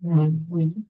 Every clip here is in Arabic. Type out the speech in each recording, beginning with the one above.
Mhm.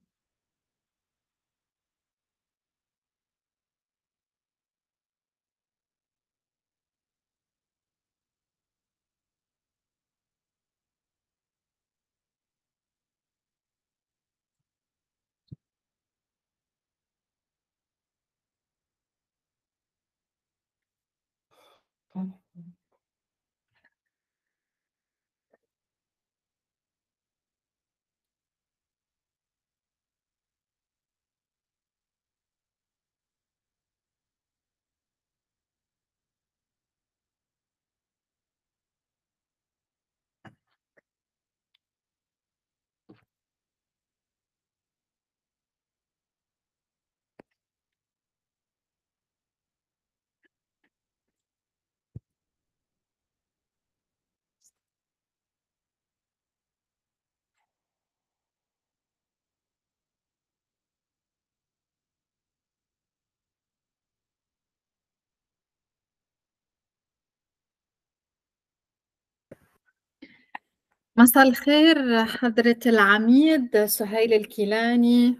مساء الخير حضرة العميد سهيل الكيلاني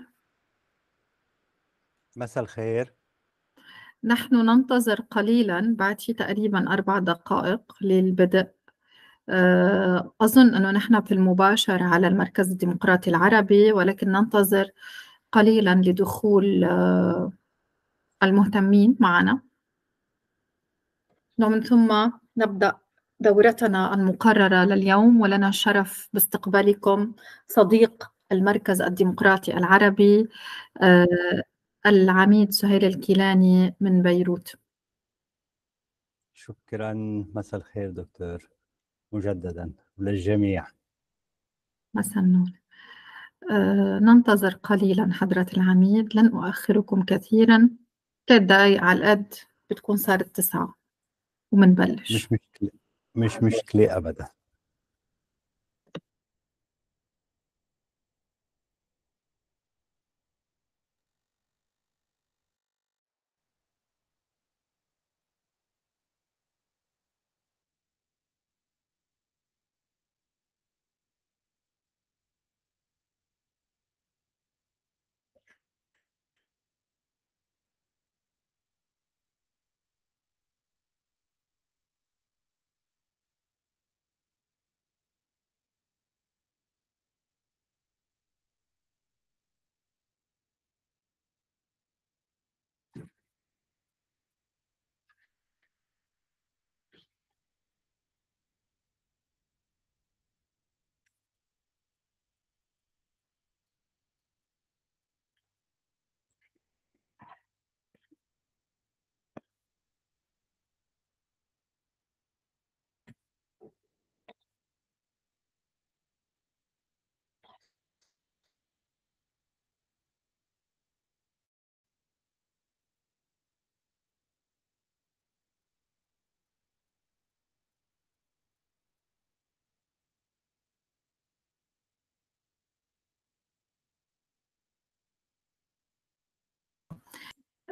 مساء الخير نحن ننتظر قليلا بعد تقريبا أربع دقائق للبدء آه، أظن أنه نحن في المباشر على المركز الديمقراطي العربي ولكن ننتظر قليلا لدخول آه، المهتمين معنا ومن نعم، ثم نبدأ دورتنا المقررة لليوم ولنا الشرف باستقبالكم صديق المركز الديمقراطي العربي آه، العميد سهيل الكيلاني من بيروت شكرا مساء الخير دكتور مجددا للجميع مساء النور آه، ننتظر قليلا حضرة العميد لن أؤخركم كثيرا ثلاث دقايق على القد بتكون صارت تسعة ومنبلش مش مشكلة مش مشكله ابدا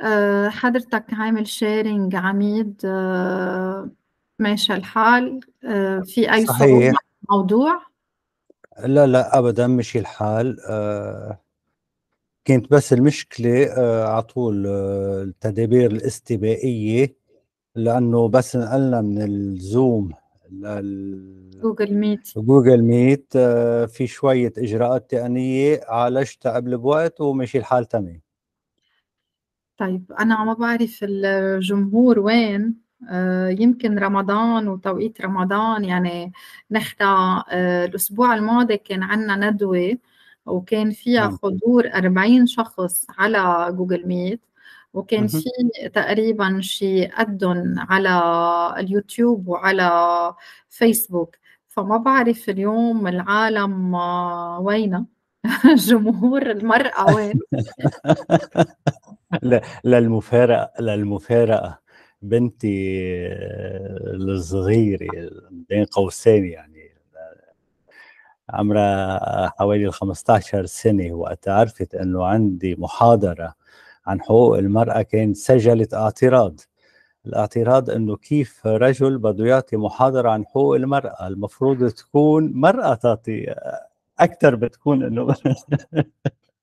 آه، حضرتك عامل شيرنج عميد آه، ماشي الحال، آه، في أي صحيح. في الموضوع؟ لا، لأ أبدًا مشي الحال كنت كانت بس المشكلة على طول التدابير الاستبائية، لأنه بس نقلنا من الزوم لل جوجل ميت جوجل ميت في شوية إجراءات تقنية عالجتها قبل بوقت ومشي الحال تمام. طيب أنا ما بعرف الجمهور وين آه، يمكن رمضان وتوقيت رمضان يعني نحن آه، الأسبوع الماضي كان عندنا ندوة وكان فيها حضور 40 شخص على جوجل ميت وكان في تقريبا شيء قدهم على اليوتيوب وعلى فيسبوك فما بعرف اليوم العالم آه، وينه جمهور المرأة وين للمفارقه للمفارقه بنتي الصغيره آه، بين قوسين يعني عمرها حوالي 15 سنه وقت عرفت انه عندي محاضره عن حقوق المراه كانت سجلت اعتراض الاعتراض انه كيف رجل بده يعطي محاضره عن حقوق المراه المفروض تكون مراه تعطي آه، اكثر بتكون انه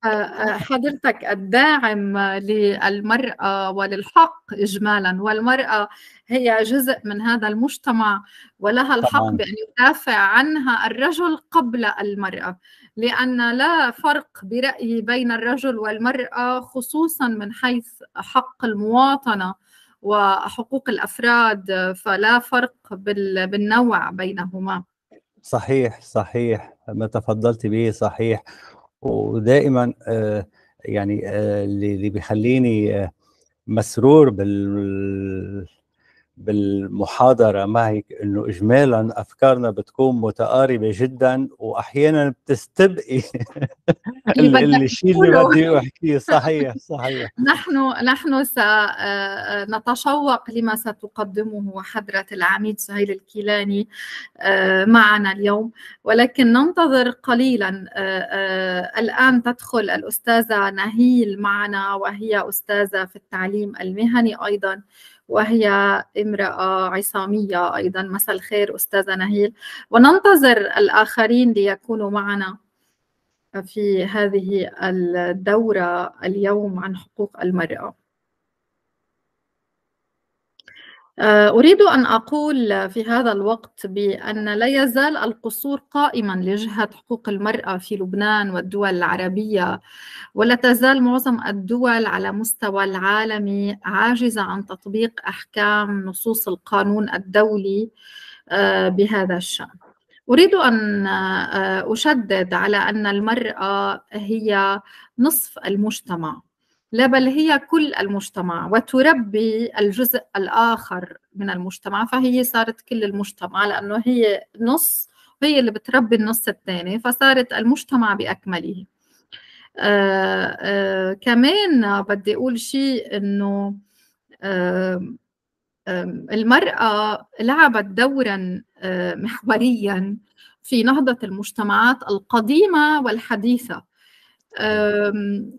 آه، آه، حضرتك الداعم للمرأة وللحق إجمالا والمرأة هي جزء من هذا المجتمع ولها الحق طبعاً. بأن يدافع عنها الرجل قبل المرأة لأن لا فرق برأيي بين الرجل والمرأة خصوصا من حيث حق المواطنة وحقوق الأفراد فلا فرق بالنوع بينهما صحيح صحيح ما تفضلت به صحيح ودائما آه، يعني آه، اللي بيخليني آه، مسرور بال بالمحاضرة معك أنه إجمالا أفكارنا بتكون متقاربة جدا وأحيانا بتستبقي الشيء اللي بدي أحكيه صحيح صحيح نحن نحن سنتشوق آه، لما ستقدمه حضرة العميد سهيل الكيلاني آه، معنا اليوم ولكن ننتظر قليلا آه، الآن تدخل الأستاذة نهيل معنا وهي أستاذة في التعليم المهني أيضا وهي امرأة عصامية أيضا مساء الخير أستاذة نهيل وننتظر الآخرين ليكونوا معنا في هذه الدورة اليوم عن حقوق المرأة آه، أريد أن أقول في هذا الوقت بأن لا يزال القصور قائما لجهة حقوق المرأة في لبنان والدول العربية ولا تزال معظم الدول على مستوى العالمي عاجزة عن تطبيق أحكام نصوص القانون الدولي آه، بهذا الشأن أريد أن آه، أشدد على أن المرأة هي نصف المجتمع لا بل هي كل المجتمع وتربي الجزء الآخر من المجتمع فهي صارت كل المجتمع لأنه هي نص هي اللي بتربي النص الثاني فصارت المجتمع بأكمله آآ آه، آآ آه، كمان بدي أقول شيء إنه آه، المرأة لعبت دورا محوريا في نهضة المجتمعات القديمة والحديثة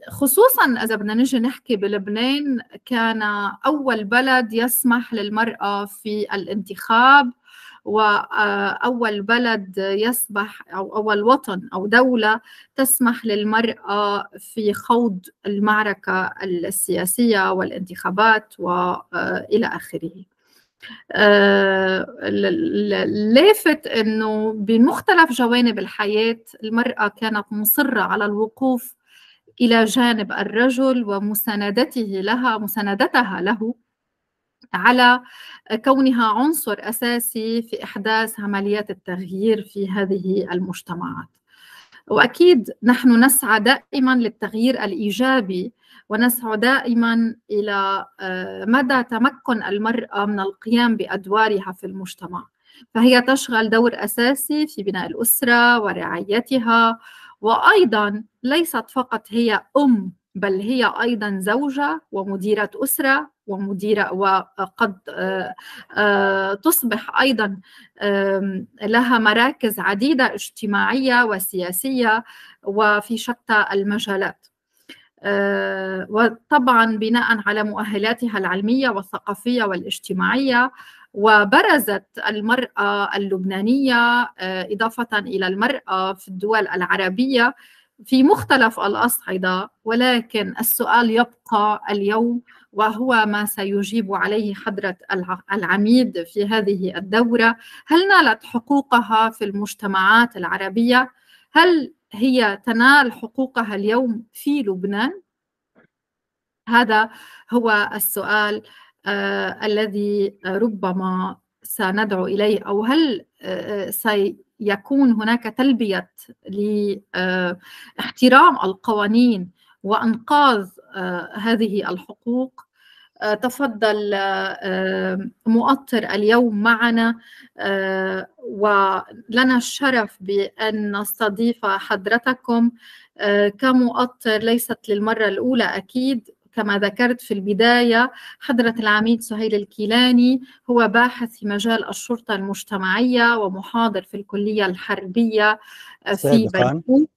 خصوصا اذا بدنا نجي نحكي بلبنان كان اول بلد يسمح للمراه في الانتخاب واول آه، بلد يسمح او اول وطن او دوله تسمح للمراه في خوض المعركه السياسيه والانتخابات والى آه، اخره. آه، لافت انه بمختلف جوانب الحياه المراه كانت مصره على الوقوف الى جانب الرجل ومساندته لها مساندتها له على كونها عنصر اساسي في احداث عمليات التغيير في هذه المجتمعات. واكيد نحن نسعى دائما للتغيير الايجابي ونسعى دائما الى آه، مدى تمكن المراه من القيام بادوارها في المجتمع فهي تشغل دور اساسي في بناء الاسره ورعايتها وايضا ليست فقط هي ام بل هي ايضا زوجه ومديره اسره ومديرة وقد آه، آه، تصبح أيضا لها مراكز عديدة اجتماعية وسياسية وفي شتى المجالات آه، وطبعا بناء على مؤهلاتها العلميه والثقافيه والاجتماعيه وبرزت المراه اللبنانيه آه، اضافه الى المراه في الدول العربيه في مختلف الاصعده ولكن السؤال يبقى اليوم وهو ما سيجيب عليه حضره العميد في هذه الدوره هل نالت حقوقها في المجتمعات العربيه هل هي تنال حقوقها اليوم في لبنان؟ هذا هو السؤال آه الذي ربما سندعو إليه أو هل آه سيكون هناك تلبية لاحترام آه، القوانين وإنقاذ آه، هذه الحقوق تفضل آه، مؤطر اليوم معنا آه، ولنا الشرف بأن نستضيف حضرتكم آه، كمؤطر ليست للمرة الأولى أكيد كما ذكرت في البداية حضرة العميد سهيل الكيلاني هو باحث في مجال الشرطة المجتمعية ومحاضر في الكلية الحربية في بيروت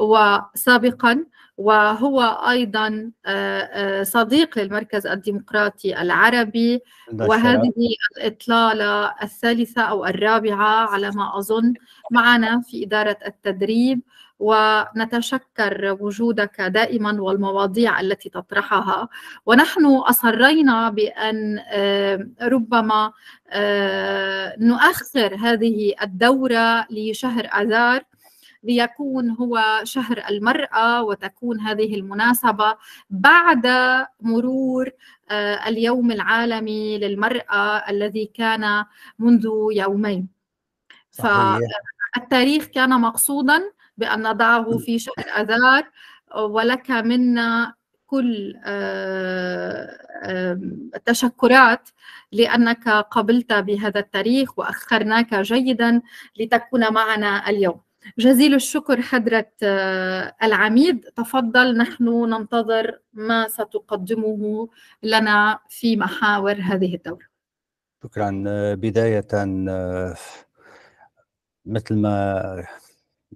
وسابقا وهو أيضا آه، آه، صديق للمركز الديمقراطي العربي وهذه الإطلالة الثالثة أو الرابعة على ما أظن معنا في إدارة التدريب ونتشكر وجودك دائما والمواضيع التي تطرحها ونحن اصرينا بان آه، ربما نؤخر هذه الدوره لشهر اذار ليكون هو شهر المرأة وتكون هذه المناسبة بعد مرور آه، اليوم العالمي للمرأة الذي كان منذ يومين فالتاريخ كان مقصودا بأن نضعه في شهر أذار ولك منا كل آه، التشكرات لأنك قبلت بهذا التاريخ وأخرناك جيدا لتكون معنا اليوم جزيل الشكر حضرة آه، العميد تفضل نحن ننتظر ما ستقدمه لنا في محاور هذه الدورة شكرا آه، بداية آه، مثل ما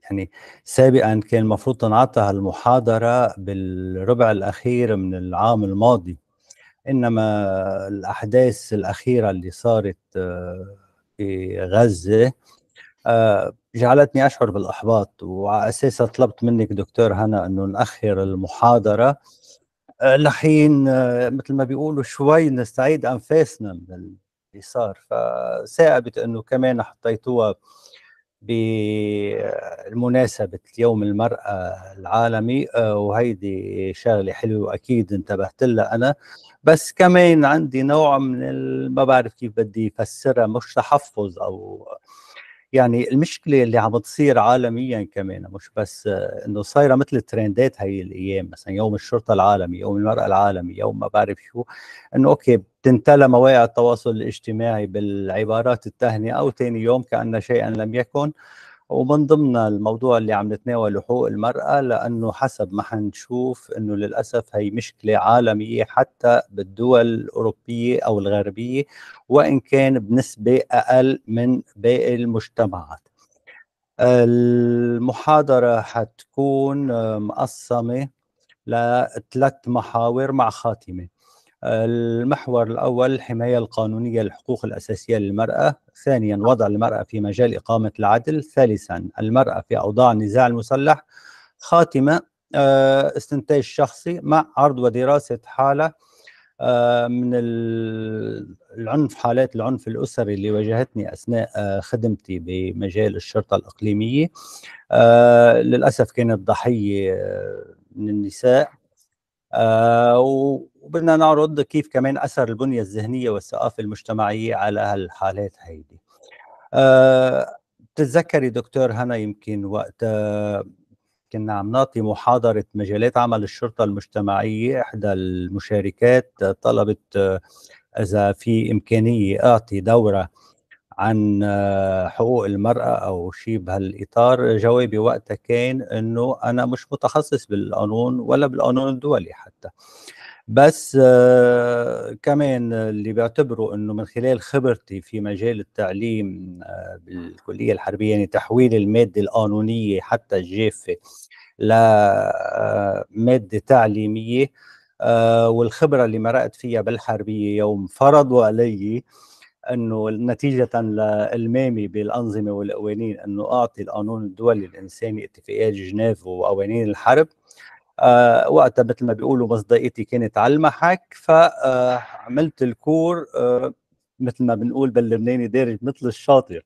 يعني سابقا كان المفروض تنعطى هالمحاضرة بالربع الأخير من العام الماضي إنما الأحداث الأخيرة اللي صارت في غزة جعلتني أشعر بالإحباط وعلى أساسها طلبت منك دكتور هنا أنه نأخر المحاضرة آه، لحين آه، مثل ما بيقولوا شوي نستعيد أنفاسنا من اللي صار فثائبت أنه كمان حطيتوها بمناسبة آه، يوم المرأة العالمي وهيدي شغلة حلوة وأكيد انتبهت لها أنا بس كمان عندي نوع من ما بعرف كيف بدي أفسرها مش تحفظ أو يعني المشكله اللي عم بتصير عالميا كمان مش بس انه صايره مثل الترندات هي الايام مثلا يوم الشرطه العالمي يوم المراه العالمي يوم ما بعرف شو انه اوكي بتنتلى مواقع التواصل الاجتماعي بالعبارات التهنئه وثاني يوم كان شيئا لم يكن ومن ضمن الموضوع اللي عم نتناوله حقوق المرأة لأنه حسب ما حنشوف أنه للأسف هي مشكلة عالمية حتى بالدول الأوروبية أو الغربية وإن كان بنسبة أقل من باقي المجتمعات المحاضرة حتكون مقسمة لثلاث محاور مع خاتمة المحور الأول الحماية القانونية للحقوق الأساسية للمرأة ثانيا وضع المرأة في مجال إقامة العدل ثالثا المرأة في أوضاع النزاع المسلح خاتمة آه، استنتاج شخصي مع عرض ودراسة حالة آه، من العنف حالات العنف الأسري اللي واجهتني أثناء آه، خدمتي بمجال الشرطة الإقليمية للأسف كانت ضحية من النساء آه، وبدنا نعرض كيف كمان أثر البنية الذهنية والثقافة المجتمعية على هالحالات هيدي آه، بتتذكري دكتور هنا يمكن وقت آه، كنا عم نعطي محاضرة مجالات عمل الشرطة المجتمعية إحدى المشاركات طلبت إذا في إمكانية أعطي دورة عن آه، حقوق المرأة أو شيء بهالإطار جوابي وقتها كان أنه أنا مش متخصص بالقانون ولا بالقانون الدولي حتى بس آه، كمان اللي بيعتبروا أنه من خلال خبرتي في مجال التعليم آه، بالكلية الحربية يعني تحويل المادة القانونية حتى الجافة لمادة تعليمية والخبرة اللي مرقت فيها بالحربية يوم فرضوا علي انه نتيجه لالمامي بالانظمه والقوانين انه اعطي القانون الدولي الانساني اتفاقيات جنيف وقوانين الحرب آه وقتها مثل ما بيقولوا مصداقيتي كانت على المحك فعملت آه، الكور آه مثل ما بنقول باللبناني دارج مثل الشاطر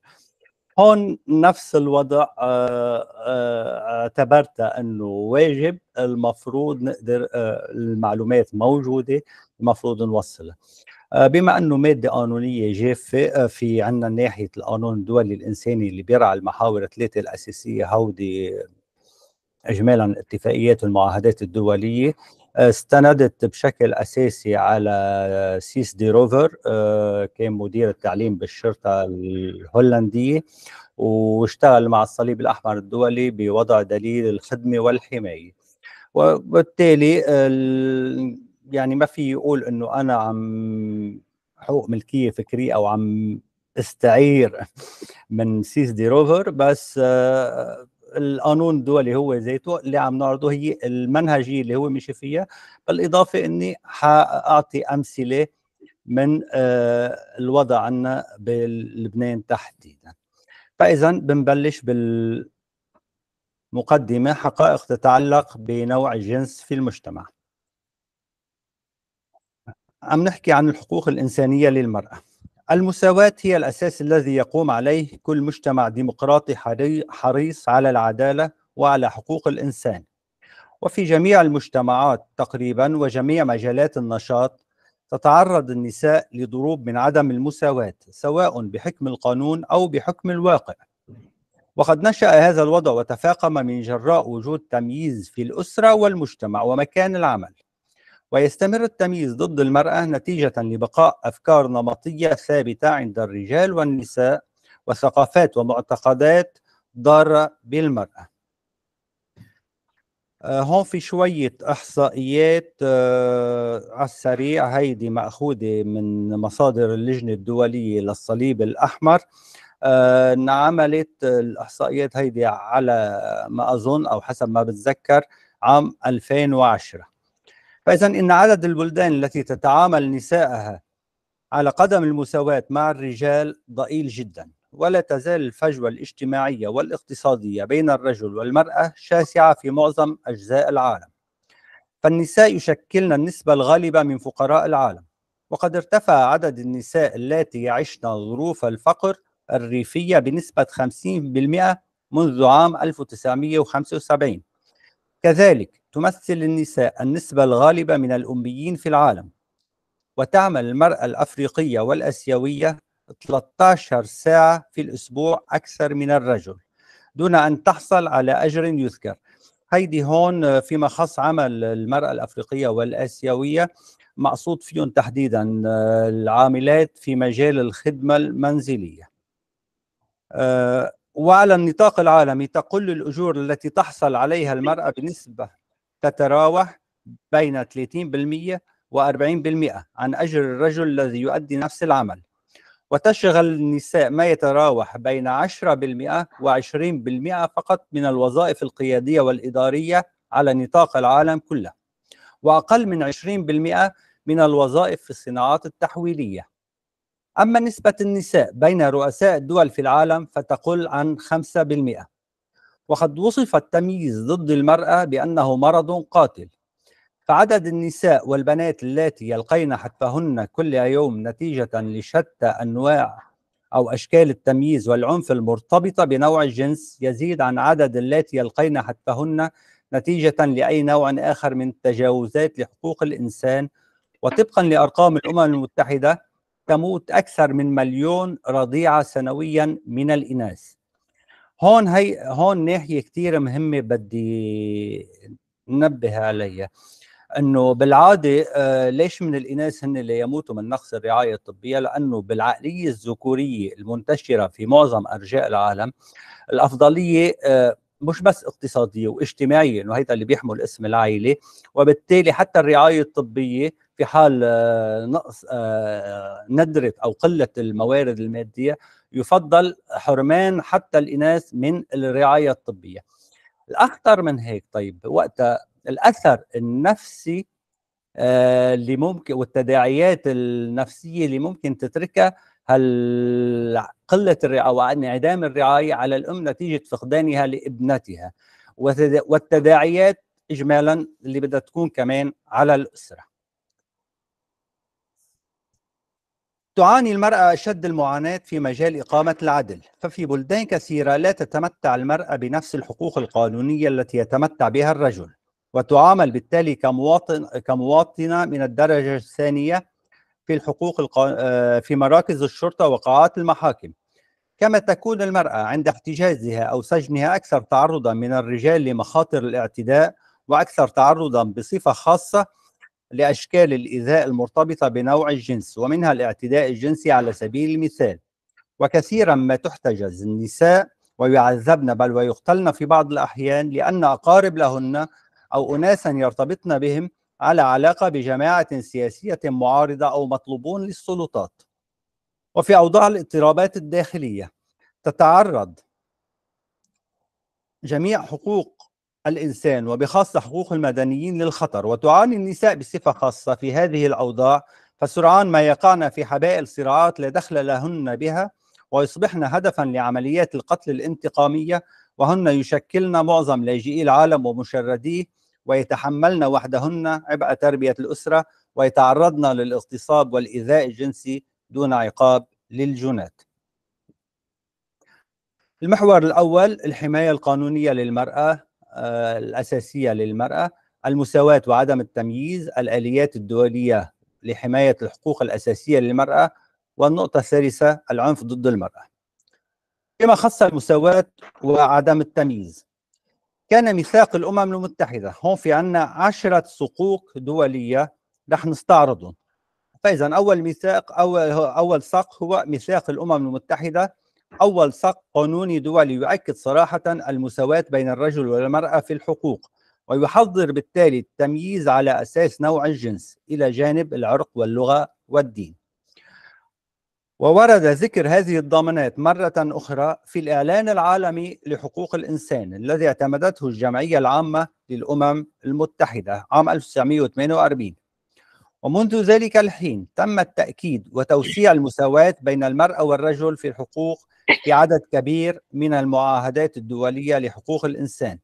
هون نفس الوضع آه، آه، اعتبرتها انه واجب المفروض نقدر المعلومات موجوده المفروض نوصلها آه، بما انه ماده قانونيه جافه آه، في عندنا ناحيه القانون الدولي الانساني اللي بيرعى المحاور الثلاثه الاساسيه هودي اجمالا الاتفاقيات والمعاهدات الدوليه آه، استندت بشكل اساسي على سيس دي روفر كان مدير التعليم بالشرطه الهولنديه واشتغل مع الصليب الاحمر الدولي بوضع دليل الخدمه والحمايه وبالتالي يعني ما في يقول انه انا عم حقوق ملكيه فكريه او عم استعير من سيس دي روفر بس آه، القانون الدولي هو ذاته اللي عم نعرضه هي المنهجيه اللي هو مشي فيها بالاضافه اني حاعطي امثله من آه، الوضع عندنا بلبنان تحديدا فاذا بنبلش بال مقدمة حقائق تتعلق بنوع الجنس في المجتمع عم نحكي عن الحقوق الإنسانية للمرأة المساواة هي الأساس الذي يقوم عليه كل مجتمع ديمقراطي حريص على العدالة وعلى حقوق الإنسان وفي جميع المجتمعات تقريبا وجميع مجالات النشاط تتعرض النساء لضروب من عدم المساواة سواء بحكم القانون أو بحكم الواقع وقد نشأ هذا الوضع وتفاقم من جراء وجود تمييز في الأسرة والمجتمع ومكان العمل ويستمر التمييز ضد المرأة نتيجة لبقاء أفكار نمطية ثابتة عند الرجال والنساء وثقافات ومعتقدات ضارة بالمرأة آه، هون في شوية إحصائيات آه، على السريع هيدي مأخوذة من مصادر اللجنة الدولية للصليب الأحمر آه، انعملت الإحصائيات هيدي على ما أظن أو حسب ما بتذكر عام 2010 فإذا إن عدد البلدان التي تتعامل نساءها على قدم المساواة مع الرجال ضئيل جدا ولا تزال الفجوة الاجتماعية والاقتصادية بين الرجل والمرأة شاسعة في معظم أجزاء العالم فالنساء يشكلن النسبة الغالبة من فقراء العالم وقد ارتفع عدد النساء اللاتي يعشن ظروف الفقر الريفية بنسبة 50% منذ عام 1975 كذلك تمثل النساء النسبة الغالبة من الأميين في العالم وتعمل المرأة الأفريقية والأسيوية 13 ساعة في الأسبوع أكثر من الرجل دون أن تحصل على أجر يذكر هيدي هون فيما خص عمل المرأة الأفريقية والآسيوية مقصود فيهم تحديدا آه، العاملات في مجال الخدمة المنزلية آه، وعلى النطاق العالمي تقل الأجور التي تحصل عليها المرأة بنسبة تتراوح بين 30% و40% عن أجر الرجل الذي يؤدي نفس العمل وتشغل النساء ما يتراوح بين 10% و20% فقط من الوظائف القيادية والإدارية على نطاق العالم كله وأقل من 20% من الوظائف في الصناعات التحويلية أما نسبة النساء بين رؤساء الدول في العالم فتقل عن 5% وقد وصف التمييز ضد المرأة بأنه مرض قاتل فعدد النساء والبنات اللاتي يلقين حتفهن كل يوم نتيجة لشتى أنواع أو أشكال التمييز والعنف المرتبطة بنوع الجنس يزيد عن عدد اللاتي يلقين حتفهن نتيجة لأي نوع آخر من التجاوزات لحقوق الإنسان وطبقا لأرقام الأمم المتحدة تموت أكثر من مليون رضيعة سنويا من الإناث هون هي هون ناحيه كثير مهمه بدي نبه عليها انه بالعاده آه، ليش من الاناث هن اللي يموتوا من نقص الرعايه الطبيه لانه بالعقليه الذكوريه المنتشره في معظم ارجاء العالم الافضليه آه، مش بس اقتصاديه إنه وهذا اللي بيحمل اسم العائله وبالتالي حتى الرعايه الطبيه في حال آه، نقص آه، ندره او قله الموارد الماديه يفضل حرمان حتى الاناث من الرعايه الطبيه. الاخطر من هيك طيب وقتها الاثر النفسي آه، اللي ممكن والتداعيات النفسيه اللي ممكن تتركها هال قلة الرعاية وانعدام الرعاية على الأم نتيجة فقدانها لابنتها والتداعيات إجمالا اللي بدها تكون كمان على الأسرة تعاني المرأة أشد المعاناة في مجال إقامة العدل ففي بلدان كثيرة لا تتمتع المرأة بنفس الحقوق القانونية التي يتمتع بها الرجل وتعامل بالتالي كمواطن كمواطنة من الدرجة الثانية في الحقوق آه، في مراكز الشرطة وقاعات المحاكم كما تكون المرأة عند احتجازها أو سجنها أكثر تعرضا من الرجال لمخاطر الاعتداء وأكثر تعرضا بصفة خاصة لأشكال الإيذاء المرتبطة بنوع الجنس ومنها الاعتداء الجنسي على سبيل المثال وكثيرا ما تحتجز النساء ويعذبن بل ويقتلن في بعض الأحيان لأن أقارب لهن أو أناسا يرتبطن بهم على علاقة بجماعة سياسية معارضة أو مطلوبون للسلطات وفي أوضاع الاضطرابات الداخلية تتعرض جميع حقوق الإنسان وبخاصة حقوق المدنيين للخطر وتعاني النساء بصفة خاصة في هذه الأوضاع فسرعان ما يقعن في حبائل صراعات لا دخل لهن بها ويصبحن هدفا لعمليات القتل الانتقامية وهن يشكلن معظم لاجئي العالم ومشرديه ويتحملن وحدهن عبء تربية الأسرة ويتعرضن للاغتصاب والإيذاء الجنسي دون عقاب للجنات المحور الأول الحماية القانونية للمرأة آه، الأساسية للمرأة المساواة وعدم التمييز الآليات الدولية لحماية الحقوق الأساسية للمرأة والنقطة الثالثة العنف ضد المرأة فيما خص المساواة وعدم التمييز كان ميثاق الأمم المتحدة هون في عنا عشرة صقوق دولية رح نستعرضهم فإذا أول ميثاق أول, أول صق هو ميثاق الأمم المتحدة أول صق قانوني دولي يؤكد صراحة المساواة بين الرجل والمرأة في الحقوق ويحظر بالتالي التمييز على أساس نوع الجنس إلى جانب العرق واللغة والدين وورد ذكر هذه الضمانات مرة أخرى في الإعلان العالمي لحقوق الإنسان الذي اعتمدته الجمعية العامة للأمم المتحدة عام 1948 ومنذ ذلك الحين تم التأكيد وتوسيع المساواة بين المرأة والرجل في الحقوق في عدد كبير من المعاهدات الدولية لحقوق الإنسان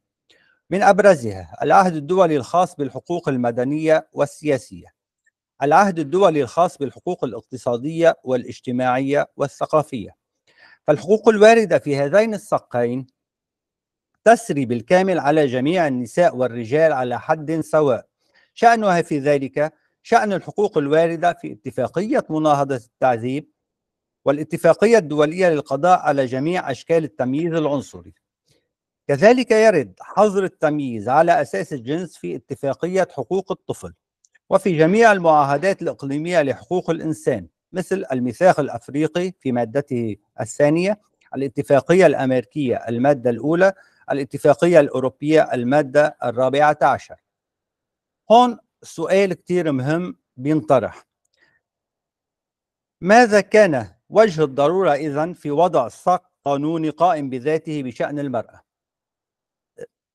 من أبرزها العهد الدولي الخاص بالحقوق المدنية والسياسية العهد الدولي الخاص بالحقوق الاقتصادية والاجتماعية والثقافية فالحقوق الواردة في هذين السقين تسري بالكامل على جميع النساء والرجال على حد سواء شأنها في ذلك شأن الحقوق الواردة في اتفاقية مناهضة التعذيب والاتفاقية الدولية للقضاء على جميع أشكال التمييز العنصري كذلك يرد حظر التمييز على أساس الجنس في اتفاقية حقوق الطفل وفي جميع المعاهدات الإقليمية لحقوق الإنسان مثل الميثاق الأفريقي في مادته الثانية الاتفاقية الأمريكية المادة الأولى الاتفاقية الأوروبية المادة الرابعة عشر هون سؤال كتير مهم بينطرح ماذا كان وجه الضرورة إذا في وضع سقف قانوني قائم بذاته بشأن المرأة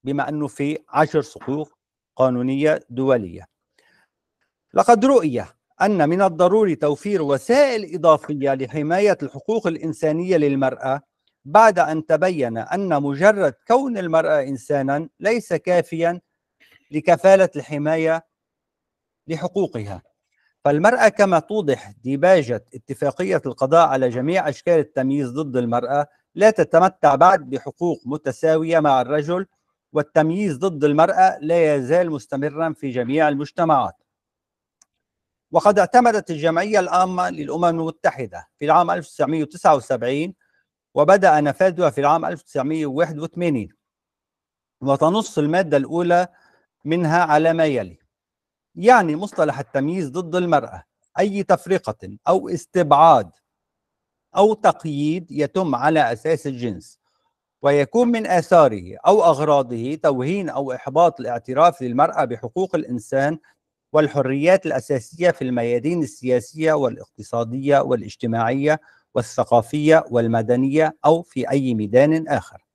بما أنه في عشر صكوك قانونية دولية لقد رؤي أن من الضروري توفير وسائل إضافية لحماية الحقوق الإنسانية للمرأة بعد أن تبين أن مجرد كون المرأة إنسانا ليس كافيا لكفالة الحماية لحقوقها فالمرأة كما توضح ديباجة اتفاقية القضاء على جميع أشكال التمييز ضد المرأة لا تتمتع بعد بحقوق متساوية مع الرجل والتمييز ضد المرأة لا يزال مستمرا في جميع المجتمعات وقد اعتمدت الجمعية العامة للأمم المتحدة في العام 1979 وبدأ نفاذها في العام 1981 وتنص المادة الأولى منها على ما يلي يعني مصطلح التمييز ضد المرأة أي تفرقة أو استبعاد أو تقييد يتم على أساس الجنس ويكون من آثاره أو أغراضه توهين أو إحباط الاعتراف للمرأة بحقوق الإنسان والحريات الأساسية في الميادين السياسية والاقتصادية والاجتماعية والثقافية والمدنية أو في أي ميدان آخر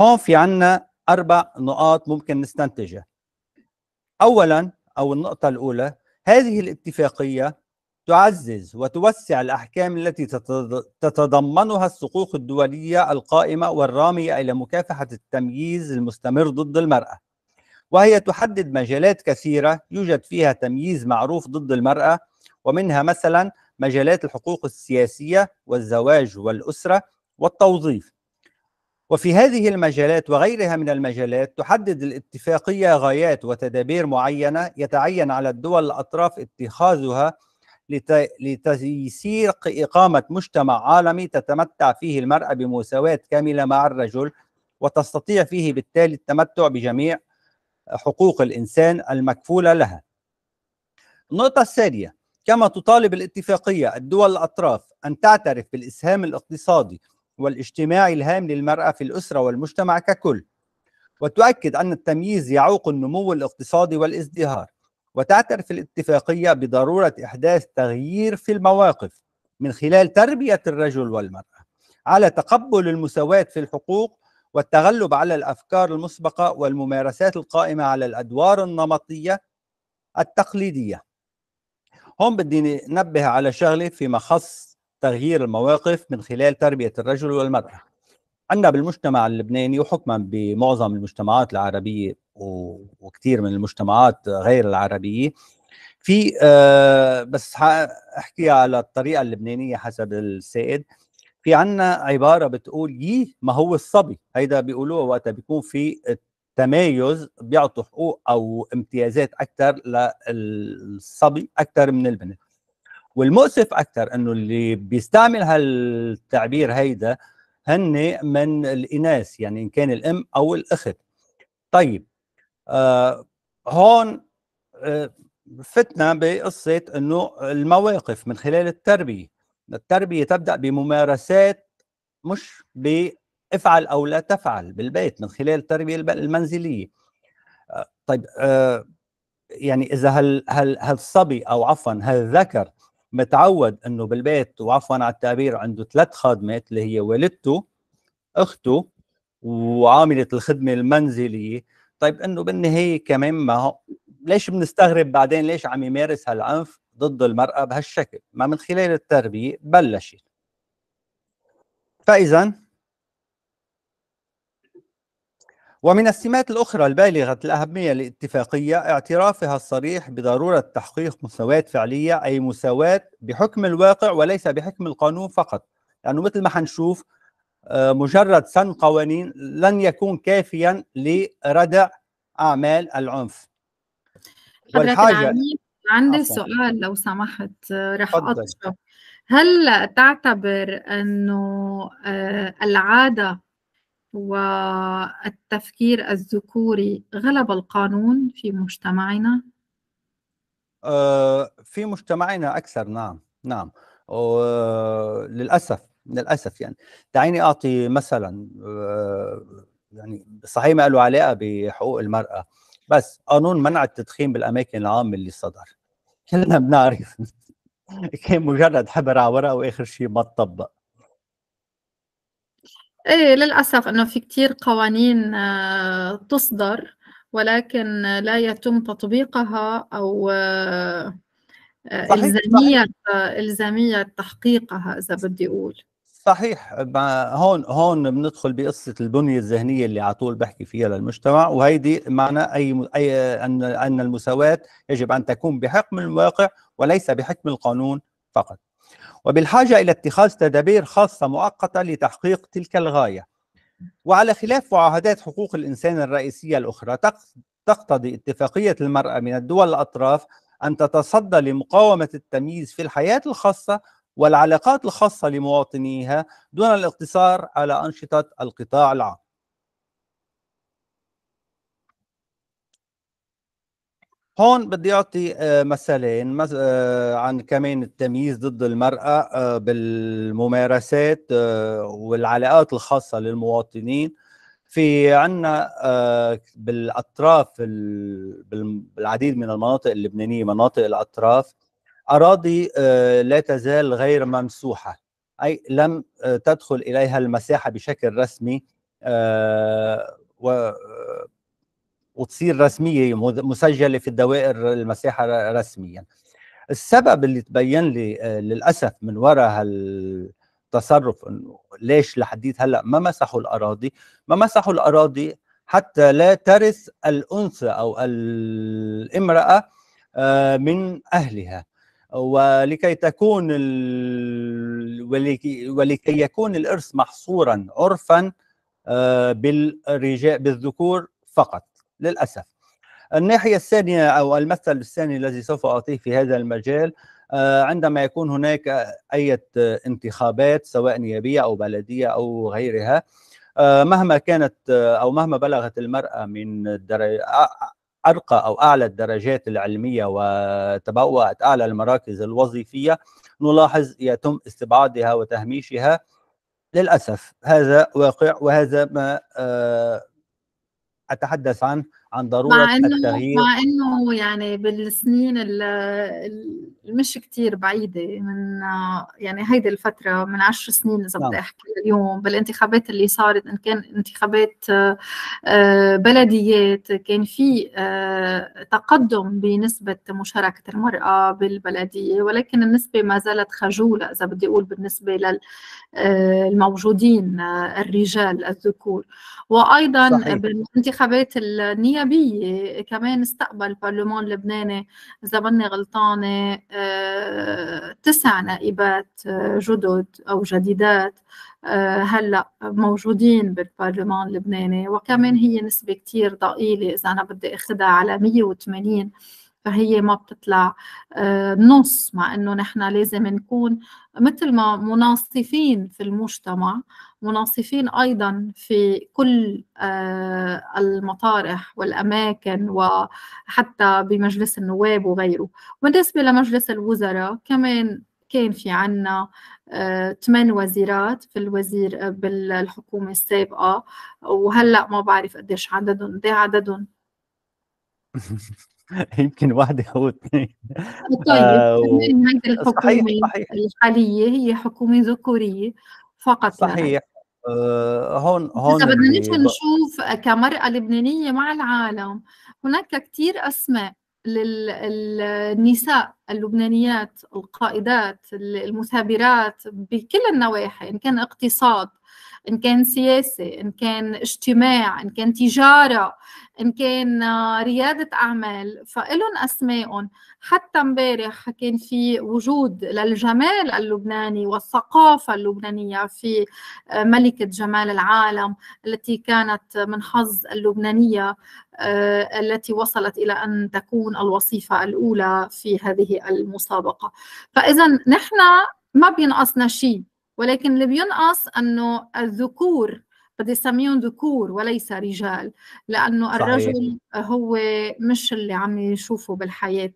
هون في عنا أربع نقاط ممكن نستنتجها أولا أو النقطة الأولى هذه الاتفاقية تعزز وتوسع الأحكام التي تتضمنها السقوق الدولية القائمة والرامية إلى مكافحة التمييز المستمر ضد المرأة وهي تحدد مجالات كثيرة يوجد فيها تمييز معروف ضد المرأة ومنها مثلا مجالات الحقوق السياسية والزواج والأسرة والتوظيف وفي هذه المجالات وغيرها من المجالات تحدد الاتفاقية غايات وتدابير معينة يتعين على الدول الأطراف اتخاذها لتيسير إقامة مجتمع عالمي تتمتع فيه المرأة بمساواة كاملة مع الرجل وتستطيع فيه بالتالي التمتع بجميع حقوق الإنسان المكفولة لها النقطة الثانية كما تطالب الاتفاقية الدول الأطراف أن تعترف بالإسهام الاقتصادي والاجتماعي الهام للمرأة في الأسرة والمجتمع ككل وتؤكد أن التمييز يعوق النمو الاقتصادي والازدهار وتعترف الاتفاقية بضرورة إحداث تغيير في المواقف من خلال تربية الرجل والمرأة على تقبل المساواة في الحقوق والتغلب على الافكار المسبقه والممارسات القائمه على الادوار النمطيه التقليديه. هون بدي نبه على شغله فيما خص تغيير المواقف من خلال تربيه الرجل والمراه. عندنا بالمجتمع اللبناني وحكما بمعظم المجتمعات العربيه وكثير من المجتمعات غير العربيه في أه بس احكيها على الطريقه اللبنانيه حسب السائد في عنا عباره بتقول يي ما هو الصبي هيدا بيقولوها وقتها بيكون في تمايز بيعطوا حقوق او امتيازات اكثر للصبي اكثر من البنت والمؤسف اكثر انه اللي بيستعمل هالتعبير هيدا هن من الاناث يعني ان كان الام او الاخت طيب آه هون آه فتنا بقصه انه المواقف من خلال التربيه التربية تبدأ بممارسات مش بافعل أو لا تفعل بالبيت من خلال التربية المنزلية آه، طيب آه، يعني إذا هل هل هالصبي أو عفوا هالذكر متعود انه بالبيت وعفوا على التعبير عنده ثلاث خادمات اللي هي والدته اخته وعامله الخدمه المنزليه طيب انه بالنهايه كمان ما ليش بنستغرب بعدين ليش عم يمارس هالعنف ضد المرأة بهالشكل ما من خلال التربية بلشت فإذا ومن السمات الأخرى البالغة الأهمية للاتفاقية اعترافها الصريح بضرورة تحقيق مساواة فعلية أي مساواة بحكم الواقع وليس بحكم القانون فقط لأنه يعني مثل ما حنشوف آه، مجرد سن قوانين لن يكون كافيا لردع أعمال العنف والحاجة عندي أصلاً. سؤال لو سمحت آه، رح اطرحه هل تعتبر أنه آه، العادة والتفكير الذكوري غلب القانون في مجتمعنا؟ آه، في مجتمعنا أكثر نعم نعم للأسف للأسف يعني دعيني أعطي مثلا يعني صحيح ما له علاقة بحقوق المرأة بس قانون منع التدخين بالأماكن العامة اللي صدر كلنا بنعرف كان مجرد حبر على ورقه واخر شيء ما تطبق ايه للاسف انه في كتير قوانين آه، تصدر ولكن لا يتم تطبيقها او آه، الزاميه الزاميه تحقيقها اذا بدي اقول صحيح هون هون بندخل بقصه البنيه الذهنيه اللي على طول بحكي فيها للمجتمع وهيدي معنى اي اي ان ان المساواه يجب ان تكون بحكم الواقع وليس بحكم القانون فقط. وبالحاجه الى اتخاذ تدابير خاصه مؤقته لتحقيق تلك الغايه. وعلى خلاف معاهدات حقوق الانسان الرئيسيه الاخرى تقتضي اتفاقيه المراه من الدول الاطراف ان تتصدى لمقاومه التمييز في الحياه الخاصه والعلاقات الخاصة لمواطنيها دون الاقتصار على أنشطة القطاع العام هون بدي اعطي آه، مثالين آه، عن كمان التمييز ضد المراه آه، بالممارسات والعلاقات الخاصه للمواطنين في عنا بالاطراف بالعديد من المناطق اللبنانيه مناطق الاطراف أراضي آه، لا تزال غير ممسوحة أي لم آه، تدخل إليها المساحة بشكل رسمي آه، و وتصير رسمية مسجلة في الدوائر المساحة رسميا السبب اللي تبين لي للأسف من وراء هالتصرف انه ليش لحديت هلا ما مسحوا الأراضي ما مسحوا الأراضي حتى لا ترث الأنثى أو الامرأة من أهلها ولكي تكون ال... ولكي يكون الارث محصورا عرفا آه، بالرجال بالذكور فقط للاسف الناحيه الثانيه او المثل الثاني الذي سوف اعطيه في هذا المجال آه، عندما يكون هناك اي انتخابات سواء نيابيه او بلديه او غيرها آه، مهما كانت او مهما بلغت المراه من ارقى او اعلى الدرجات العلميه وتبوات اعلى المراكز الوظيفيه نلاحظ يتم استبعادها وتهميشها للاسف هذا واقع وهذا ما آه، اتحدث عنه عن ضروره مع إنه التغيير مع انه يعني بالسنين مش كثير بعيده من يعني هيدي الفتره من عشر سنين اذا بدي نعم. احكي اليوم بالانتخابات اللي صارت ان كان انتخابات آه، آه، بلديات كان في آه، تقدم بنسبه مشاركه المراه بالبلديه ولكن النسبه ما زالت خجوله اذا بدي اقول بالنسبه للموجودين الرجال الذكور وايضا صحيح. بالانتخابات النية نيابيه كمان استقبل برلمان لبناني اذا ماني غلطانه آه، تسع نائبات آه، جدد او جديدات آه، هلا موجودين بالبرلمان اللبناني وكمان هي نسبه كتير ضئيله اذا انا بدي اخذها على 180 فهي ما بتطلع نص مع انه نحن لازم نكون مثل ما مناصفين في المجتمع مناصفين ايضا في كل آه، المطارح والاماكن وحتى بمجلس النواب وغيره وبالنسبه لمجلس الوزراء كمان كان في عنا آه، ثمان وزيرات في الوزير آه، بالحكومة السابقة وهلأ ما بعرف قديش عددهم ده عددهم يمكن واحدة أو اثنين طيب هذه الحكومة صحيح. الحالية هي حكومة ذكورية فقط صحيح آه، هون هون اذا بدنا نجي نشوف كمراه لبنانيه مع العالم هناك كثير اسماء للنساء اللبنانيات القائدات المثابرات بكل النواحي ان كان اقتصاد ان كان سياسه ان كان اجتماع ان كان تجاره ان كان آه، رياده اعمال فإلهم اسمائهم حتى امبارح كان في وجود للجمال اللبناني والثقافه اللبنانيه في آه، ملكه جمال العالم التي كانت من حظ اللبنانيه آه، التي وصلت الى ان تكون الوصيفه الاولى في هذه المسابقه فاذا نحن ما بينقصنا شيء ولكن اللي بينقص أنه الذكور بدي اسميهم ذكور وليس رجال لانه صحيح. الرجل هو مش اللي عم يشوفه بالحياه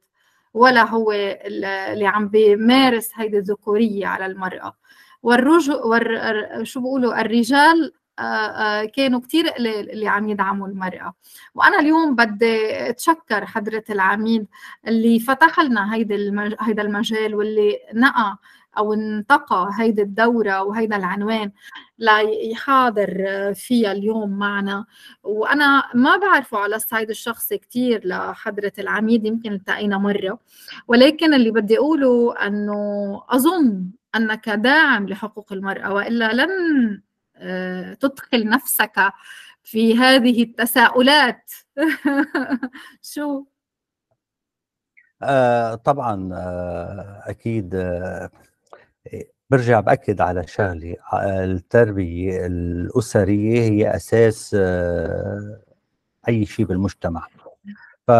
ولا هو اللي عم بيمارس هيدي الذكوريه على المراه والرجل وال... شو بيقولوا الرجال آه، آه، كانوا كتير قليل اللي عم يدعموا المرأة وأنا اليوم بدي أتشكر حضرة العميد اللي فتح لنا هيدا هيدا المجال واللي نقى او انتقى هيدي الدوره وهيدا العنوان ليحاضر فيها اليوم معنا وانا ما بعرفه على الصعيد الشخصي كثير لحضره العميد يمكن التقينا مره ولكن اللي بدي اقوله انه اظن انك داعم لحقوق المراه والا لن آه، تدخل نفسك في هذه التساؤلات شو آه طبعا آه اكيد آه برجع باكد على شغله التربيه الاسريه هي اساس آه، اي شيء بالمجتمع ف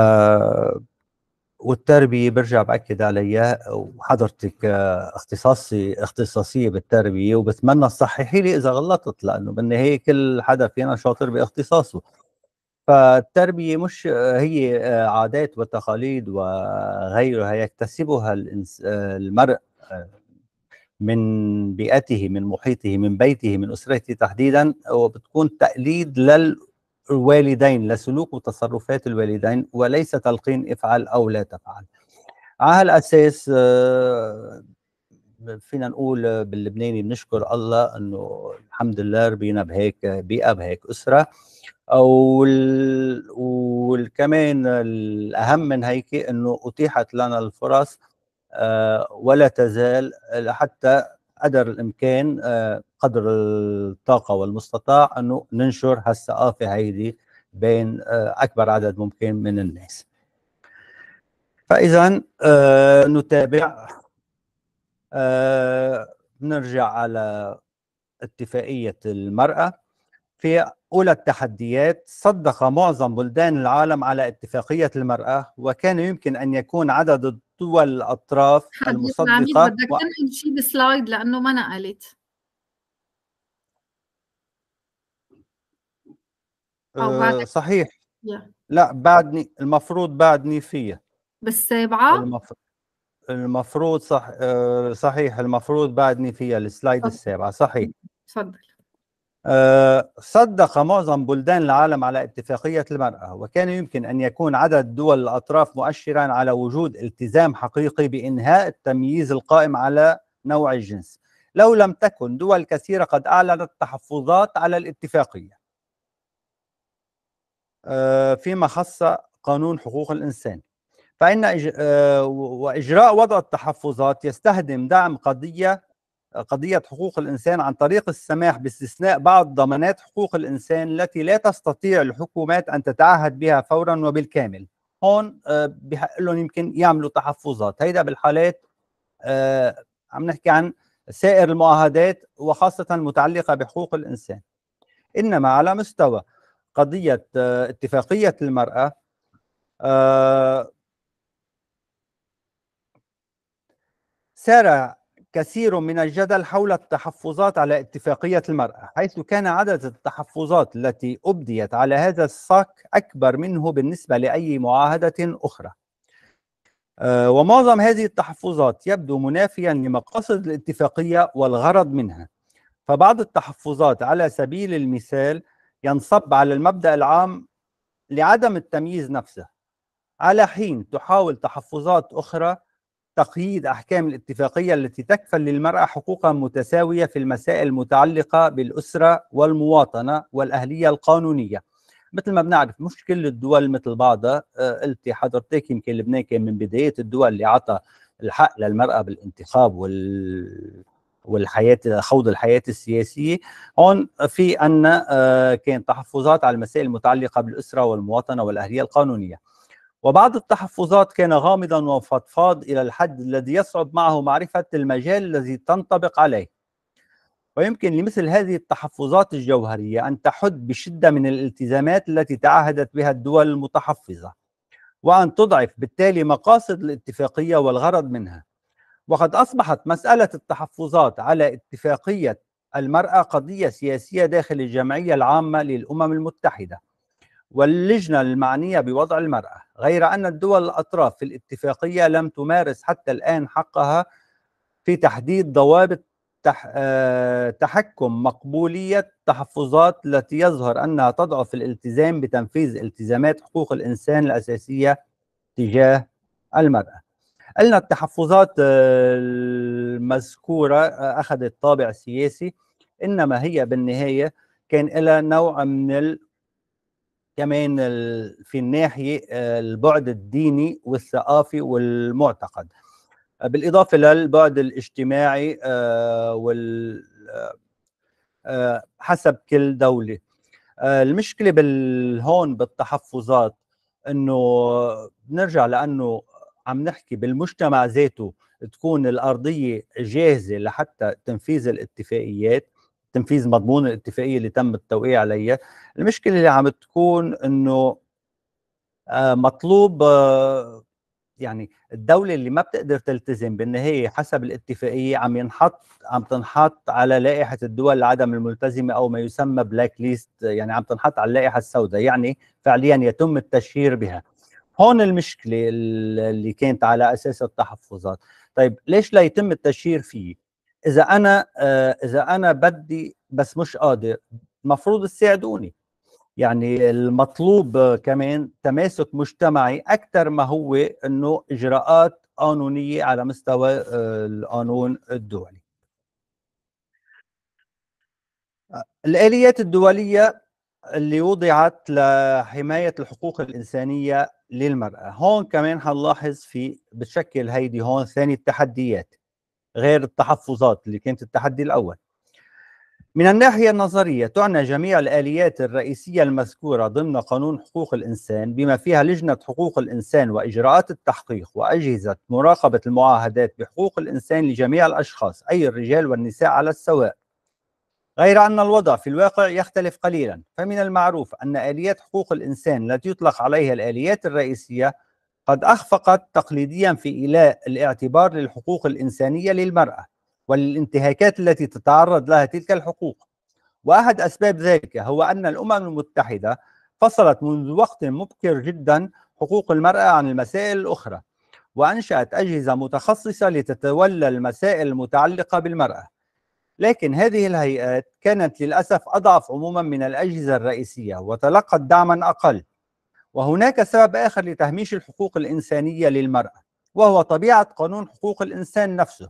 والتربيه برجع باكد عليها وحضرتك آه، اختصاصي اختصاصيه بالتربيه وبتمنى تصححي لي اذا غلطت لانه بالنهايه كل حدا فينا شاطر باختصاصه فالتربيه مش آه، هي آه، عادات وتقاليد وغيرها يكتسبها المرء من بيئته من محيطه من بيته من اسرته تحديدا وبتكون تقليد لل الوالدين لسلوك وتصرفات الوالدين وليس تلقين افعل او لا تفعل على هالاساس آه، فينا نقول باللبناني بنشكر الله انه الحمد لله ربينا بهيك بيئه بهيك اسره وكمان الاهم من هيك انه اتيحت لنا الفرص آه، ولا تزال لحتى قدر الامكان آه، قدر الطاقه والمستطاع انه ننشر هالثقافه هيدي بين آه، اكبر عدد ممكن من الناس فاذا آه، نتابع نرجع على اتفاقيه المراه في أولى التحديات صدق معظم بلدان العالم على اتفاقية المرأة وكان يمكن أن يكون عدد الدول الأطراف المصدقة بدك و... شيء بسلايد لأنه ما نقلت أو أه صحيح لا بعدني المفروض بعدني فيها بالسابعة المفروض المفروض صح آه، صحيح المفروض بعدني فيها السلايد السابعة صحيح تفضل آه، صدق معظم بلدان العالم على اتفاقية المرأة وكان يمكن أن يكون عدد دول الأطراف مؤشرا على وجود التزام حقيقي بإنهاء التمييز القائم على نوع الجنس لو لم تكن دول كثيرة قد أعلنت تحفظات على الاتفاقية آه، فيما خص قانون حقوق الإنسان فإن آه، وإجراء وضع التحفظات يستهدم دعم قضية قضية حقوق الإنسان عن طريق السماح باستثناء بعض ضمانات حقوق الإنسان التي لا تستطيع الحكومات أن تتعهد بها فورا وبالكامل هون آه، بحق لهم يمكن يعملوا تحفظات هيدا بالحالات آه، عم نحكي عن سائر المعاهدات وخاصة المتعلقة بحقوق الإنسان إنما على مستوى قضية آه، اتفاقية المرأة سارة كثير من الجدل حول التحفظات على اتفاقية المرأة حيث كان عدد التحفظات التي أبديت على هذا الصك أكبر منه بالنسبة لأي معاهدة أخرى آه، ومعظم هذه التحفظات يبدو منافيا لمقاصد الاتفاقية والغرض منها فبعض التحفظات على سبيل المثال ينصب على المبدأ العام لعدم التمييز نفسه على حين تحاول تحفظات أخرى تقييد أحكام الاتفاقية التي تكفل للمرأة حقوقا متساوية في المسائل المتعلقة بالأسرة والمواطنة والأهلية القانونية مثل ما بنعرف مش كل الدول مثل بعضها آه، قلتي حضرتك يمكن لبنان كان من بداية الدول اللي عطى الحق للمرأة بالانتخاب وال والحياة خوض الحياة السياسية هون في أن آه، كان تحفظات على المسائل المتعلقة بالأسرة والمواطنة والأهلية القانونية وبعض التحفظات كان غامضا وفضفاض إلى الحد الذي يصعب معه معرفة المجال الذي تنطبق عليه ويمكن لمثل هذه التحفظات الجوهرية أن تحد بشدة من الالتزامات التي تعهدت بها الدول المتحفظة وأن تضعف بالتالي مقاصد الاتفاقية والغرض منها وقد أصبحت مسألة التحفظات على اتفاقية المرأة قضية سياسية داخل الجمعية العامة للأمم المتحدة واللجنة المعنية بوضع المرأة غير أن الدول الأطراف في الاتفاقية لم تمارس حتى الآن حقها في تحديد ضوابط تح... آه، تحكم مقبولية تحفظات التي يظهر أنها تضعف الالتزام بتنفيذ التزامات حقوق الإنسان الأساسية تجاه المرأة قلنا التحفظات آه، المذكورة آه، أخذت طابع سياسي إنما هي بالنهاية كان لها نوع من كمان في الناحيه آه، البعد الديني والثقافي والمعتقد آه، بالاضافه للبعد الاجتماعي آه، وال حسب كل دوله المشكله بالهون بالتحفظات انه بنرجع لانه عم نحكي بالمجتمع ذاته تكون الارضيه جاهزه لحتى تنفيذ الاتفاقيات تنفيذ مضمون الاتفاقيه اللي تم التوقيع عليها المشكله اللي عم تكون انه آه، مطلوب آه، يعني الدولة اللي ما بتقدر تلتزم بالنهاية حسب الاتفاقية عم ينحط عم تنحط على لائحة الدول العدم الملتزمة أو ما يسمى بلاك ليست يعني عم تنحط على اللائحة السوداء يعني فعليا يتم التشهير بها هون المشكلة اللي كانت على أساس التحفظات طيب ليش لا يتم التشهير فيه اذا انا آه، اذا انا بدي بس مش قادر مفروض تساعدوني يعني المطلوب كمان تماسك مجتمعي اكثر ما هو انه اجراءات قانونيه على مستوى آه، القانون الدولي الاليات الدوليه اللي وضعت لحمايه الحقوق الانسانيه للمراه هون كمان هنلاحظ في بتشكل هيدي هون ثاني التحديات غير التحفظات اللي كانت التحدي الأول من الناحية النظرية تعنى جميع الآليات الرئيسية المذكورة ضمن قانون حقوق الإنسان بما فيها لجنة حقوق الإنسان وإجراءات التحقيق وأجهزة مراقبة المعاهدات بحقوق الإنسان لجميع الأشخاص أي الرجال والنساء على السواء غير أن الوضع في الواقع يختلف قليلا فمن المعروف أن آليات حقوق الإنسان التي يطلق عليها الآليات الرئيسية قد أخفقت تقليديا في إيلاء الاعتبار للحقوق الإنسانية للمرأة وللانتهاكات التي تتعرض لها تلك الحقوق وأحد أسباب ذلك هو أن الأمم المتحدة فصلت منذ وقت مبكر جدا حقوق المرأة عن المسائل الأخرى وأنشأت أجهزة متخصصة لتتولى المسائل المتعلقة بالمرأة لكن هذه الهيئات كانت للأسف أضعف عموما من الأجهزة الرئيسية وتلقت دعما أقل وهناك سبب آخر لتهميش الحقوق الإنسانية للمرأة وهو طبيعة قانون حقوق الإنسان نفسه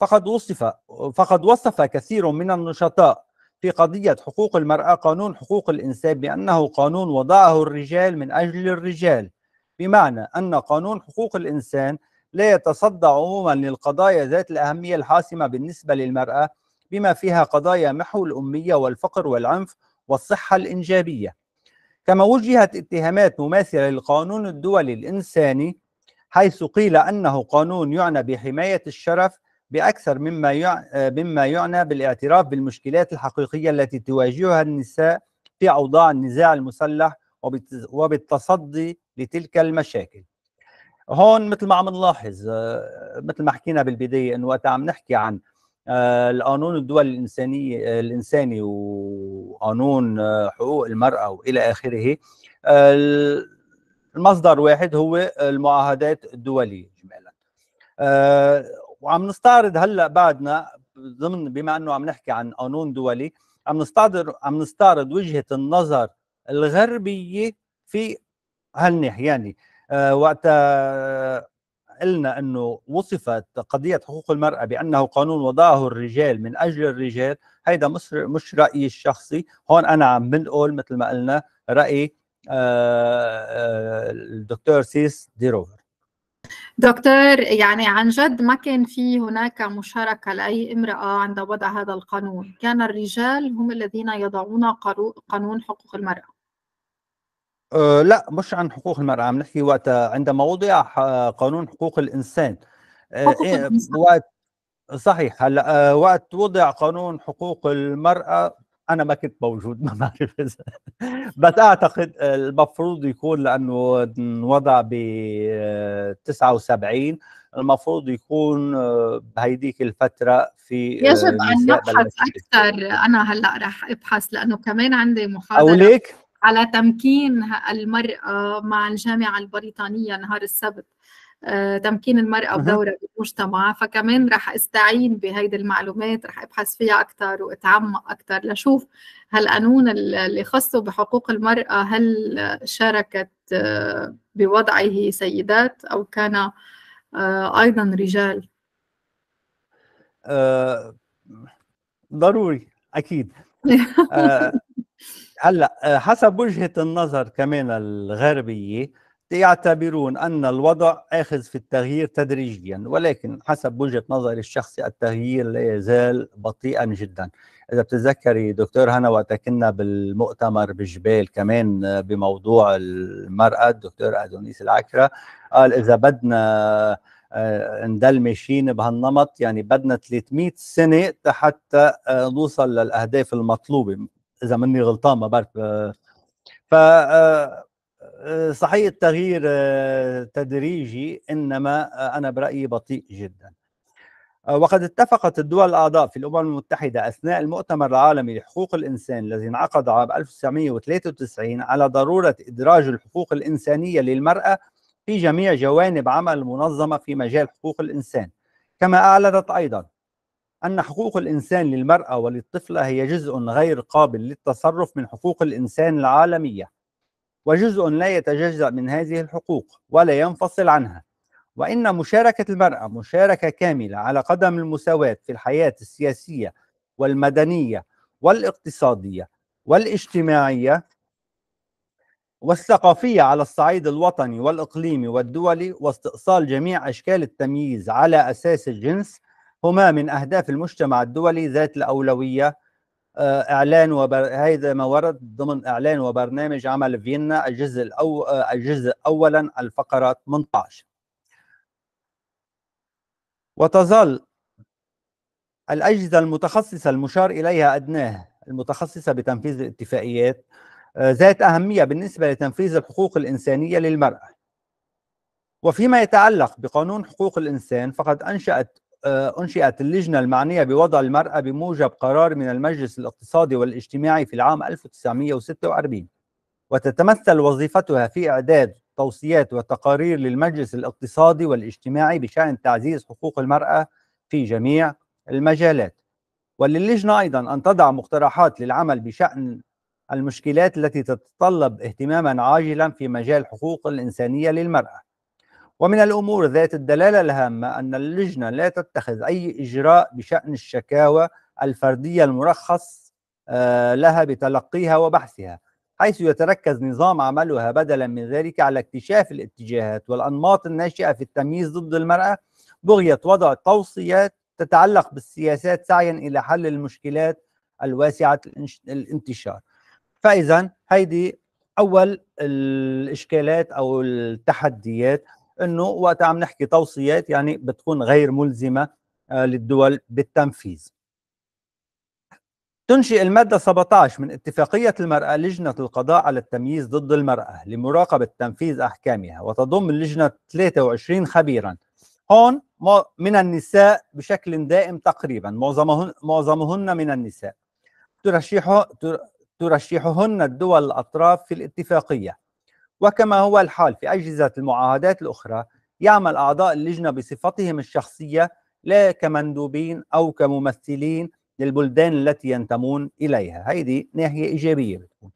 فقد وصف فقد وصف كثير من النشطاء في قضية حقوق المرأة قانون حقوق الإنسان بأنه قانون وضعه الرجال من أجل الرجال بمعنى أن قانون حقوق الإنسان لا يتصدى عموما للقضايا ذات الأهمية الحاسمة بالنسبة للمرأة بما فيها قضايا محو الأمية والفقر والعنف والصحة الإنجابية كما وجهت اتهامات مماثلة للقانون الدولي الإنساني حيث قيل أنه قانون يعنى بحماية الشرف بأكثر مما مما يعنى بالاعتراف بالمشكلات الحقيقية التي تواجهها النساء في أوضاع النزاع المسلح وبالتصدي لتلك المشاكل هون مثل ما عم نلاحظ آه، مثل ما حكينا بالبداية أنه وقت عم نحكي عن آه، القانون الدولي الانساني آه، الانساني وقانون آه، حقوق المراه والى اخره المصدر واحد هو المعاهدات الدوليه اجمالا وعم نستعرض هلا بعدنا ضمن بما انه عم نحكي عن قانون دولي عم نستعرض عم نستعرض وجهه النظر الغربيه في هالناحيه يعني وقت قلنا انه وصفت قضيه حقوق المراه بانه قانون وضعه الرجال من اجل الرجال هيدا مش مش رايي الشخصي هون انا عم بنقول مثل ما قلنا راي آه، آه، الدكتور سيس ديروفر دكتور يعني عن جد ما كان في هناك مشاركة لأي امرأة عند وضع هذا القانون كان الرجال هم الذين يضعون قانون حقوق المرأة أه، لا مش عن حقوق المرأة عم نحكي وقتها آه، عندما وضع آه، قانون حقوق الإنسان حقوق إيه الإنسان وقت صحيح هلا وقت وضع قانون حقوق المرأة أنا ما كنت موجود ما بعرف إذا بس أعتقد المفروض يكون لأنه انوضع ب 79 المفروض يكون بهيديك الفترة في يجب أن نبحث أكثر أنا هلا رح أبحث لأنه كمان عندي محاضرة أو ليك على تمكين المرأة مع الجامعة البريطانية نهار السبت آه، تمكين المرأة بدورها بالمجتمع فكمان رح استعين بهيدي المعلومات رح ابحث فيها أكثر واتعمق أكثر لشوف هالقانون اللي خصه بحقوق المرأة هل شاركت آه، بوضعه سيدات أو كان آه، أيضا رجال ضروري أكيد هلا آه، حسب وجهه النظر كمان الغربيه يعتبرون ان الوضع اخذ في التغيير تدريجيا ولكن حسب وجهه نظري الشخصي التغيير لا يزال بطيئا جدا اذا بتتذكري دكتور هنا وقت كنا بالمؤتمر بالجبال كمان آه، بموضوع المراه الدكتور ادونيس العكره قال اذا بدنا آه، ماشيين بهالنمط يعني بدنا 300 سنه حتى نوصل للاهداف المطلوبه اذا مني غلطان ما بعرف آه، ف آه، آه، صحيح التغيير تدريجي انما انا برايي بطيء جدا وقد اتفقت الدول الاعضاء في الامم المتحده اثناء المؤتمر العالمي لحقوق الانسان الذي انعقد عام 1993 على ضروره ادراج الحقوق الانسانيه للمراه في جميع جوانب عمل المنظمه في مجال حقوق الانسان كما اعلنت ايضا أن حقوق الإنسان للمرأة وللطفلة هي جزء غير قابل للتصرف من حقوق الإنسان العالمية وجزء لا يتجزأ من هذه الحقوق ولا ينفصل عنها وإن مشاركة المرأة مشاركة كاملة على قدم المساواة في الحياة السياسية والمدنية والاقتصادية والاجتماعية والثقافية على الصعيد الوطني والإقليمي والدولي واستئصال جميع أشكال التمييز على أساس الجنس هما من أهداف المجتمع الدولي ذات الأولوية آه، إعلان وبر... هذا ما ورد ضمن إعلان وبرنامج عمل فيينا الجزء الأو... آه، الجزء أولا الفقرة 18 وتظل الأجهزة المتخصصة المشار إليها أدناه المتخصصة بتنفيذ الاتفاقيات آه، ذات أهمية بالنسبة لتنفيذ الحقوق الإنسانية للمرأة وفيما يتعلق بقانون حقوق الإنسان فقد أنشأت آه، أنشئت اللجنة المعنية بوضع المرأة بموجب قرار من المجلس الاقتصادي والاجتماعي في العام 1946 وتتمثل وظيفتها في إعداد توصيات وتقارير للمجلس الاقتصادي والاجتماعي بشأن تعزيز حقوق المرأة في جميع المجالات وللجنة أيضا أن تضع مقترحات للعمل بشأن المشكلات التي تتطلب اهتماما عاجلا في مجال حقوق الإنسانية للمرأة ومن الأمور ذات الدلالة الهامة أن اللجنة لا تتخذ أي إجراء بشأن الشكاوى الفردية المرخص آه، لها بتلقيها وبحثها حيث يتركز نظام عملها بدلا من ذلك على اكتشاف الاتجاهات والأنماط الناشئة في التمييز ضد المرأة بغية وضع توصيات تتعلق بالسياسات سعيا إلى حل المشكلات الواسعة الانتشار فإذا هيدي أول الإشكالات أو التحديات انه وقت عم نحكي توصيات يعني بتكون غير ملزمه آه، للدول بالتنفيذ تنشئ المادة 17 من اتفاقية المرأة لجنة القضاء على التمييز ضد المرأة لمراقبة تنفيذ أحكامها وتضم اللجنة 23 خبيرا هون من النساء بشكل دائم تقريبا معظمهن, معظمهن من النساء ترشحه ترشحهن الدول الأطراف في الاتفاقية وكما هو الحال في أجهزة المعاهدات الأخرى يعمل أعضاء اللجنة بصفتهم الشخصية لا كمندوبين أو كممثلين للبلدان التي ينتمون إليها هذه ناحية إيجابية بتكون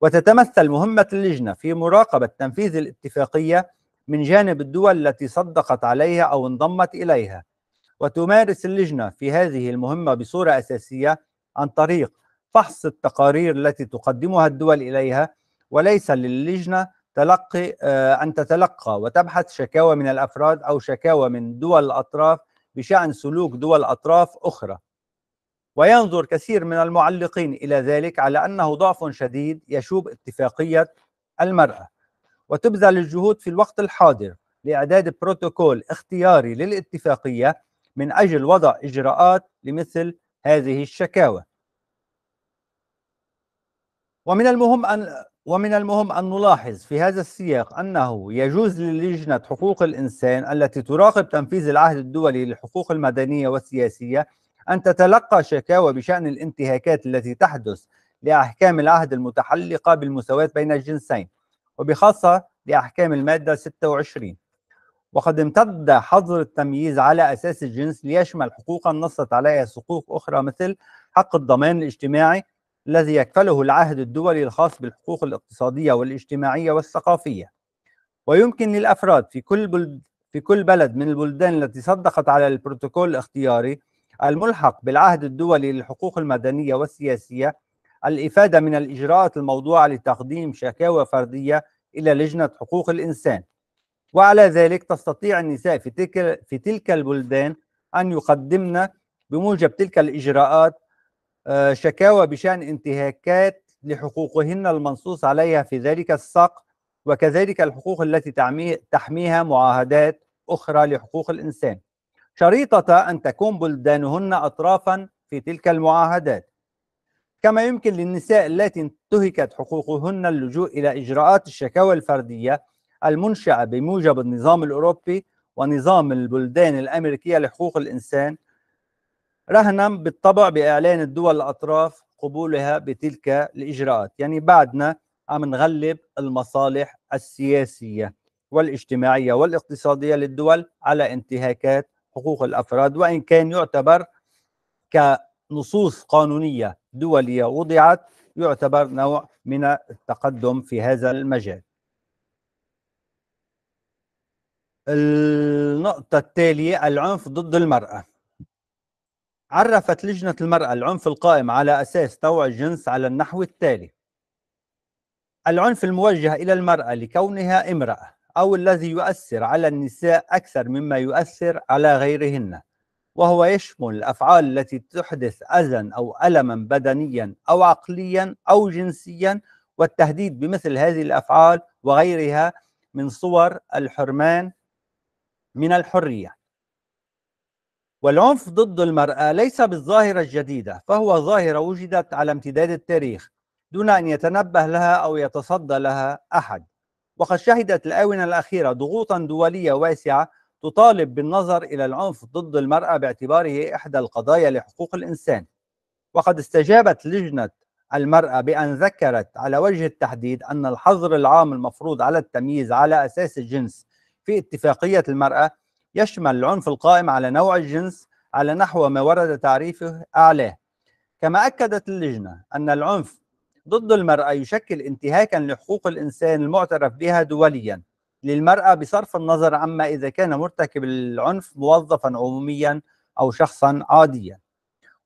وتتمثل مهمة اللجنة في مراقبة تنفيذ الاتفاقية من جانب الدول التي صدقت عليها أو انضمت إليها وتمارس اللجنة في هذه المهمة بصورة أساسية عن طريق فحص التقارير التي تقدمها الدول إليها وليس للجنة تلقي آه، أن تتلقى وتبحث شكاوى من الأفراد أو شكاوى من دول الأطراف بشأن سلوك دول أطراف أخرى وينظر كثير من المعلقين إلى ذلك على أنه ضعف شديد يشوب اتفاقية المرأة وتبذل الجهود في الوقت الحاضر لإعداد بروتوكول اختياري للاتفاقية من أجل وضع إجراءات لمثل هذه الشكاوى ومن المهم أن ومن المهم أن نلاحظ في هذا السياق أنه يجوز للجنة حقوق الإنسان التي تراقب تنفيذ العهد الدولي للحقوق المدنية والسياسية أن تتلقى شكاوى بشأن الانتهاكات التي تحدث لأحكام العهد المتعلقة بالمساواة بين الجنسين وبخاصة لأحكام المادة 26 وقد امتد حظر التمييز على أساس الجنس ليشمل حقوقا نصت عليها حقوق أخرى مثل حق الضمان الاجتماعي الذي يكفله العهد الدولي الخاص بالحقوق الاقتصادية والاجتماعية والثقافية ويمكن للأفراد في كل بلد في كل بلد من البلدان التي صدقت على البروتوكول الاختياري الملحق بالعهد الدولي للحقوق المدنية والسياسية الإفادة من الإجراءات الموضوعة لتقديم شكاوى فردية إلى لجنة حقوق الإنسان وعلى ذلك تستطيع النساء في تلك في تلك البلدان أن يقدمن بموجب تلك الإجراءات آه، شكاوى بشأن انتهاكات لحقوقهن المنصوص عليها في ذلك السقف وكذلك الحقوق التي تحميها معاهدات أخرى لحقوق الإنسان شريطة أن تكون بلدانهن أطرافا في تلك المعاهدات كما يمكن للنساء التي انتهكت حقوقهن اللجوء إلى إجراءات الشكاوى الفردية المنشأة بموجب النظام الأوروبي ونظام البلدان الأمريكية لحقوق الإنسان رهنا بالطبع بإعلان الدول الأطراف قبولها بتلك الإجراءات يعني بعدنا عم نغلب المصالح السياسية والاجتماعية والاقتصادية للدول على انتهاكات حقوق الأفراد وإن كان يعتبر كنصوص قانونية دولية وضعت يعتبر نوع من التقدم في هذا المجال النقطة التالية العنف ضد المرأة عرفت لجنة المرأة العنف القائم على أساس نوع الجنس على النحو التالي العنف الموجه إلى المرأة لكونها امرأة أو الذي يؤثر على النساء أكثر مما يؤثر على غيرهن وهو يشمل الأفعال التي تحدث أذى أو ألما بدنيا أو عقليا أو جنسيا والتهديد بمثل هذه الأفعال وغيرها من صور الحرمان من الحرية والعنف ضد المرأة ليس بالظاهرة الجديدة فهو ظاهرة وجدت على امتداد التاريخ دون أن يتنبه لها أو يتصدى لها أحد وقد شهدت الآونة الأخيرة ضغوطا دولية واسعة تطالب بالنظر إلى العنف ضد المرأة باعتباره إحدى القضايا لحقوق الإنسان وقد استجابت لجنة المرأة بأن ذكرت على وجه التحديد أن الحظر العام المفروض على التمييز على أساس الجنس في اتفاقية المرأة يشمل العنف القائم على نوع الجنس على نحو ما ورد تعريفه أعلاه كما أكدت اللجنة أن العنف ضد المرأة يشكل انتهاكا لحقوق الإنسان المعترف بها دوليا للمرأة بصرف النظر عما إذا كان مرتكب العنف موظفا عموميا أو شخصا عاديا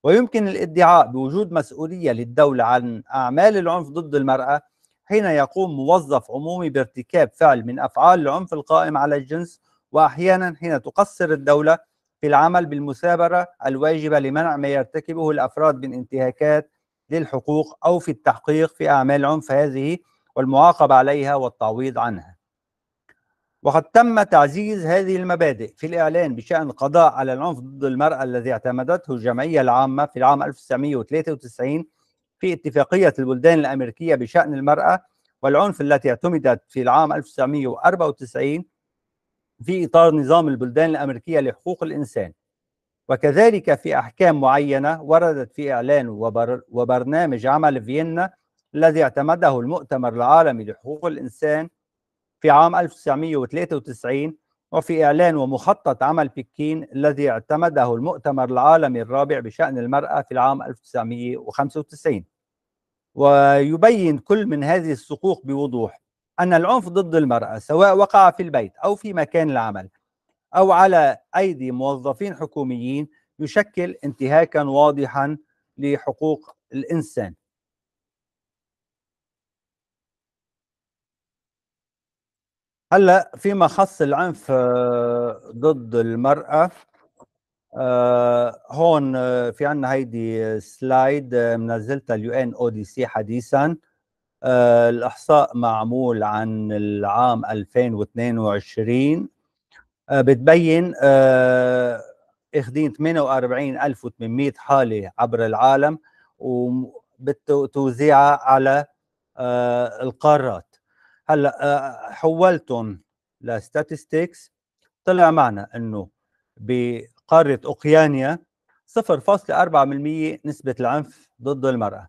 ويمكن الادعاء بوجود مسؤولية للدولة عن أعمال العنف ضد المرأة حين يقوم موظف عمومي بارتكاب فعل من أفعال العنف القائم على الجنس واحيانا حين تقصر الدوله في العمل بالمثابره الواجبه لمنع ما يرتكبه الافراد من انتهاكات للحقوق او في التحقيق في اعمال عنف هذه والمعاقبه عليها والتعويض عنها. وقد تم تعزيز هذه المبادئ في الإعلان بشأن القضاء على العنف ضد المرأة الذي اعتمدته الجمعية العامة في العام 1993 في اتفاقية البلدان الأمريكية بشأن المرأة والعنف التي اعتمدت في العام 1994 في إطار نظام البلدان الأمريكية لحقوق الإنسان وكذلك في أحكام معينة وردت في إعلان وبر وبرنامج عمل فيينا الذي اعتمده المؤتمر العالمي لحقوق الإنسان في عام 1993 وفي إعلان ومخطط عمل بكين الذي اعتمده المؤتمر العالمي الرابع بشأن المرأة في العام 1995 ويبين كل من هذه السقوق بوضوح أن العنف ضد المرأة سواء وقع في البيت أو في مكان العمل أو على أيدي موظفين حكوميين يشكل انتهاكا واضحا لحقوق الإنسان هلا فيما خص العنف آه، ضد المرأة آه، هون آه، في عنا هيدي سلايد منزلتها اليو ان او دي سي حديثا آه، الاحصاء معمول عن العام 2022 آه، بتبين آه، اخذين 48800 حاله عبر العالم وتوزيعها على القارات هلا حولتهم لستاتستكس طلع معنا انه بقاره اوقيانيا 0.4% نسبه العنف ضد المراه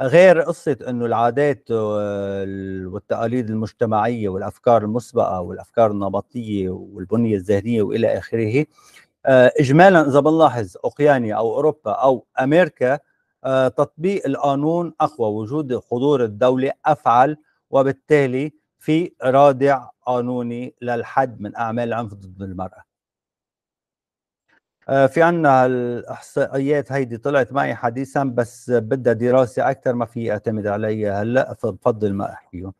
غير قصة انه العادات آه، والتقاليد المجتمعية والافكار المسبقة والافكار النمطية والبنية الذهنية والى اخره آه، اجمالا اذا بنلاحظ اوقيانيا او اوروبا او امريكا آه، تطبيق القانون اقوى وجود حضور الدولة افعل وبالتالي في رادع قانوني للحد من اعمال العنف ضد المرأة آه، في عنا الاحصائيات هيدي طلعت معي حديثا بس بدها دراسه اكثر ما في اعتمد عليها هلا فبفضل ما احكيهم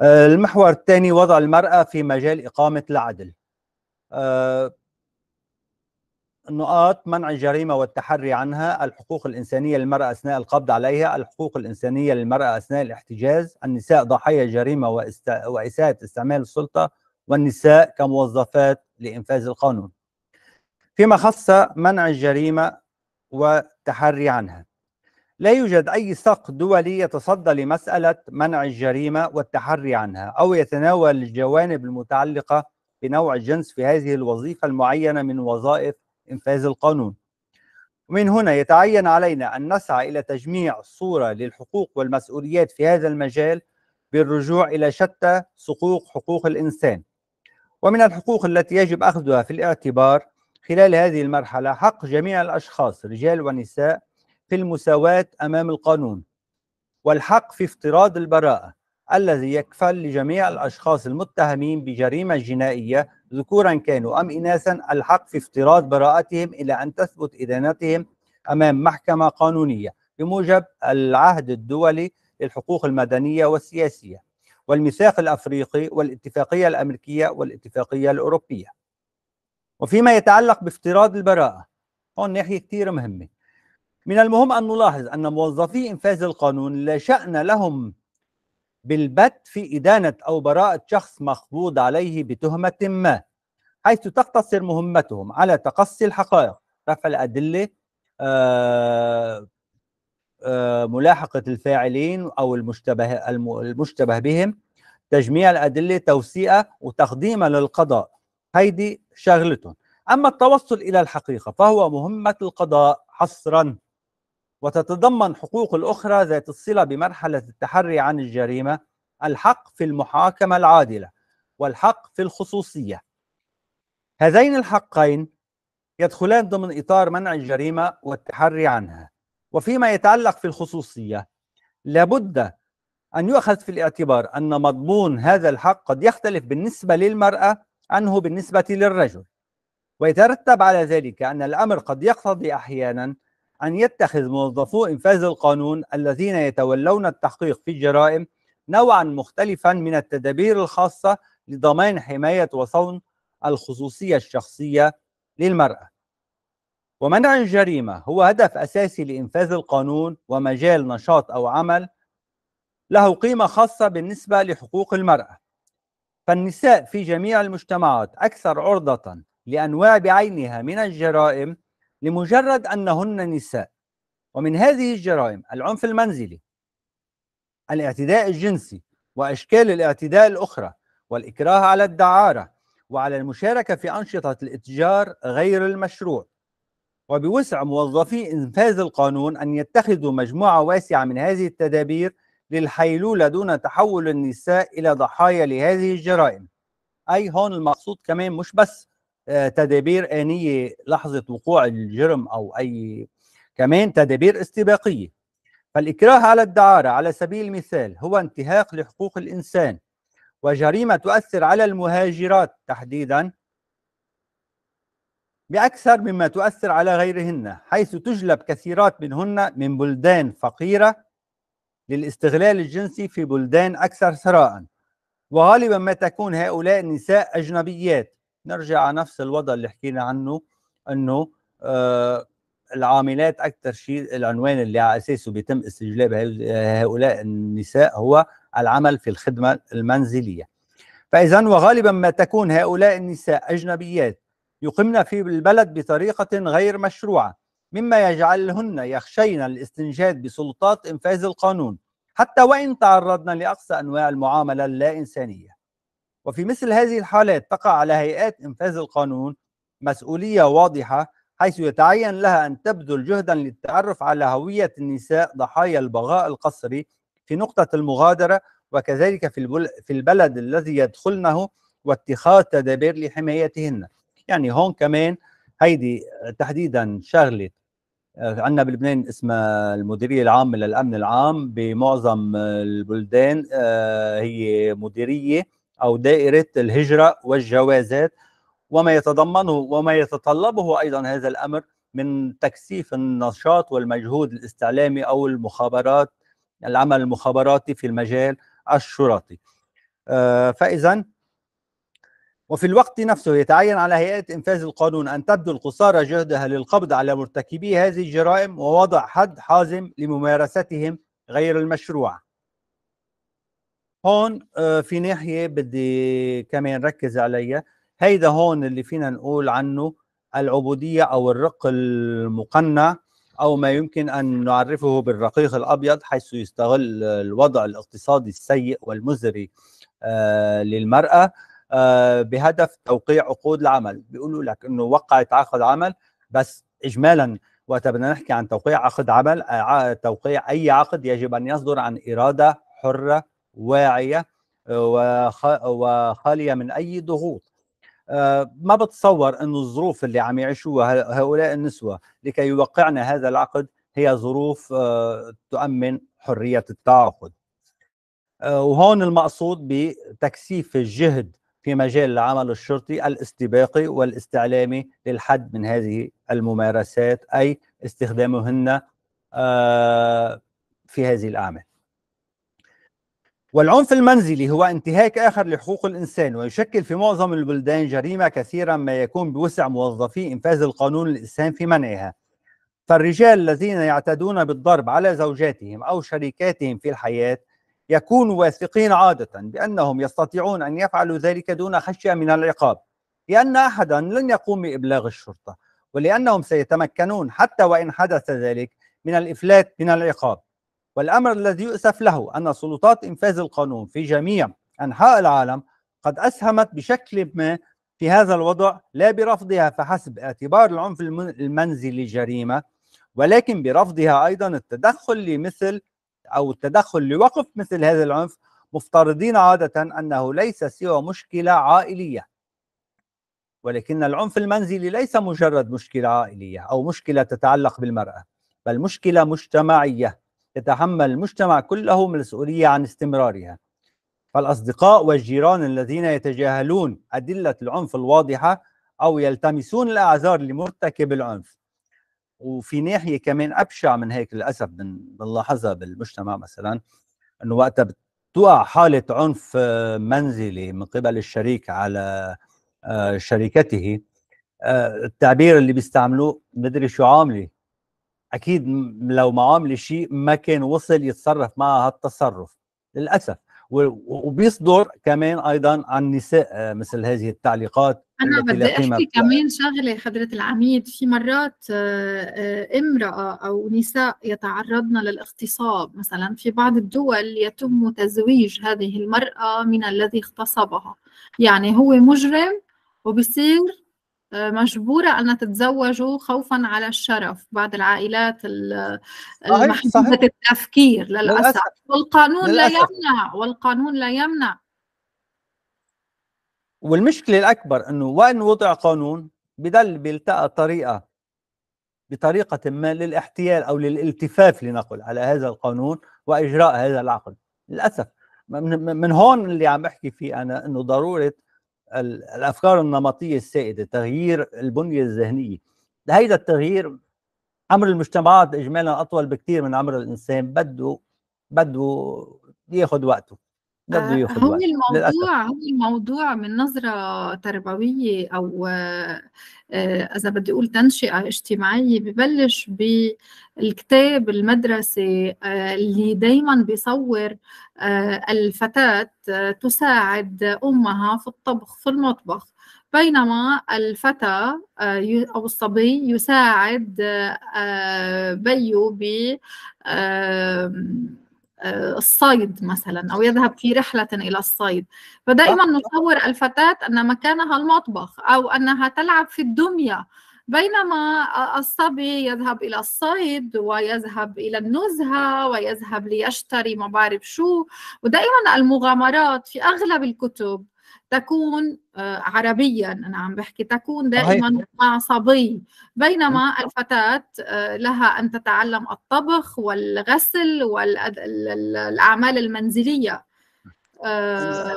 آه، المحور الثاني وضع المراه في مجال اقامه العدل آه، نقاط منع الجريمه والتحري عنها، الحقوق الانسانيه للمراه اثناء القبض عليها، الحقوق الانسانيه للمراه اثناء الاحتجاز، النساء ضحايا جريمه واساءه استعمال السلطه، والنساء كموظفات لانفاذ القانون. فيما خص منع الجريمة والتحري عنها لا يوجد أي ساق دولي يتصدى لمسألة منع الجريمة والتحري عنها أو يتناول الجوانب المتعلقة بنوع الجنس في هذه الوظيفة المعينة من وظائف إنفاذ القانون ومن هنا يتعين علينا أن نسعى إلى تجميع صورة للحقوق والمسؤوليات في هذا المجال بالرجوع إلى شتى صقوق حقوق الإنسان ومن الحقوق التي يجب أخذها في الاعتبار خلال هذه المرحلة حق جميع الأشخاص رجال ونساء في المساواة أمام القانون والحق في افتراض البراءة الذي يكفل لجميع الأشخاص المتهمين بجريمة جنائية ذكورا كانوا أم إناثا الحق في افتراض براءتهم إلى أن تثبت إدانتهم أمام محكمة قانونية بموجب العهد الدولي للحقوق المدنية والسياسية والميثاق الأفريقي والاتفاقية الأمريكية والاتفاقية الأوروبية وفيما يتعلق بافتراض البراءة هون ناحية كثير مهمة من المهم أن نلاحظ أن موظفي إنفاذ القانون لا شأن لهم بالبت في إدانة أو براءة شخص مقبوض عليه بتهمة ما حيث تقتصر مهمتهم على تقصي الحقائق رفع الأدلة آه, آه، ملاحقة الفاعلين أو المشتبه المشتبه بهم تجميع الأدلة توسيئة وتقديمها للقضاء هيدي شغلتهم أما التوصل إلى الحقيقة فهو مهمة القضاء حصرا وتتضمن حقوق الأخرى ذات الصلة بمرحلة التحري عن الجريمة الحق في المحاكمة العادلة والحق في الخصوصية هذين الحقين يدخلان ضمن إطار منع الجريمة والتحري عنها وفيما يتعلق في الخصوصية لابد أن يؤخذ في الاعتبار أن مضمون هذا الحق قد يختلف بالنسبة للمرأة عنه بالنسبة للرجل ويترتب على ذلك أن الأمر قد يقتضي أحيانا أن يتخذ موظفو إنفاذ القانون الذين يتولون التحقيق في الجرائم نوعا مختلفا من التدابير الخاصة لضمان حماية وصون الخصوصية الشخصية للمرأة ومنع الجريمة هو هدف أساسي لإنفاذ القانون ومجال نشاط أو عمل له قيمة خاصة بالنسبة لحقوق المرأة فالنساء في جميع المجتمعات أكثر عرضة لأنواع بعينها من الجرائم لمجرد أنهن نساء ومن هذه الجرائم العنف المنزلي الاعتداء الجنسي وأشكال الاعتداء الأخرى والإكراه على الدعارة وعلى المشاركة في أنشطة الاتجار غير المشروع وبوسع موظفي إنفاذ القانون أن يتخذوا مجموعة واسعة من هذه التدابير للحيلولة دون تحول النساء إلى ضحايا لهذه الجرائم أي هون المقصود كمان مش بس آه، تدابير آنية لحظة وقوع الجرم أو أي كمان تدابير استباقية فالإكراه على الدعارة على سبيل المثال هو انتهاك لحقوق الإنسان وجريمة تؤثر على المهاجرات تحديدا بأكثر مما تؤثر على غيرهن حيث تجلب كثيرات منهن من بلدان فقيرة للاستغلال الجنسي في بلدان أكثر ثراء وغالبا ما تكون هؤلاء نساء أجنبيات نرجع على نفس الوضع اللي حكينا عنه أنه آه العاملات أكثر شيء العنوان اللي على أساسه بيتم استجلاب هؤلاء النساء هو العمل في الخدمة المنزلية فإذا وغالبا ما تكون هؤلاء النساء أجنبيات يقمن في البلد بطريقة غير مشروعة مما يجعلهن يخشين الاستنجاد بسلطات إنفاذ القانون حتى وإن تعرضن لأقصى أنواع المعاملة اللا إنسانية وفي مثل هذه الحالات تقع على هيئات إنفاذ القانون مسؤولية واضحة حيث يتعين لها أن تبذل جهدا للتعرف على هوية النساء ضحايا البغاء القسري في نقطة المغادرة وكذلك في في البلد الذي يدخلنه واتخاذ تدابير لحمايتهن يعني هون كمان هيدي آه، تحديدا شغله آه، عندنا بلبنان اسمها المديريه العامه للامن العام بمعظم آه، البلدان هي مديريه او دائره الهجره والجوازات وما يتضمنه وما يتطلبه ايضا هذا الامر من تكثيف النشاط والمجهود الاستعلامي او المخابرات العمل المخابراتي في المجال الشرطي فاذا وفي الوقت نفسه يتعين على هيئة إنفاذ القانون أن تبذل قصارى جهدها للقبض على مرتكبي هذه الجرائم ووضع حد حازم لممارستهم غير المشروعة هون آه، في ناحية بدي كمان ركز عليها هيدا هون اللي فينا نقول عنه العبودية أو الرق المقنع أو ما يمكن أن نعرفه بالرقيق الأبيض حيث يستغل الوضع الاقتصادي السيء والمزري آه، للمرأة آه، بهدف توقيع عقود العمل بيقولوا لك انه وقعت عقد عمل بس اجمالا وقت بدنا نحكي عن توقيع عقد عمل آه، توقيع اي عقد يجب ان يصدر عن اراده حره واعيه آه، وخاليه من اي ضغوط ما بتصور انه الظروف اللي عم يعيشوها هؤلاء النسوه لكي يوقعن هذا العقد هي ظروف تؤمن حريه التعاقد وهون المقصود بتكثيف الجهد في مجال العمل الشرطي الاستباقي والاستعلامي للحد من هذه الممارسات أي استخدامهن آه، في هذه الأعمال والعنف المنزلي هو انتهاك آخر لحقوق الإنسان ويشكل في معظم البلدان جريمة كثيرا ما يكون بوسع موظفي إنفاذ القانون الإسلام في منعها فالرجال الذين يعتدون بالضرب على زوجاتهم أو شريكاتهم في الحياة يكونوا واثقين عادة بأنهم يستطيعون أن يفعلوا ذلك دون خشية من العقاب لأن أحدا لن يقوم بإبلاغ الشرطة ولأنهم سيتمكنون حتى وإن حدث ذلك من الإفلات من العقاب والأمر الذي يؤسف له أن سلطات إنفاذ القانون في جميع أنحاء العالم قد أسهمت بشكل ما في هذا الوضع لا برفضها فحسب اعتبار العنف المنزلي جريمة ولكن برفضها أيضا التدخل لمثل أو التدخل لوقف مثل هذا العنف مفترضين عادة أنه ليس سوى مشكلة عائلية ولكن العنف المنزلي ليس مجرد مشكلة عائلية أو مشكلة تتعلق بالمرأة بل مشكلة مجتمعية يتحمل المجتمع كله مسؤولية عن استمرارها فالأصدقاء والجيران الذين يتجاهلون أدلة العنف الواضحة أو يلتمسون الأعذار لمرتكب العنف وفي ناحيه كمان ابشع من هيك للاسف بنلاحظها بالمجتمع مثلا انه وقتها بتوقع حاله عنف آه، منزلي من قبل الشريك على آه، شركته آه، التعبير اللي بيستعملوه مدري شو عامله اكيد لو ما عامله شيء ما كان وصل يتصرف معها هالتصرف للاسف وبيصدر كمان ايضا عن نساء مثل هذه التعليقات أنا بدي أحكي كمان شغلة حضرة العميد في مرات آه، آه، امرأة أو نساء يتعرضن للاغتصاب مثلا في بعض الدول يتم تزويج هذه المرأة من الذي اغتصبها يعني هو مجرم وبصير آه، مجبورة أن تتزوجوا خوفا على الشرف بعض العائلات المحدودة التفكير للأسف, للأسف. والقانون للأسف. لا يمنع والقانون لا يمنع والمشكله الاكبر انه وان وضع قانون بضل بيلتقى طريقه بطريقه ما للاحتيال او للالتفاف لنقل على هذا القانون واجراء هذا العقد للاسف من هون اللي عم بحكي فيه انا انه ضروره الافكار النمطيه السائده تغيير البنيه الذهنيه هيدا التغيير عمر المجتمعات اجمالا اطول بكثير من عمر الانسان بده بده ياخذ وقته قد آه، ياخد هو وقت للاسف الموضوع هو الموضوع من نظرة تربوية أو آه، آه، إذا بدي أقول تنشئة اجتماعية ببلش بالكتاب المدرسي اللي دايما بيصور الفتاة تساعد أمها في الطبخ في المطبخ بينما الفتى أو الصبي يساعد بيو ب آه، الصيد مثلا أو يذهب في رحلة إلى الصيد فدائما نصور الفتاة أن مكانها المطبخ أو أنها تلعب في الدمية بينما الصبي يذهب إلى الصيد ويذهب إلى النزهة ويذهب ليشتري ما بعرف شو ودائما المغامرات في أغلب الكتب تكون آه، عربيا أنا عم بحكي تكون دائما مع صبي بينما الفتاة آه، لها أن تتعلم الطبخ والغسل والأعمال المنزلية آه،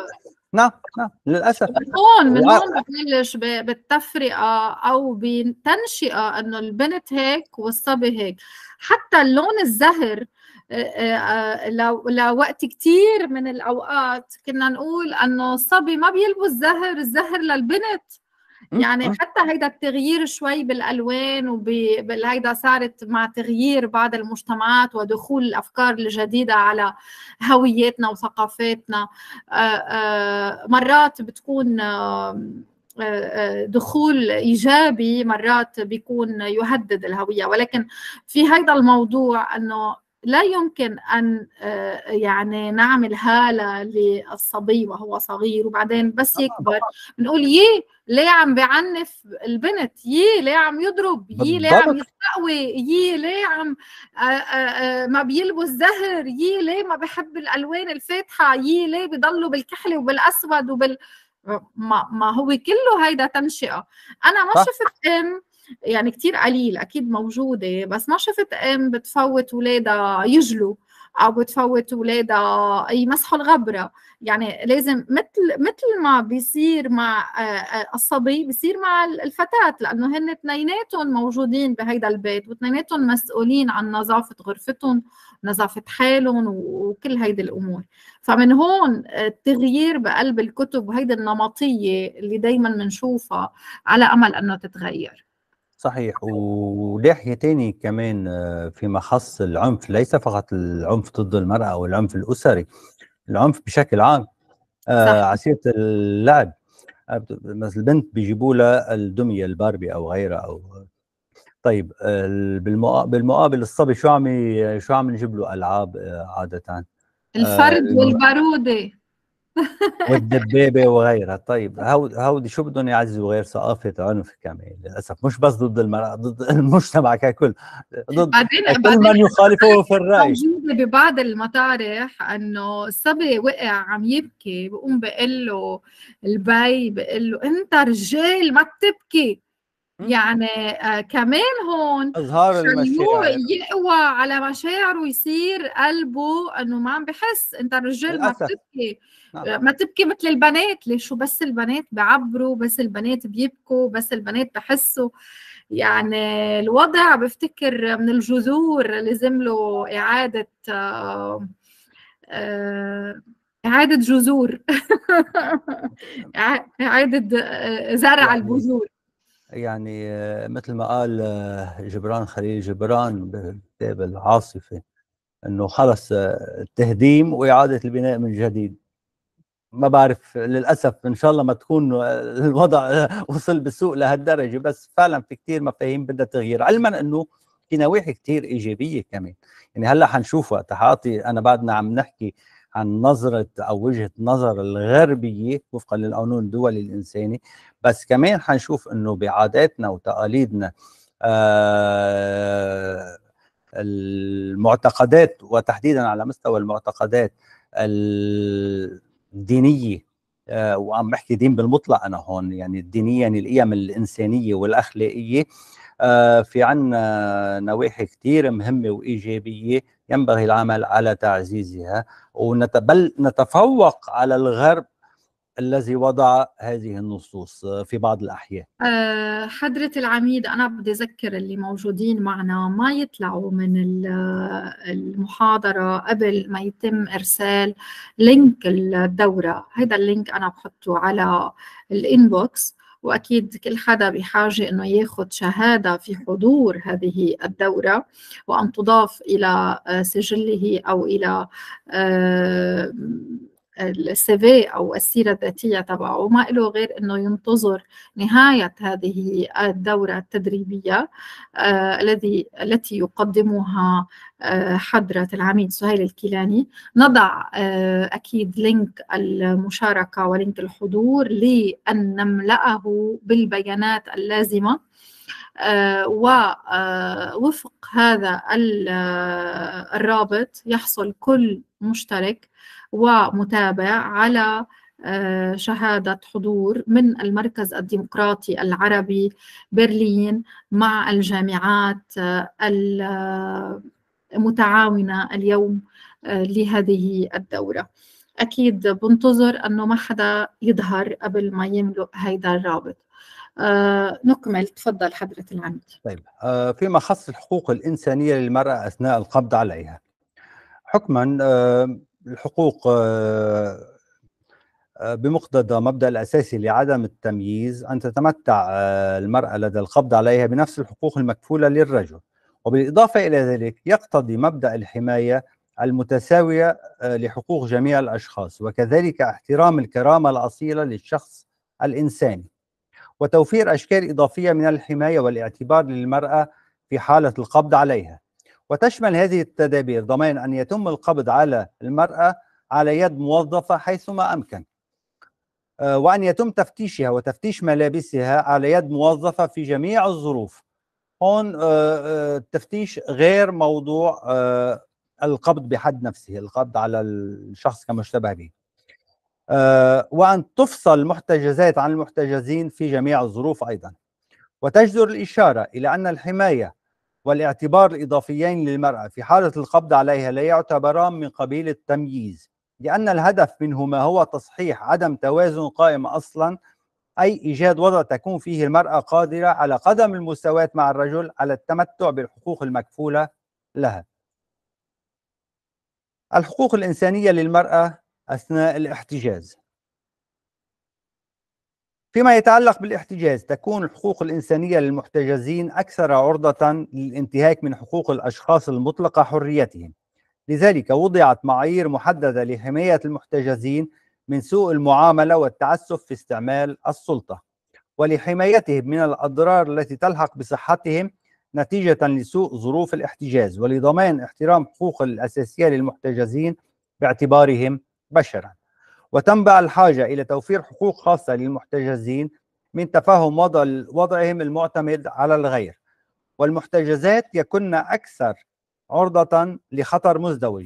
نعم نعم للاسف من هون من هون ببلش بالتفرقه او بتنشئه انه البنت هيك والصبي هيك حتى اللون الزهر آه، آه، آه، لوقت كتير من الأوقات كنا نقول أنه الصبي ما بيلبس زهر الزهر للبنت يعني حتى هيدا التغيير شوي بالالوان وبهيدا صارت مع تغيير بعض المجتمعات ودخول الافكار الجديده على هويتنا وثقافاتنا مرات بتكون دخول ايجابي مرات بيكون يهدد الهويه ولكن في هذا الموضوع انه لا يمكن ان آه، يعني نعمل هاله للصبي وهو صغير وبعدين بس يكبر بنقول يي ليه عم بعنف البنت يي ليه عم يضرب يي ليه عم يستقوي يي ليه عم آه، آه، ما بيلبس زهر يي ليه ما بحب الالوان الفاتحه يي ليه بضلوا بالكحله وبالاسود وبال ما, ما هو كله هيدا تنشئه انا ما شفت ام يعني كتير قليل اكيد موجوده بس ما شفت ام بتفوت ولادها يجلوا او بتفوت ولادها يمسحوا الغبره يعني لازم مثل مثل ما بيصير مع آه، آه، الصبي بيصير مع الفتاه لانه هن اثنيناتهم موجودين بهيدا البيت واثنيناتهم مسؤولين عن نظافه غرفتهم نظافه حالهم وكل هيدي الامور فمن هون التغيير بقلب الكتب وهيدي النمطيه اللي دائما بنشوفها على امل انه تتغير صحيح وناحية تاني كمان آه، فيما خص العنف ليس فقط العنف ضد المرأة أو العنف الأسري العنف بشكل عام آه عسيرة اللعب آه، مثل البنت بيجيبوا لها الدمية الباربي أو غيرها أو طيب بالمقابل الصبي شو عم شو عم نجيب له ألعاب آه، عادة الفرد والبارودة والدبابه وغيرها طيب هودي شو بدهم يعزوا غير ثقافه عنف كمان للاسف مش بس ضد المراه ضد المجتمع ككل ضد بعدين كل من يخالفه في الراي موجوده ببعض المطارح انه الصبي وقع عم يبكي بقوم بقول له البي بقول له انت رجال ما بتبكي يعني آه كمان هون اظهار المشاعر يعني. يقوى على مشاعره ويصير قلبه انه ما عم بحس انت الرجال ما بتبكي نعم. آه، ما تبكي مثل البنات ليش شو بس البنات بعبروا بس البنات بيبكوا بس البنات بحسوا يعني الوضع بفتكر من الجذور لازم له إعادة آه، آه، إعادة جذور إعادة زرع البذور يعني, يعني، مثل ما قال جبران خليل جبران بكتاب العاصفة انه خلص التهديم واعاده البناء من جديد ما بعرف للاسف ان شاء الله ما تكون الوضع وصل بالسوء لهالدرجه بس فعلا في كثير مفاهيم بدها تغيير علما انه في نواحي كثير ايجابيه كمان يعني هلا حنشوفها تحاطي انا بعدنا عم نحكي عن نظرة أو وجهة نظر الغربية وفقا للقانون الدولي الإنساني بس كمان حنشوف أنه بعاداتنا وتقاليدنا آه، المعتقدات وتحديدا على مستوى المعتقدات دينيه آه، وعم بحكي دين بالمطلق انا هون يعني الدينيه يعني القيم الانسانيه والاخلاقيه آه، في عنا نواحي كثير مهمة وإيجابية ينبغي العمل على تعزيزها ونتفوق على الغرب الذي وضع هذه النصوص في بعض الأحيان آه، حضرة العميد أنا بدي أذكر اللي موجودين معنا ما يطلعوا من المحاضرة قبل ما يتم إرسال لينك الدورة هذا اللينك أنا بحطه على الإنبوكس واكيد كل حدا بحاجه انه ياخذ شهاده في حضور هذه الدوره وان تضاف الى آه، سجله او الى آه، السيفي او السيره الذاتيه تبعه ما له غير انه ينتظر نهايه هذه الدوره التدريبيه آه، الذي التي يقدمها آه، حضرة العميد سهيل الكيلاني نضع آه، أكيد لينك المشاركة ولينك الحضور لأن نملأه بالبيانات اللازمة ووفق هذا الرابط يحصل كل مشترك ومتابع على آه، شهادة حضور من المركز الديمقراطي العربي برلين مع الجامعات آه، المتعاونة اليوم آه، لهذه الدورة أكيد بنتظر أنه ما حدا يظهر قبل ما يملؤ هيدا الرابط نكمل تفضل حضرة العميد طيب فيما خص الحقوق الإنسانية للمرأة أثناء القبض عليها حكما الحقوق آه، آه، بمقتضى مبدا الاساسي لعدم التمييز ان تتمتع آه، المراه لدى القبض عليها بنفس الحقوق المكفوله للرجل وبالاضافه الى ذلك يقتضي مبدا الحمايه المتساويه لحقوق جميع الاشخاص وكذلك احترام الكرامه الاصيله للشخص الانساني وتوفير اشكال اضافيه من الحمايه والاعتبار للمراه في حاله القبض عليها وتشمل هذه التدابير ضمان أن يتم القبض على المرأة على يد موظفة حيثما أمكن آه، وأن يتم تفتيشها وتفتيش ملابسها على يد موظفة في جميع الظروف هون التفتيش آه، آه، غير موضوع القبض بحد نفسه القبض على الشخص كمشتبه به وأن تفصل المحتجزات عن المحتجزين في جميع الظروف أيضا وتجدر الإشارة إلى أن الحماية والاعتبار الإضافيين للمرأة في حالة القبض عليها لا يعتبران من قبيل التمييز لأن الهدف منهما هو تصحيح عدم توازن قائم أصلا أي إيجاد وضع تكون فيه المرأة قادرة على قدم المساواة مع الرجل على التمتع بالحقوق المكفولة لها الحقوق الإنسانية للمرأة أثناء الاحتجاز فيما يتعلق بالاحتجاز تكون الحقوق الإنسانية للمحتجزين أكثر عرضة للانتهاك من حقوق الأشخاص المطلقة حريتهم لذلك وضعت معايير محددة لحماية المحتجزين من سوء المعاملة والتعسف في استعمال السلطة ولحمايتهم من الأضرار التي تلحق بصحتهم نتيجة لسوء ظروف الاحتجاز ولضمان احترام حقوق الأساسية للمحتجزين باعتبارهم بشرا وتنبع الحاجة إلى توفير حقوق خاصة للمحتجزين من تفهم وضع وضعهم المعتمد على الغير والمحتجزات يكن أكثر عرضة لخطر مزدوج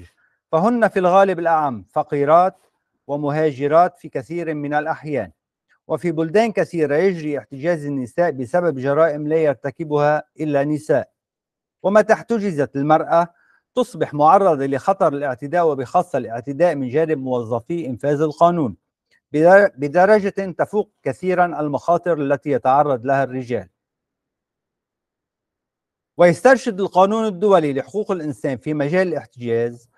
فهن في الغالب الأعم فقيرات ومهاجرات في كثير من الأحيان وفي بلدان كثيرة يجري احتجاز النساء بسبب جرائم لا يرتكبها إلا نساء ومتى احتجزت المرأة تصبح معرضة لخطر الاعتداء وبخاصة الاعتداء من جانب موظفي إنفاذ القانون بدرجة تفوق كثيرا المخاطر التي يتعرض لها الرجال ويسترشد القانون الدولي لحقوق الإنسان في مجال الاحتجاز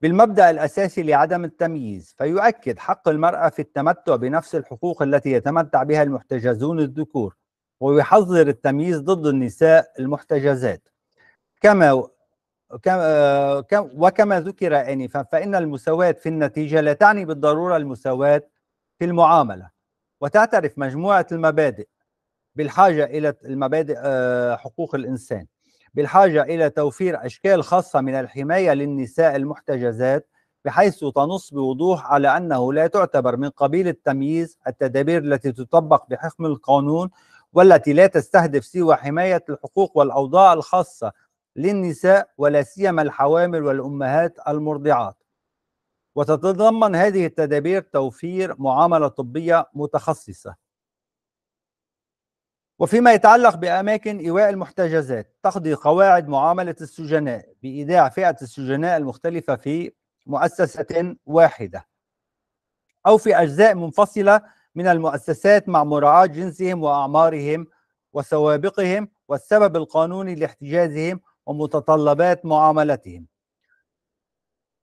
بالمبدأ الأساسي لعدم التمييز فيؤكد حق المرأة في التمتع بنفس الحقوق التي يتمتع بها المحتجزون الذكور ويحظر التمييز ضد النساء المحتجزات كما آه، وكما ذكر آنفا فإن المساواة في النتيجة لا تعني بالضرورة المساواة في المعاملة وتعترف مجموعة المبادئ بالحاجة إلى المبادئ آه، حقوق الإنسان بالحاجة إلى توفير أشكال خاصة من الحماية للنساء المحتجزات بحيث تنص بوضوح على أنه لا تعتبر من قبيل التمييز التدابير التي تطبق بحكم القانون والتي لا تستهدف سوى حماية الحقوق والأوضاع الخاصة للنساء ولا سيما الحوامل والأمهات المرضعات وتتضمن هذه التدابير توفير معاملة طبية متخصصة وفيما يتعلق بأماكن إيواء المحتجزات تقضي قواعد معاملة السجناء بإيداع فئة السجناء المختلفة في مؤسسة واحدة أو في أجزاء منفصلة من المؤسسات مع مراعاة جنسهم وأعمارهم وسوابقهم والسبب القانوني لاحتجازهم ومتطلبات معاملتهم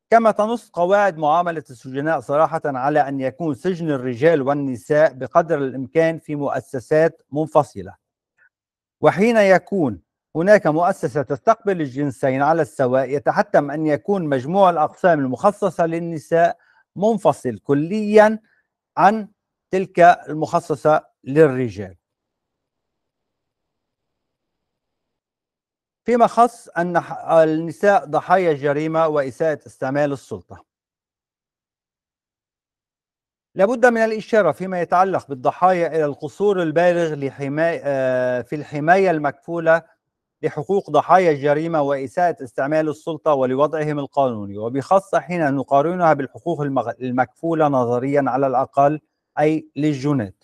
كما تنص قواعد معاملة السجناء صراحة على أن يكون سجن الرجال والنساء بقدر الإمكان في مؤسسات منفصلة وحين يكون هناك مؤسسة تستقبل الجنسين على السواء يتحتم أن يكون مجموع الأقسام المخصصة للنساء منفصل كليا عن تلك المخصصة للرجال فيما خص أن النساء ضحايا الجريمة وإساءة استعمال السلطة لابد من الإشارة فيما يتعلق بالضحايا إلى القصور البالغ لحماية آه، في الحماية المكفولة لحقوق ضحايا الجريمة وإساءة استعمال السلطة ولوضعهم القانوني وبخاصة حين نقارنها بالحقوق المكفولة نظريا على الأقل أي للجنات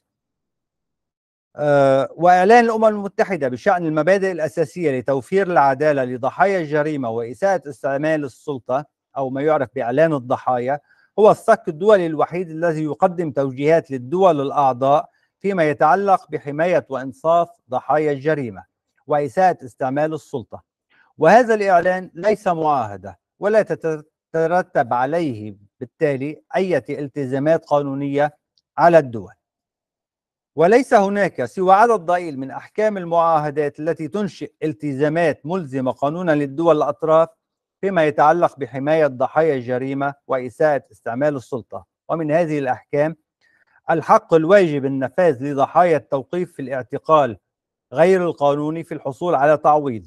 آه، وإعلان الأمم المتحدة بشأن المبادئ الأساسية لتوفير العدالة لضحايا الجريمة وإساءة استعمال السلطة أو ما يعرف بإعلان الضحايا هو الصك الدولي الوحيد الذي يقدم توجيهات للدول الأعضاء فيما يتعلق بحماية وإنصاف ضحايا الجريمة وإساءة استعمال السلطة وهذا الإعلان ليس معاهدة ولا تترتب عليه بالتالي أي التزامات قانونية على الدول وليس هناك سوى عدد ضئيل من أحكام المعاهدات التي تنشئ التزامات ملزمة قانونا للدول الأطراف فيما يتعلق بحماية ضحايا الجريمة وإساءة استعمال السلطة ومن هذه الأحكام الحق الواجب النفاذ لضحايا التوقيف في الاعتقال غير القانوني في الحصول على تعويض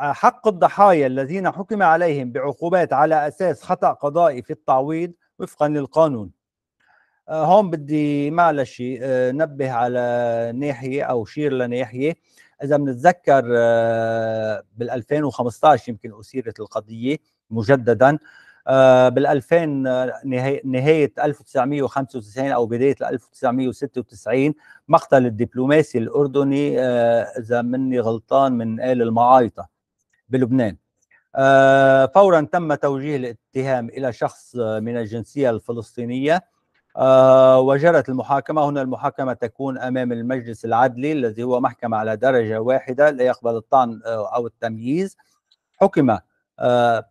حق الضحايا الذين حكم عليهم بعقوبات على أساس خطأ قضائي في التعويض وفقا للقانون آه، هون بدي معلش آه، نبه على ناحيه او شير لناحيه اذا بنتذكر آه، بال 2015 يمكن اثيرت القضيه مجددا بال 2000 نهايه 1995 او بدايه 1996 مقتل الدبلوماسي الاردني اذا مني غلطان من ال المعايطه بلبنان فورا تم توجيه الاتهام الى شخص من الجنسيه الفلسطينيه آه، وجرت المحاكمة هنا المحاكمة تكون أمام المجلس العدلي الذي هو محكمة على درجة واحدة لا يقبل الطعن آه، أو التمييز حكم آه،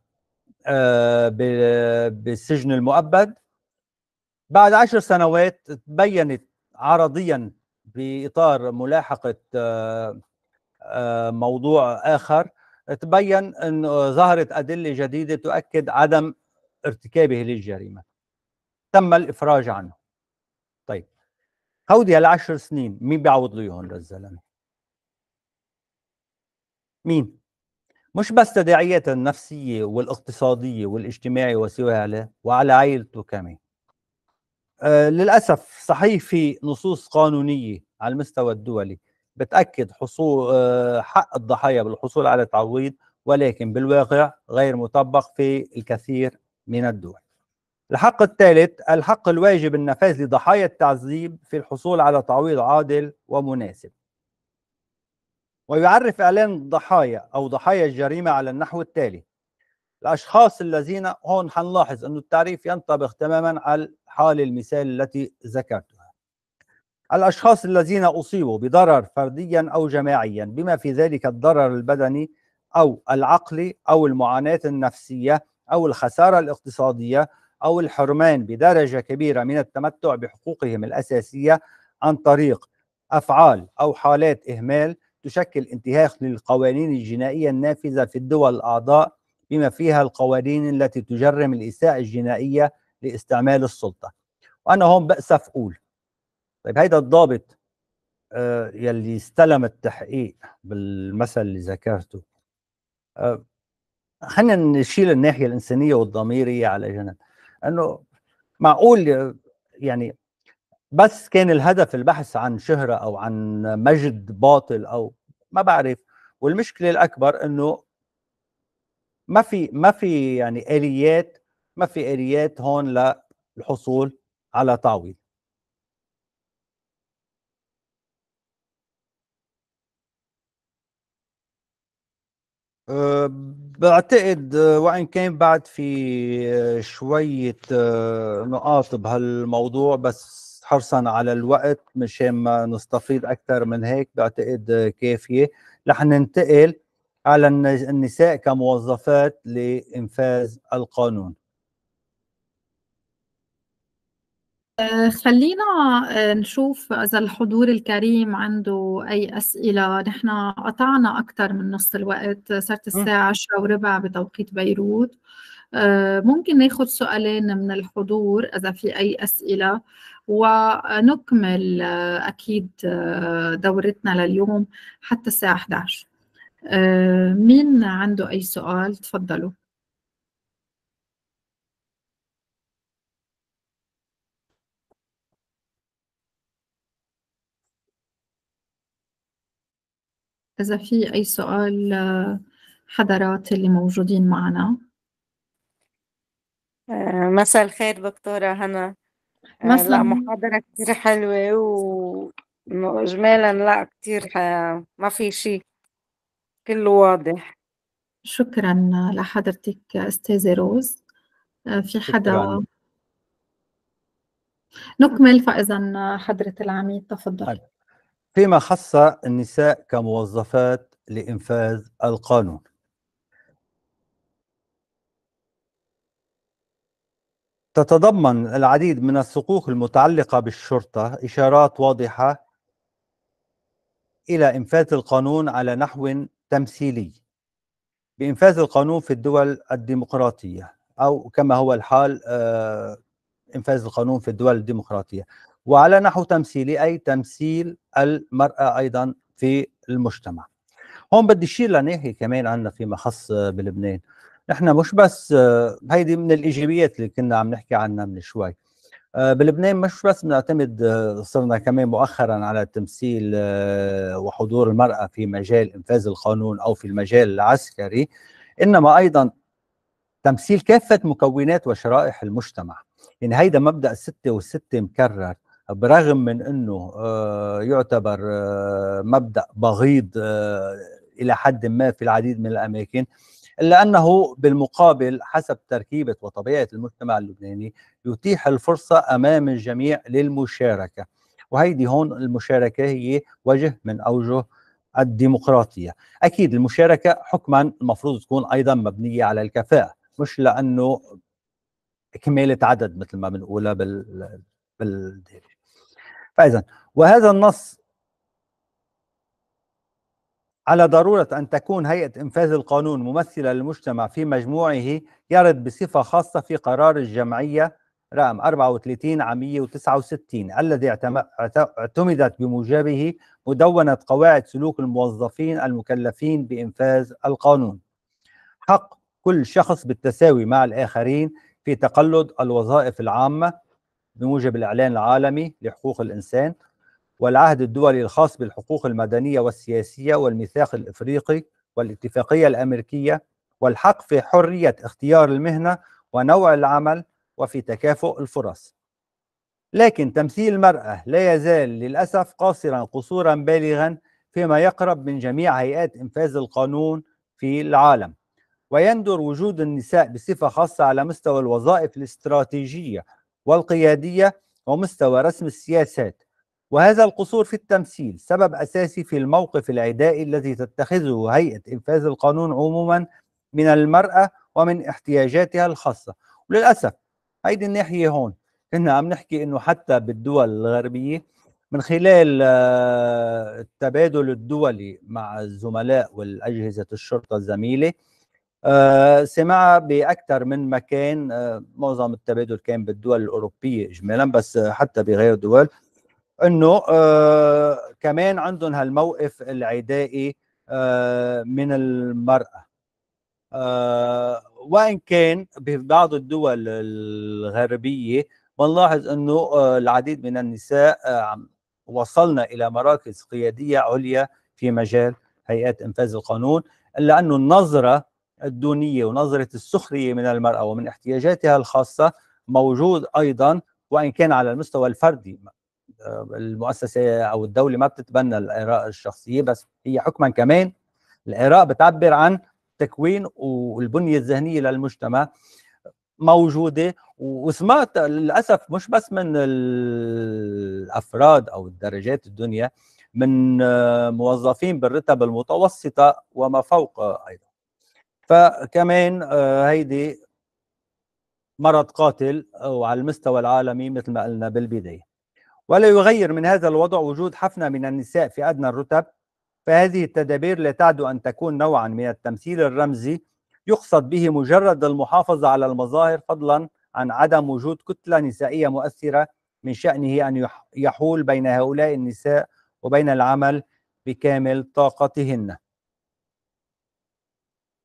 بالسجن المؤبد بعد عشر سنوات تبينت عرضيا بإطار ملاحقة موضوع آخر تبين أن ظهرت أدلة جديدة تؤكد عدم ارتكابه للجريمة تم الافراج عنه طيب هودي هالعشر سنين مين بيعوض له اياهم للزلمه مين مش بس تداعياتها النفسيه والاقتصاديه والاجتماعيه وسواها وعلى عائلته كمان آه للاسف صحيح في نصوص قانونيه على المستوى الدولي بتاكد حصول آه حق الضحايا بالحصول على تعويض ولكن بالواقع غير مطبق في الكثير من الدول الحق الثالث الحق الواجب النفاذ لضحايا التعذيب في الحصول على تعويض عادل ومناسب ويعرف إعلان الضحايا أو ضحايا الجريمة على النحو التالي الأشخاص الذين هون حنلاحظ أن التعريف ينطبق تماما على حال المثال التي ذكرتها الأشخاص الذين أصيبوا بضرر فرديا أو جماعيا بما في ذلك الضرر البدني أو العقلي أو المعاناة النفسية أو الخسارة الاقتصادية أو الحرمان بدرجة كبيرة من التمتع بحقوقهم الأساسية عن طريق أفعال أو حالات إهمال تشكل انتهاك للقوانين الجنائية النافذة في الدول الأعضاء بما فيها القوانين التي تجرم الإساءة الجنائية لاستعمال السلطة وأنا هون بأسف أقول طيب هيدا الضابط آه يلي استلم التحقيق بالمثل اللي ذكرته آه، خلينا نشيل الناحية الإنسانية والضميرية على جنب انه معقول يعني بس كان الهدف البحث عن شهره او عن مجد باطل او ما بعرف والمشكله الاكبر انه ما في ما في يعني اليات ما في اليات هون للحصول على تعويض أه، بعتقد أه، وان كان بعد في أه، شويه نقاط بهالموضوع بس حرصا على الوقت مشان ما نستفيد اكثر من هيك بعتقد كافيه رح ننتقل على النساء كموظفات لانفاذ القانون آه، خلينا آه، نشوف إذا الحضور الكريم عنده أي أسئلة نحن قطعنا أكثر من نص الوقت صارت الساعة عشرة وربع بتوقيت بيروت آه، ممكن ناخذ سؤالين من الحضور إذا في أي أسئلة ونكمل أكيد دورتنا لليوم حتى الساعة 11 مين عنده أي سؤال تفضلوا إذا في أي سؤال آه، حضرات اللي موجودين معنا آه، مساء الخير دكتورة هنا آه، مثلا لا محاضرة كتير حلوة وإجمالا لا كتير ما في شيء كله واضح شكرا لحضرتك أستاذة روز في حدا شكراً. نكمل فإذا حضرة العميد تفضل طيب. فيما خص النساء كموظفات لإنفاذ القانون تتضمن العديد من الصكوك المتعلقة بالشرطة إشارات واضحة إلى إنفاذ القانون على نحو تمثيلي بإنفاذ القانون في الدول الديمقراطية أو كما هو الحال آه، إنفاذ القانون في الدول الديمقراطية وعلى نحو تمثيلي أي تمثيل المرأة أيضا في المجتمع هون بدي أشير لناحية كمان عنا فيما خص بلبنان نحن مش بس هيدي من الإيجابيات اللي كنا عم نحكي عنها من شوي آه، بلبنان مش بس بنعتمد آه، صرنا كمان مؤخرا على تمثيل آه، وحضور المرأة في مجال إنفاذ القانون أو في المجال العسكري إنما أيضا تمثيل كافة مكونات وشرائح المجتمع يعني هيدا مبدأ الستة والستة مكرر برغم من انه آه، يعتبر آه، مبدا بغيض آه، الى حد ما في العديد من الاماكن الا انه بالمقابل حسب تركيبه وطبيعه المجتمع اللبناني يتيح الفرصه امام الجميع للمشاركه وهيدي هون المشاركه هي وجه من اوجه الديمقراطيه اكيد المشاركه حكما المفروض تكون ايضا مبنيه على الكفاءه مش لانه كماله عدد مثل ما بنقولها بال بالدارج فإذا وهذا النص على ضرورة أن تكون هيئة إنفاذ القانون ممثلة للمجتمع في مجموعه يرد بصفة خاصة في قرار الجمعية رقم 34 عام 169 الذي اعتمدت بموجبه مدونة قواعد سلوك الموظفين المكلفين بإنفاذ القانون حق كل شخص بالتساوي مع الآخرين في تقلد الوظائف العامة بموجب الإعلان العالمي لحقوق الإنسان والعهد الدولي الخاص بالحقوق المدنية والسياسية والميثاق الإفريقي والاتفاقية الأمريكية والحق في حرية اختيار المهنة ونوع العمل وفي تكافؤ الفرص لكن تمثيل المرأة لا يزال للأسف قاصرا قصورا بالغا فيما يقرب من جميع هيئات إنفاذ القانون في العالم ويندر وجود النساء بصفة خاصة على مستوى الوظائف الاستراتيجية والقيادية ومستوى رسم السياسات وهذا القصور في التمثيل سبب أساسي في الموقف العدائي الذي تتخذه هيئة إنفاذ القانون عموما من المرأة ومن احتياجاتها الخاصة وللأسف هيدي الناحية هون إحنا عم نحكي إنه حتى بالدول الغربية من خلال آه، التبادل الدولي مع الزملاء والأجهزة الشرطة الزميلة آه، سمعها باكثر من مكان آه، معظم التبادل كان بالدول الاوروبيه اجمالا بس حتى بغير دول انه آه، كمان عندهم هالموقف العدائي من المراه وان كان ببعض الدول الغربيه بنلاحظ انه العديد من النساء وصلنا الى مراكز قياديه عليا في مجال هيئات انفاذ القانون لانه النظره الدونية ونظرة السخرية من المرأة ومن احتياجاتها الخاصة موجود أيضا وإن كان على المستوى الفردي آه، المؤسسة أو الدولة ما بتتبنى الآراء الشخصية بس هي حكما كمان الآراء بتعبر عن تكوين والبنية الذهنية للمجتمع موجودة وسمعت للأسف مش بس من الأفراد أو الدرجات الدنيا من آه، موظفين بالرتب المتوسطة وما فوق أيضا فكمان آه، هيدي مرض قاتل آه، وعلى المستوى العالمي مثل ما قلنا بالبداية ولا يغير من هذا الوضع وجود حفنة من النساء في أدنى الرتب فهذه التدابير لا تعد أن تكون نوعا من التمثيل الرمزي يقصد به مجرد المحافظة على المظاهر فضلا عن عدم وجود كتلة نسائية مؤثرة من شأنه أن يحول بين هؤلاء النساء وبين العمل بكامل طاقتهن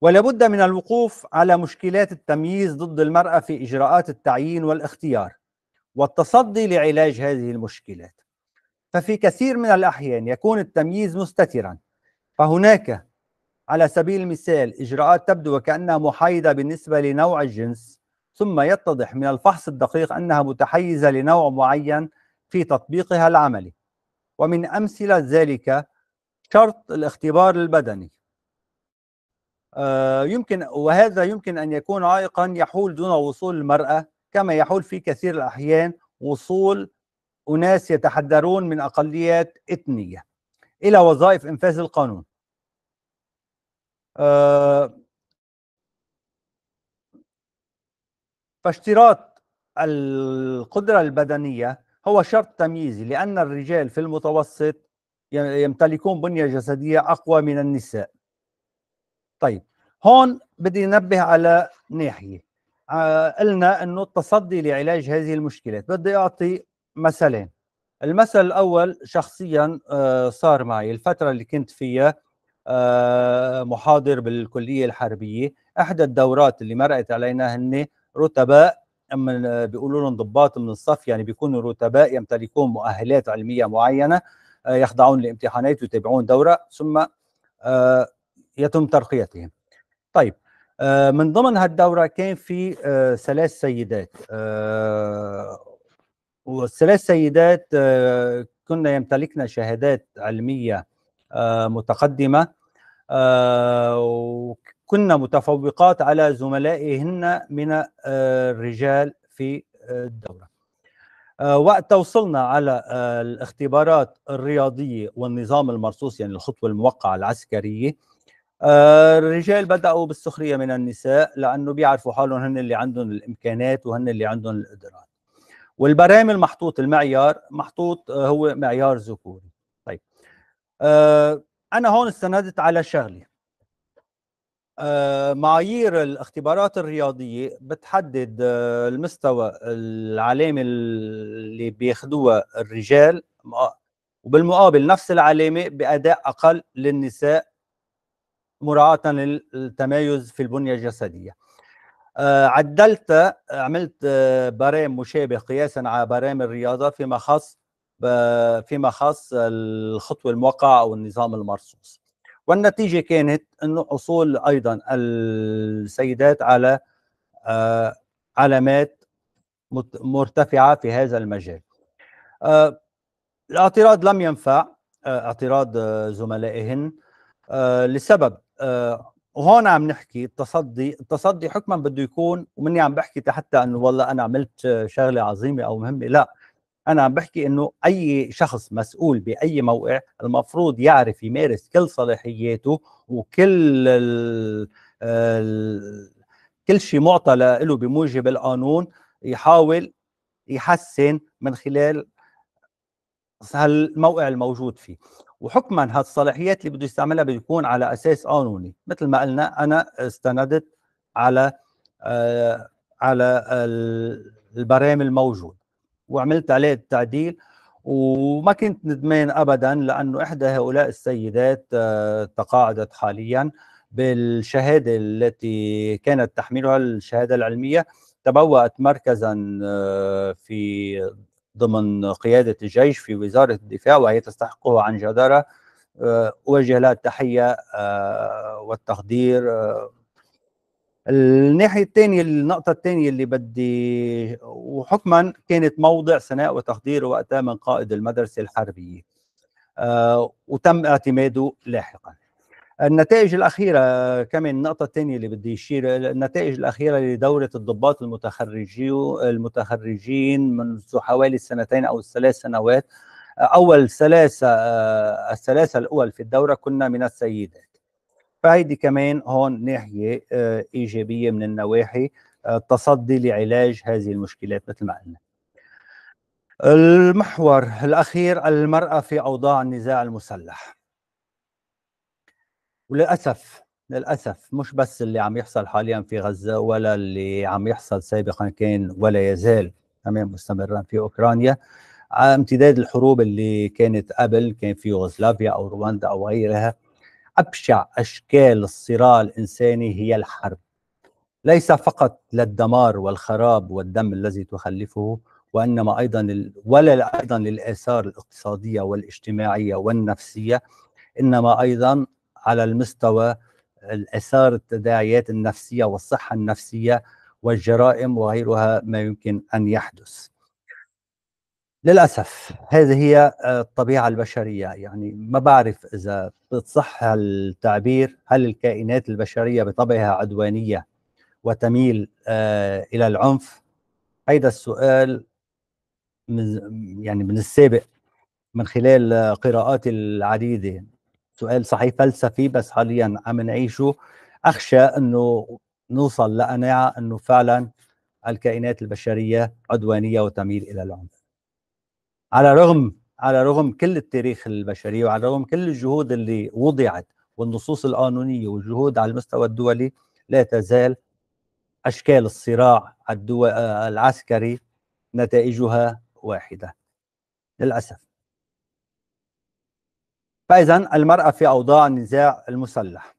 ولابد من الوقوف على مشكلات التمييز ضد المرأة في إجراءات التعيين والاختيار والتصدي لعلاج هذه المشكلات ففي كثير من الأحيان يكون التمييز مستترا فهناك على سبيل المثال إجراءات تبدو وكأنها محايدة بالنسبة لنوع الجنس ثم يتضح من الفحص الدقيق أنها متحيزة لنوع معين في تطبيقها العملي ومن أمثلة ذلك شرط الاختبار البدني آه، يمكن وهذا يمكن ان يكون عائقا يحول دون وصول المراه كما يحول في كثير الاحيان وصول اناس يتحدرون من اقليات اثنيه الى وظائف انفاذ القانون. آه، فاشتراط القدره البدنيه هو شرط تمييزي لان الرجال في المتوسط يمتلكون بنيه جسديه اقوى من النساء. طيب هون بدي انبه على ناحيه آه، قلنا انه التصدي لعلاج هذه المشكلات بدي اعطي مثلين المثل الاول شخصيا آه، صار معي الفتره اللي كنت فيها آه، محاضر بالكليه الحربيه احدى الدورات اللي مرقت علينا هن رتباء من بيقولوا لهم ضباط من الصف يعني بيكونوا رتباء يمتلكون مؤهلات علميه معينه يخضعون لامتحانات ويتابعون دوره ثم يتم ترقيتهم طيب آه، من ضمن هالدورة كان في آه، ثلاث سيدات آه، والثلاث سيدات كنا يمتلكن شهادات علمية متقدمة وكنا متفوقات على زملائهن من الرجال في الدورة وقت وصلنا على الاختبارات الرياضية والنظام المرصوص يعني الخطوة الموقعة العسكرية آه، الرجال بدأوا بالسخرية من النساء لأنه بيعرفوا حالهم هن اللي عندهم الإمكانات وهن اللي عندهم القدرات والبرامج محطوط المعيار محطوط آه، هو معيار ذكوري طيب آه، أنا هون استندت على شغلة معايير الاختبارات الرياضية بتحدد المستوى العلامة اللي بياخدوها الرجال وبالمقابل نفس العلامة بأداء أقل للنساء مراعاة للتمايز في البنية الجسدية آه، عدلت عملت آه، برام مشابه قياسا على برام الرياضة فيما خاص فيما خاص الخطوة الموقعة أو النظام المرصوص والنتيجة كانت أنه حصول أيضا السيدات على آه، علامات مرتفعة في هذا المجال الاعتراض لم ينفع اعتراض زملائهن لسبب وهون آه، عم نحكي التصدي التصدي حكما بده يكون ومني عم بحكي حتى انه والله انا عملت شغله عظيمه او مهمه لا انا عم بحكي انه اي شخص مسؤول باي موقع المفروض يعرف يمارس كل صلاحياته وكل الـ ال كل شيء معطى له بموجب القانون يحاول يحسن من خلال هالموقع الموجود فيه وحكما هالصلاحيات اللي بده يستعملها بده يكون على اساس قانوني مثل ما قلنا انا استندت على آه على البرامج الموجود وعملت عليه التعديل وما كنت ندمان ابدا لانه احدى هؤلاء السيدات آه تقاعدت حاليا بالشهاده التي كانت تحملها الشهاده العلميه تبوأت مركزا آه في ضمن قيادة الجيش في وزارة الدفاع وهي تستحقه عن جدارة آه، أوجه لها التحية آه، والتقدير آه، الناحية الثانية النقطة الثانية اللي بدي وحكما كانت موضع ثناء وتقدير وقتها من قائد المدرسة الحربية وتم اعتماده لاحقا النتائج الأخيرة كمان النقطة الثانية اللي بدي أشير النتائج الأخيرة لدورة الضباط المتخرجين المتخرجين منذ حوالي السنتين أو الثلاث سنوات أول ثلاثة آه، الثلاثة الأول في الدورة كنا من السيدات فهيدي كمان هون ناحية آه، إيجابية من النواحي التصدي آه، لعلاج هذه المشكلات مثل ما قلنا المحور الأخير المرأة في أوضاع النزاع المسلح وللاسف للاسف مش بس اللي عم يحصل حاليا في غزه ولا اللي عم يحصل سابقا كان ولا يزال تمام مستمرا في اوكرانيا امتداد الحروب اللي كانت قبل كان في يوغوسلافيا او رواندا او غيرها ابشع اشكال الصراع الانساني هي الحرب ليس فقط للدمار والخراب والدم الذي تخلفه وانما ايضا ولا ايضا للاثار الاقتصاديه والاجتماعيه والنفسيه انما ايضا على المستوى الآثار التداعيات النفسية والصحة النفسية والجرائم وغيرها ما يمكن أن يحدث للأسف هذه هي آه، الطبيعة البشرية يعني ما بعرف إذا بتصح التعبير هل الكائنات البشرية بطبعها عدوانية وتميل آه، إلى العنف هيدا السؤال من يعني من السابق من خلال آه، قراءاتي العديدة سؤال صحيح فلسفي بس حاليا عم نعيشه اخشى انه نوصل لقناعه انه فعلا الكائنات البشريه عدوانيه وتميل الى العنف. على رغم على رغم كل التاريخ البشري وعلى رغم كل الجهود اللي وضعت والنصوص القانونيه والجهود على المستوى الدولي لا تزال اشكال الصراع العسكري نتائجها واحده للاسف فإذا المرأة في أوضاع النزاع المسلح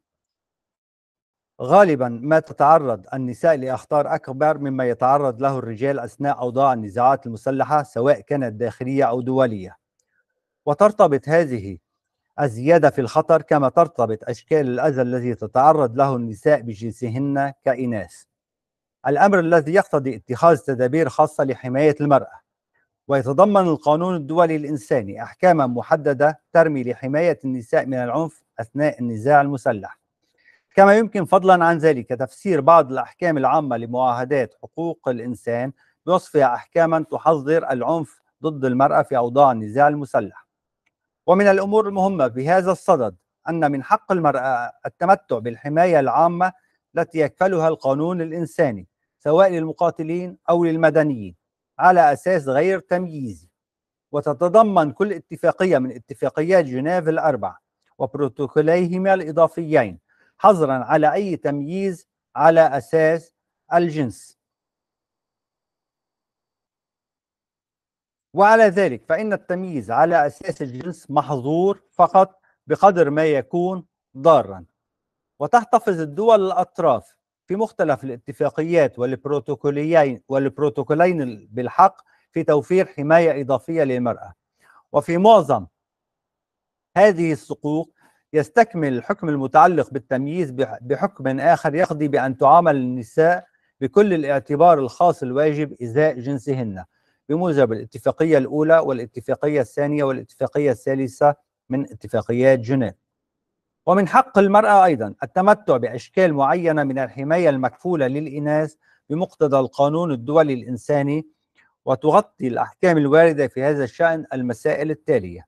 غالبا ما تتعرض النساء لأخطار أكبر مما يتعرض له الرجال أثناء أوضاع النزاعات المسلحة سواء كانت داخلية أو دولية وترتبط هذه الزيادة في الخطر كما ترتبط أشكال الأذى الذي تتعرض له النساء بجنسهن كإناث الأمر الذي يقتضي اتخاذ تدابير خاصة لحماية المرأة ويتضمن القانون الدولي الإنساني أحكاما محددة ترمي لحماية النساء من العنف أثناء النزاع المسلح كما يمكن فضلا عن ذلك تفسير بعض الأحكام العامة لمعاهدات حقوق الإنسان بوصفها أحكاما تحظر العنف ضد المرأة في أوضاع النزاع المسلح ومن الأمور المهمة بهذا الصدد أن من حق المرأة التمتع بالحماية العامة التي يكفلها القانون الإنساني سواء للمقاتلين أو للمدنيين على أساس غير تمييزي وتتضمن كل اتفاقية من اتفاقيات جنيف الأربع وبروتوكوليهما الإضافيين حظرا على أي تمييز على أساس الجنس وعلى ذلك فإن التمييز على أساس الجنس محظور فقط بقدر ما يكون ضارا وتحتفظ الدول الأطراف في مختلف الاتفاقيات والبروتوكوليين والبروتوكولين بالحق في توفير حماية إضافية للمرأة وفي معظم هذه السقوق يستكمل الحكم المتعلق بالتمييز بحكم آخر يقضي بأن تعامل النساء بكل الاعتبار الخاص الواجب إزاء جنسهن بموجب الاتفاقية الأولى والاتفاقية الثانية والاتفاقية الثالثة من اتفاقيات جنيف ومن حق المرأة أيضا التمتع بأشكال معينة من الحماية المكفولة للإناث بمقتضى القانون الدولي الإنساني وتغطي الأحكام الواردة في هذا الشأن المسائل التالية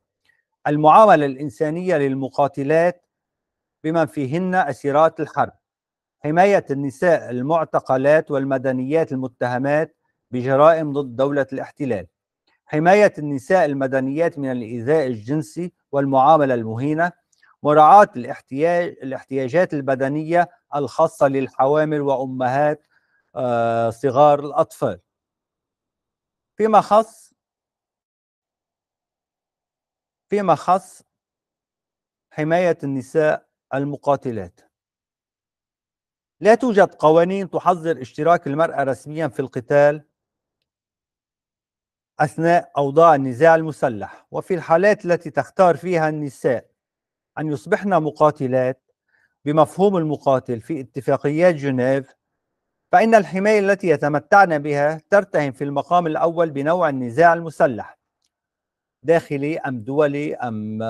المعاملة الإنسانية للمقاتلات بمن فيهن أسيرات الحرب حماية النساء المعتقلات والمدنيات المتهمات بجرائم ضد دولة الاحتلال حماية النساء المدنيات من الإيذاء الجنسي والمعاملة المهينة مراعاة الاحتياج الاحتياجات البدنية الخاصة للحوامل وأمهات آه، صغار الأطفال فيما خص فيما خص حماية النساء المقاتلات لا توجد قوانين تحظر اشتراك المرأة رسميا في القتال أثناء أوضاع النزاع المسلح وفي الحالات التي تختار فيها النساء أن يصبحن مقاتلات بمفهوم المقاتل في اتفاقيات جنيف فإن الحماية التي يتمتعن بها ترتهن في المقام الأول بنوع النزاع المسلح داخلي أم دولي أم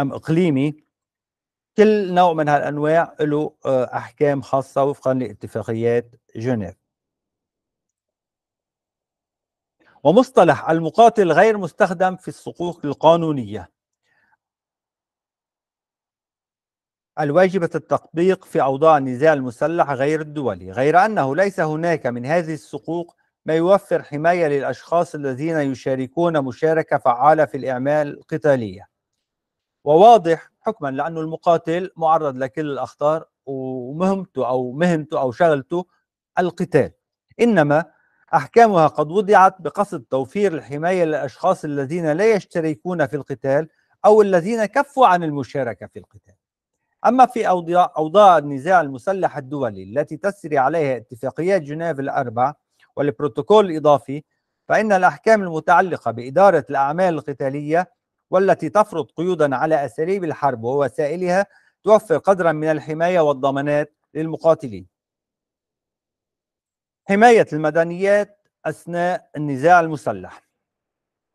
أم إقليمي كل نوع من هالأنواع له أحكام خاصة وفقا لاتفاقيات جنيف ومصطلح المقاتل غير مستخدم في الصكوك القانونية الواجبة التطبيق في أوضاع النزاع المسلح غير الدولي غير أنه ليس هناك من هذه الصكوك ما يوفر حماية للأشخاص الذين يشاركون مشاركة فعالة في الإعمال القتالية وواضح حكما لأن المقاتل معرض لكل الأخطار ومهمته أو مهنته أو شغلته القتال إنما أحكامها قد وضعت بقصد توفير الحماية للأشخاص الذين لا يشتركون في القتال أو الذين كفوا عن المشاركة في القتال أما في أوضاع, أوضاع النزاع المسلح الدولي التي تسري عليها اتفاقيات جنيف الأربع والبروتوكول الإضافي فإن الأحكام المتعلقة بإدارة الأعمال القتالية والتي تفرض قيودا على أساليب الحرب ووسائلها توفر قدرا من الحماية والضمانات للمقاتلين حماية المدنيات أثناء النزاع المسلح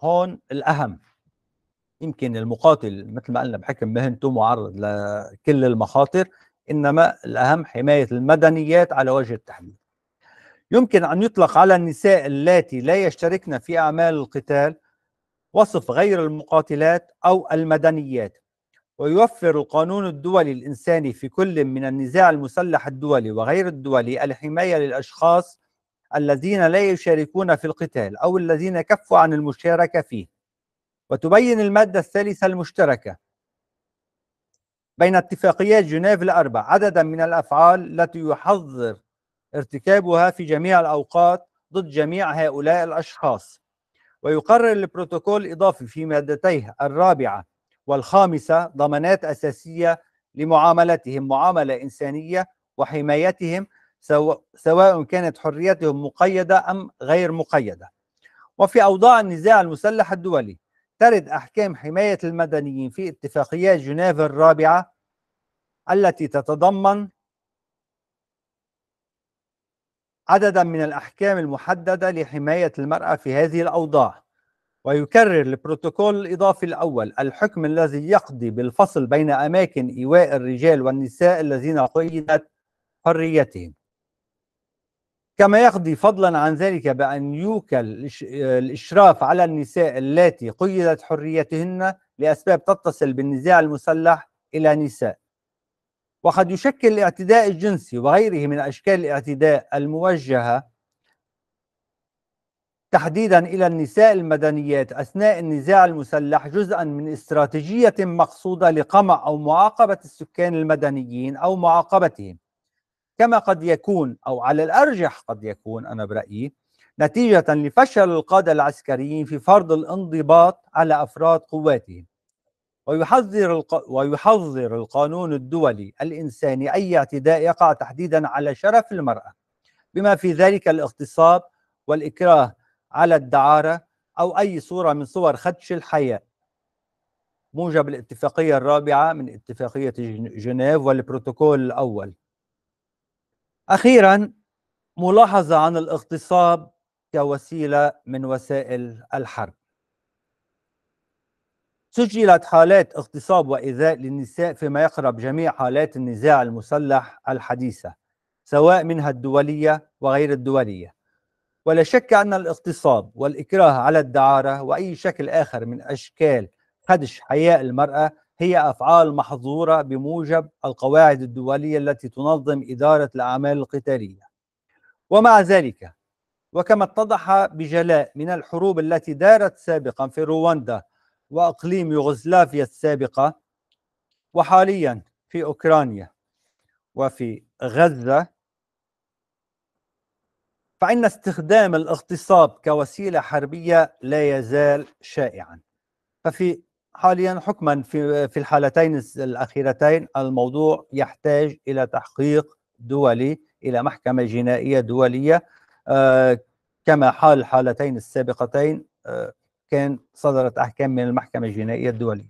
هون الأهم يمكن المقاتل مثل ما قلنا بحكم مهنته معرض لكل المخاطر إنما الأهم حماية المدنيات على وجه التحديد يمكن أن يطلق على النساء اللاتي لا يشتركن في أعمال القتال وصف غير المقاتلات أو المدنيات ويوفر القانون الدولي الإنساني في كل من النزاع المسلح الدولي وغير الدولي الحماية للأشخاص الذين لا يشاركون في القتال أو الذين كفوا عن المشاركة فيه وتبين المادة الثالثة المشتركة بين اتفاقيات جنيف الأربع عددا من الأفعال التي يحظر ارتكابها في جميع الأوقات ضد جميع هؤلاء الأشخاص ويقرر البروتوكول الإضافي في مادتيه الرابعة والخامسة ضمانات أساسية لمعاملتهم معاملة إنسانية وحمايتهم سواء كانت حريتهم مقيدة أم غير مقيدة وفي أوضاع النزاع المسلح الدولي ترد أحكام حماية المدنيين في اتفاقيات جنيف الرابعة التي تتضمن عددا من الأحكام المحددة لحماية المرأة في هذه الأوضاع ويكرر البروتوكول الإضافي الأول الحكم الذي يقضي بالفصل بين أماكن إيواء الرجال والنساء الذين قيدت حريتهم كما يقضي فضلا عن ذلك بأن يوكل الإشراف على النساء اللاتي قيدت حريتهن لأسباب تتصل بالنزاع المسلح إلى نساء وقد يشكل الاعتداء الجنسي وغيره من أشكال الاعتداء الموجهة تحديدا إلى النساء المدنيات أثناء النزاع المسلح جزءا من استراتيجية مقصودة لقمع أو معاقبة السكان المدنيين أو معاقبتهم كما قد يكون أو على الأرجح قد يكون أنا برأيي نتيجة لفشل القادة العسكريين في فرض الانضباط على أفراد قواتهم ويحذر الق... ويحذر القانون الدولي الإنساني أي اعتداء يقع تحديدا على شرف المرأة بما في ذلك الاغتصاب والإكراه على الدعارة أو أي صورة من صور خدش الحياة موجب الاتفاقية الرابعة من اتفاقية جنيف والبروتوكول الأول اخيرا ملاحظه عن الاغتصاب كوسيله من وسائل الحرب سجلت حالات اغتصاب وايذاء للنساء فيما يقرب جميع حالات النزاع المسلح الحديثه سواء منها الدوليه وغير الدوليه ولا شك ان الاغتصاب والاكراه على الدعاره واي شكل اخر من اشكال خدش حياء المراه هي أفعال محظورة بموجب القواعد الدولية التي تنظم إدارة الأعمال القتالية ومع ذلك وكما اتضح بجلاء من الحروب التي دارت سابقا في رواندا وأقليم يوغوسلافيا السابقة وحاليا في أوكرانيا وفي غزة فإن استخدام الاغتصاب كوسيلة حربية لا يزال شائعا ففي حاليا حكما في في الحالتين الاخيرتين الموضوع يحتاج الى تحقيق دولي الى محكمه جنائيه دوليه آه، كما حال الحالتين السابقتين آه، كان صدرت احكام من المحكمه الجنائيه الدوليه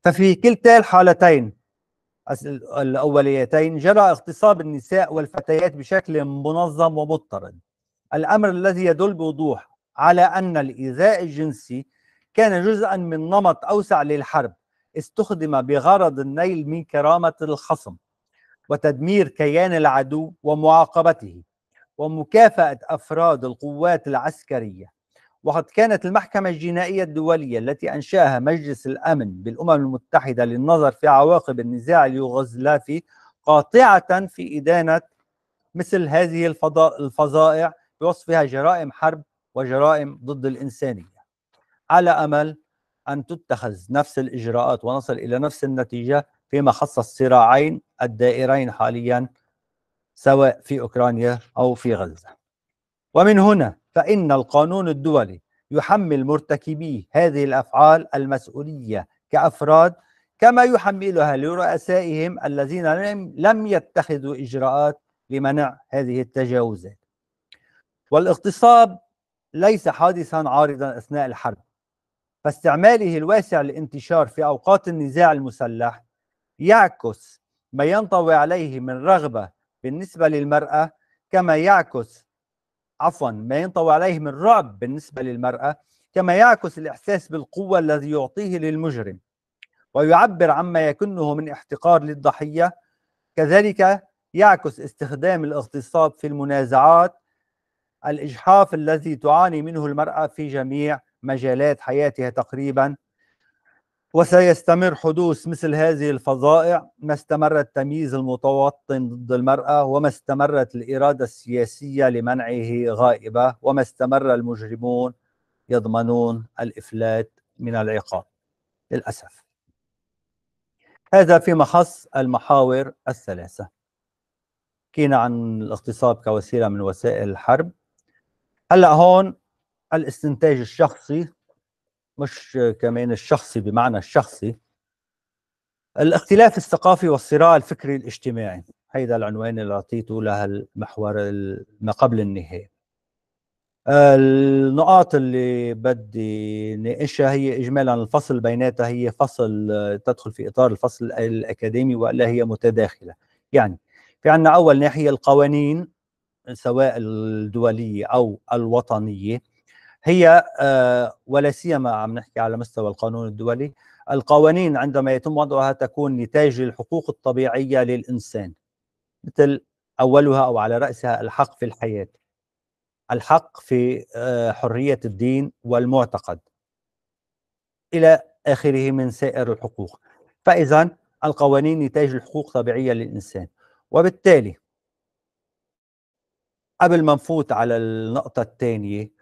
ففي كلتا الحالتين الاوليتين جرى اغتصاب النساء والفتيات بشكل منظم ومضطرد الامر الذي يدل بوضوح على ان الايذاء الجنسي كان جزءا من نمط أوسع للحرب استخدم بغرض النيل من كرامة الخصم وتدمير كيان العدو ومعاقبته ومكافأة أفراد القوات العسكرية وقد كانت المحكمة الجنائية الدولية التي أنشأها مجلس الأمن بالأمم المتحدة للنظر في عواقب النزاع اليوغوسلافي قاطعة في إدانة مثل هذه الفضائع بوصفها جرائم حرب وجرائم ضد الإنسانية على امل ان تتخذ نفس الاجراءات ونصل الى نفس النتيجه فيما خص الصراعين الدائرين حاليا سواء في اوكرانيا او في غزه. ومن هنا فان القانون الدولي يحمل مرتكبي هذه الافعال المسؤوليه كافراد كما يحملها لرؤسائهم الذين لم يتخذوا اجراءات لمنع هذه التجاوزات. والاغتصاب ليس حادثا عارضا اثناء الحرب فاستعماله الواسع للانتشار في أوقات النزاع المسلح يعكس ما ينطوي عليه من رغبة بالنسبة للمرأة كما يعكس عفوا ما ينطوي عليه من رعب بالنسبة للمرأة كما يعكس الإحساس بالقوة الذي يعطيه للمجرم ويعبر عما يكنه من احتقار للضحية كذلك يعكس استخدام الاغتصاب في المنازعات الإجحاف الذي تعاني منه المرأة في جميع مجالات حياتها تقريبا وسيستمر حدوث مثل هذه الفظائع ما استمر التمييز المتوطن ضد المرأة وما استمرت الإرادة السياسية لمنعه غائبة وما استمر المجرمون يضمنون الإفلات من العقاب للأسف هذا في مخص المحاور الثلاثة حكينا عن الاغتصاب كوسيلة من وسائل الحرب هلا هون الاستنتاج الشخصي مش كمان الشخصي بمعنى الشخصي الاختلاف الثقافي والصراع الفكري الاجتماعي هيدا العنوان اللي اعطيته المحور ما قبل النهايه النقاط اللي بدي ناقشها هي اجمالا الفصل بيناتها هي فصل تدخل في اطار الفصل الاكاديمي والا هي متداخله يعني في عندنا اول ناحيه القوانين سواء الدوليه او الوطنيه هي آه، ولا سيما عم نحكي على مستوى القانون الدولي القوانين عندما يتم وضعها تكون نتاج للحقوق الطبيعية للإنسان مثل أولها أو على رأسها الحق في الحياة الحق في آه، حرية الدين والمعتقد إلى آخره من سائر الحقوق فإذا القوانين نتاج الحقوق الطبيعية للإنسان وبالتالي قبل ما نفوت على النقطة الثانية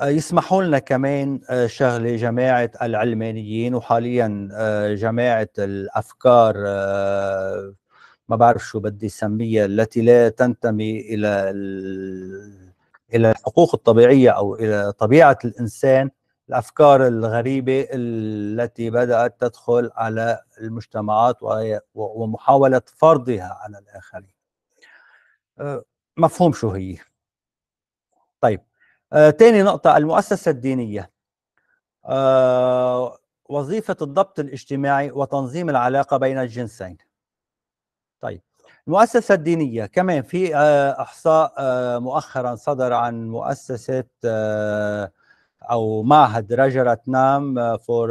آه، يسمحوا لنا كمان آه، شغله جماعه العلمانيين وحاليا آه، جماعه الافكار ما بعرف شو بدي سميها التي لا تنتمي الى الى الحقوق الطبيعيه او الى طبيعه الانسان الافكار الغريبه التي بدات تدخل على المجتمعات ومحاوله فرضها على الاخرين مفهوم شو هي ثاني آه، نقطة المؤسسة الدينية آه، وظيفة الضبط الاجتماعي وتنظيم العلاقة بين الجنسين طيب المؤسسة الدينية كمان في آه، إحصاء مؤخرا صدر عن مؤسسة أو معهد رجرت نام فور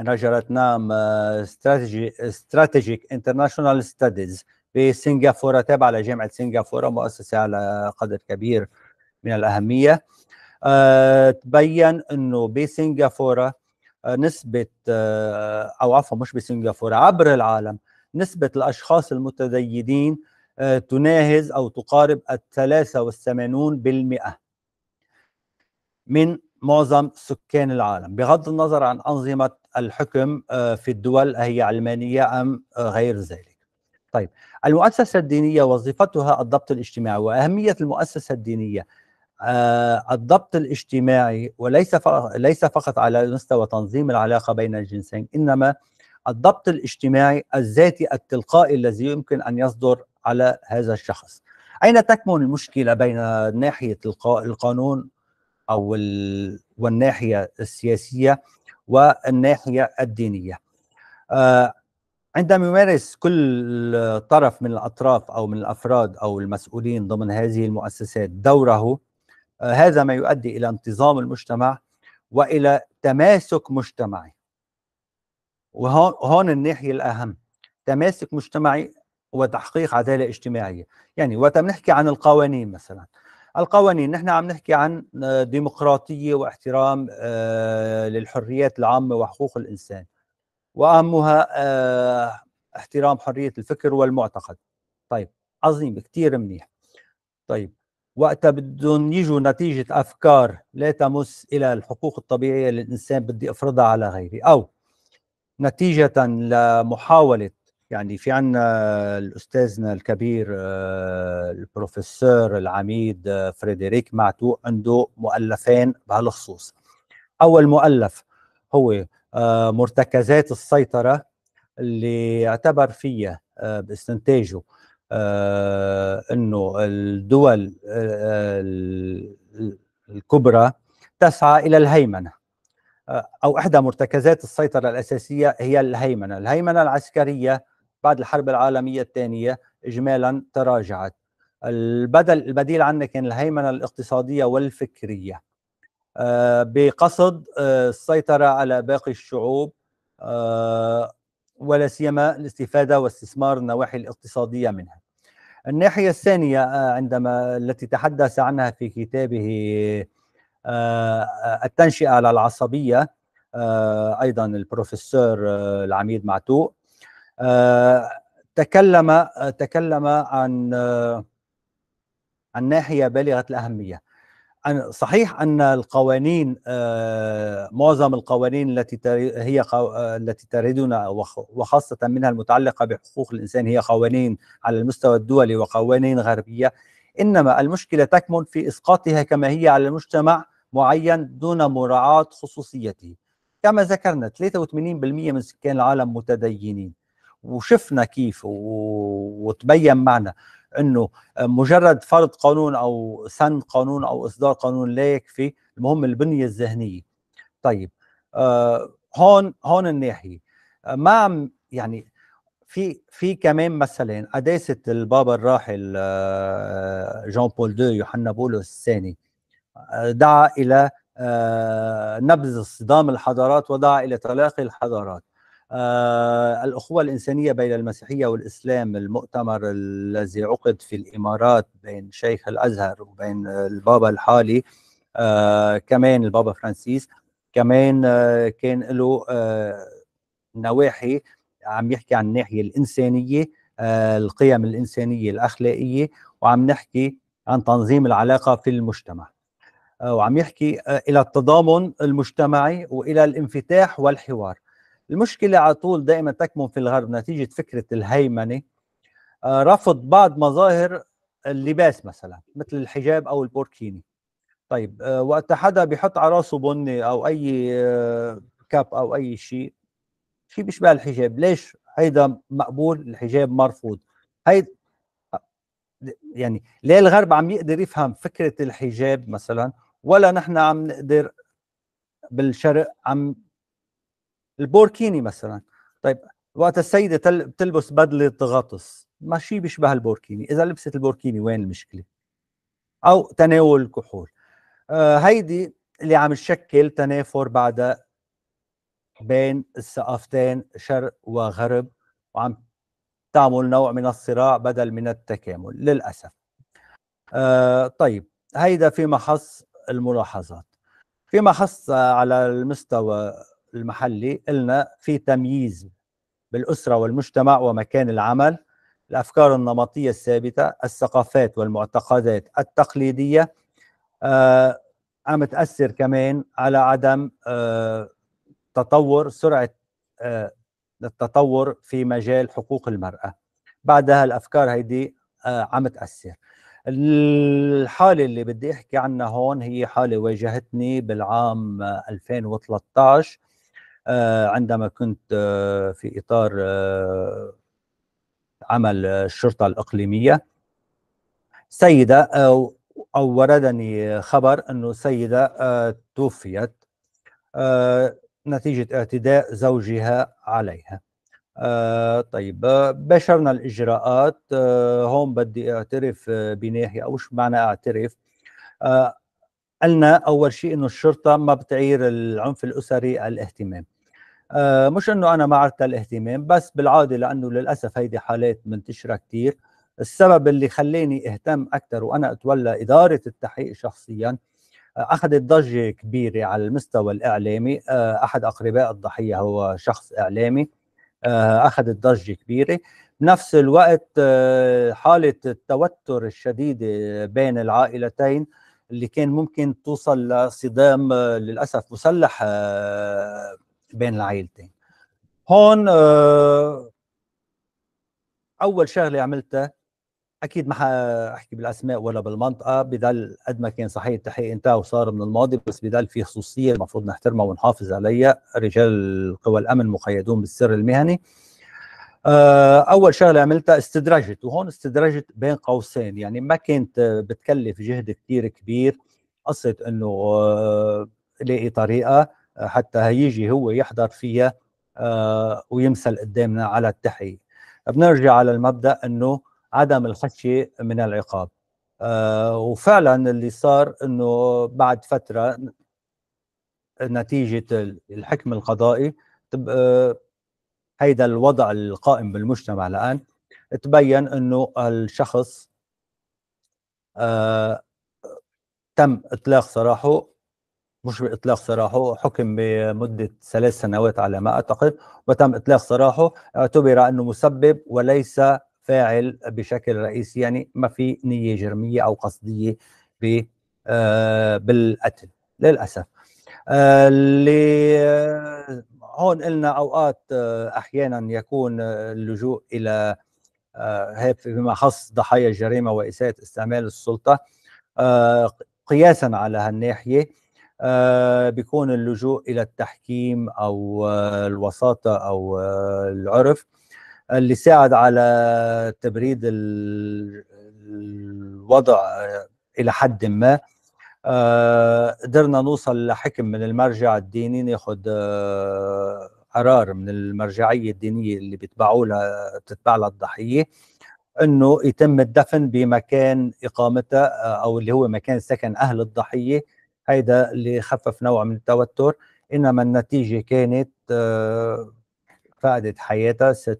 رجرت نام استراتيجيك انترناشونال ستاديز بسنغافورة تابعة لجامعة سنغافورة مؤسسة على قدر كبير من الأهمية آه، تبين أنه بسنغافورة آه، نسبة آه، أو عفوا مش بسنغافورة عبر العالم نسبة الأشخاص المتدينين تناهز أو تقارب الثلاثة والثمانون بالمئة من معظم سكان العالم بغض النظر عن أنظمة الحكم في الدول هي علمانية أم غير ذلك طيب المؤسسة الدينية وظيفتها الضبط الاجتماعي وأهمية المؤسسة الدينية آه، الضبط الاجتماعي وليس ليس فقط على مستوى تنظيم العلاقه بين الجنسين انما الضبط الاجتماعي الذاتي التلقائي الذي يمكن ان يصدر على هذا الشخص. اين تكمن المشكله بين ناحيه القانون او والناحيه السياسيه والناحيه الدينيه. آه، عندما يمارس كل طرف من الاطراف او من الافراد او المسؤولين ضمن هذه المؤسسات دوره آه، هذا ما يؤدي الى انتظام المجتمع والى تماسك مجتمعي وهون هون الناحيه الاهم تماسك مجتمعي وتحقيق عداله اجتماعيه يعني وقت بنحكي عن القوانين مثلا القوانين نحن عم نحكي عن آه، ديمقراطيه واحترام آه، للحريات العامه وحقوق الانسان واهمها احترام حريه الفكر والمعتقد طيب عظيم كثير منيح طيب وقتها بدهم يجوا نتيجة أفكار لا تمس إلى الحقوق الطبيعية للإنسان بدي أفرضها على غيري أو نتيجة لمحاولة يعني في عنا الأستاذنا الكبير آه، البروفيسور العميد آه، فريدريك معتوق عنده مؤلفين بهالخصوص أول مؤلف هو آه، مرتكزات السيطرة اللي اعتبر فيها باستنتاجه آه، انه الدول آه، الكبرى تسعى الى الهيمنه آه، او احدى مرتكزات السيطره الاساسيه هي الهيمنه، الهيمنه العسكريه بعد الحرب العالميه الثانيه اجمالا تراجعت. البدل البديل عنها كان الهيمنه الاقتصاديه والفكريه. بقصد السيطره على باقي الشعوب ولا سيما الاستفاده واستثمار النواحي الاقتصاديه منها. الناحية الثانية آه، عندما التي تحدث عنها في كتابه آه، آه، التنشئة على العصبية أيضا البروفيسور العميد معتوق تكلم تكلم عن عن ناحية بالغة الأهمية صحيح ان القوانين آه، معظم القوانين التي هي آه، التي تريدنا وخاصه منها المتعلقه بحقوق الانسان هي قوانين على المستوى الدولي وقوانين غربيه انما المشكله تكمن في اسقاطها كما هي على المجتمع معين دون مراعاه خصوصيته كما ذكرنا 83% من سكان العالم متدينين وشفنا كيف وتبين معنا انه مجرد فرض قانون او سن قانون او اصدار قانون لا يكفي المهم البنيه الذهنيه طيب آه هون هون الناحيه آه، ما عم يعني في في كمان مثلا قداسه البابا الراحل آه، جون بول دو يوحنا بولس الثاني آه، دعا الى نبذ صدام الحضارات ودعا الى تلاقي الحضارات آه، الأخوة الإنسانية بين المسيحية والإسلام المؤتمر الذي عقد في الإمارات بين شيخ الأزهر وبين البابا الحالي آه، كمان البابا فرانسيس كمان آه، كان له نواحي عم يحكي عن الناحية الإنسانية القيم الإنسانية الأخلاقية وعم نحكي عن تنظيم العلاقة في المجتمع وعم يحكي إلى التضامن المجتمعي وإلى الانفتاح والحوار المشكلة على طول دائما تكمن في الغرب نتيجة فكرة الهيمنة آه، رفض بعض مظاهر اللباس مثلا مثل الحجاب أو البوركيني طيب آه، وقت حدا بيحط على راسه بني أو أي آه، كاب أو أي شيء شيء بيشبه الحجاب ليش هيدا مقبول الحجاب مرفوض هي يعني ليه الغرب عم يقدر يفهم فكرة الحجاب مثلا ولا نحن عم نقدر بالشرق عم البوركيني مثلا طيب وقت السيده تل... بتلبس بدله غطس ما شيء بيشبه البوركيني اذا لبست البوركيني وين المشكله او تناول الكحول آه هيدي اللي عم تشكل تنافر بعد بين الثقافتين شرق وغرب وعم تعمل نوع من الصراع بدل من التكامل للاسف آه طيب هيدا في محص الملاحظات في محص على المستوى المحلي قلنا في تمييز بالأسرة والمجتمع ومكان العمل الأفكار النمطية الثابتة الثقافات والمعتقدات التقليدية آه عم تأثر كمان على عدم آه تطور سرعة آه التطور في مجال حقوق المرأة بعدها الأفكار هيدي آه، عم تأثر الحالة اللي بدي أحكي عنها هون هي حالة واجهتني بالعام 2013 آه، آه، عندما كنت آه، في إطار آه، عمل الشرطة الإقليمية سيدة أو وردني خبر أنه سيدة توفيت نتيجة اعتداء زوجها عليها طيب بشرنا الإجراءات هون بدي أعترف بناحية أو شو معنى أعترف قلنا اول شيء انه الشرطه ما بتعير العنف الاسري الاهتمام أه مش انه انا ما عرفت الاهتمام بس بالعاده لانه للاسف هيدي حالات منتشره كثير السبب اللي خلاني اهتم اكثر وانا اتولى اداره التحقيق شخصيا آه، اخذت ضجه كبيره على المستوى الاعلامي آه، احد اقرباء الضحيه هو شخص اعلامي آه، اخذت ضجه كبيره بنفس الوقت حاله التوتر الشديده بين العائلتين اللي كان ممكن توصل لصدام آه، للاسف مسلح آه، بين العائلتين هون آه، اول شغله عملتها اكيد ما احكي بالاسماء ولا بالمنطقه بضل قد ما كان صحيح التحقيق انتهى وصار من الماضي بس بضل في خصوصيه المفروض نحترمها ونحافظ عليها رجال قوى الامن مقيدون بالسر المهني آه، اول شغله عملتها استدرجت وهون استدرجت بين قوسين يعني ما كنت آه، بتكلف جهد كثير كبير قصه انه آه، لاقي طريقه حتى هيجي هو يحضر فيها ويمثل قدامنا على التحيه بنرجع على المبدا انه عدم الخشيه من العقاب وفعلا اللي صار انه بعد فتره نتيجه الحكم القضائي هيدا الوضع القائم بالمجتمع الآن تبين أنه الشخص آه تم إطلاق سراحه مش بإطلاق سراحه حكم بمدة ثلاث سنوات على ما أعتقد وتم إطلاق سراحه اعتبر أنه مسبب وليس فاعل بشكل رئيسي يعني ما في نية جرمية أو قصدية ب آه، بالقتل للأسف اللي آه، هون قلنا اوقات آه، احيانا يكون آه، اللجوء الى آه، هيك فيما خص ضحايا الجريمه واساءه استعمال السلطه قياسا على هالناحيه بيكون اللجوء الى التحكيم او الوساطه او العرف اللي ساعد على تبريد الوضع الى حد ما آه، قدرنا نوصل لحكم من المرجع الديني ناخذ آه، قرار من المرجعيه الدينيه اللي بيتبعوا لها بتتبع لها الضحيه انه يتم الدفن بمكان اقامتها آه، او اللي هو مكان سكن اهل الضحيه هيدا اللي خفف نوع من التوتر انما النتيجه كانت فقدت حياتها ست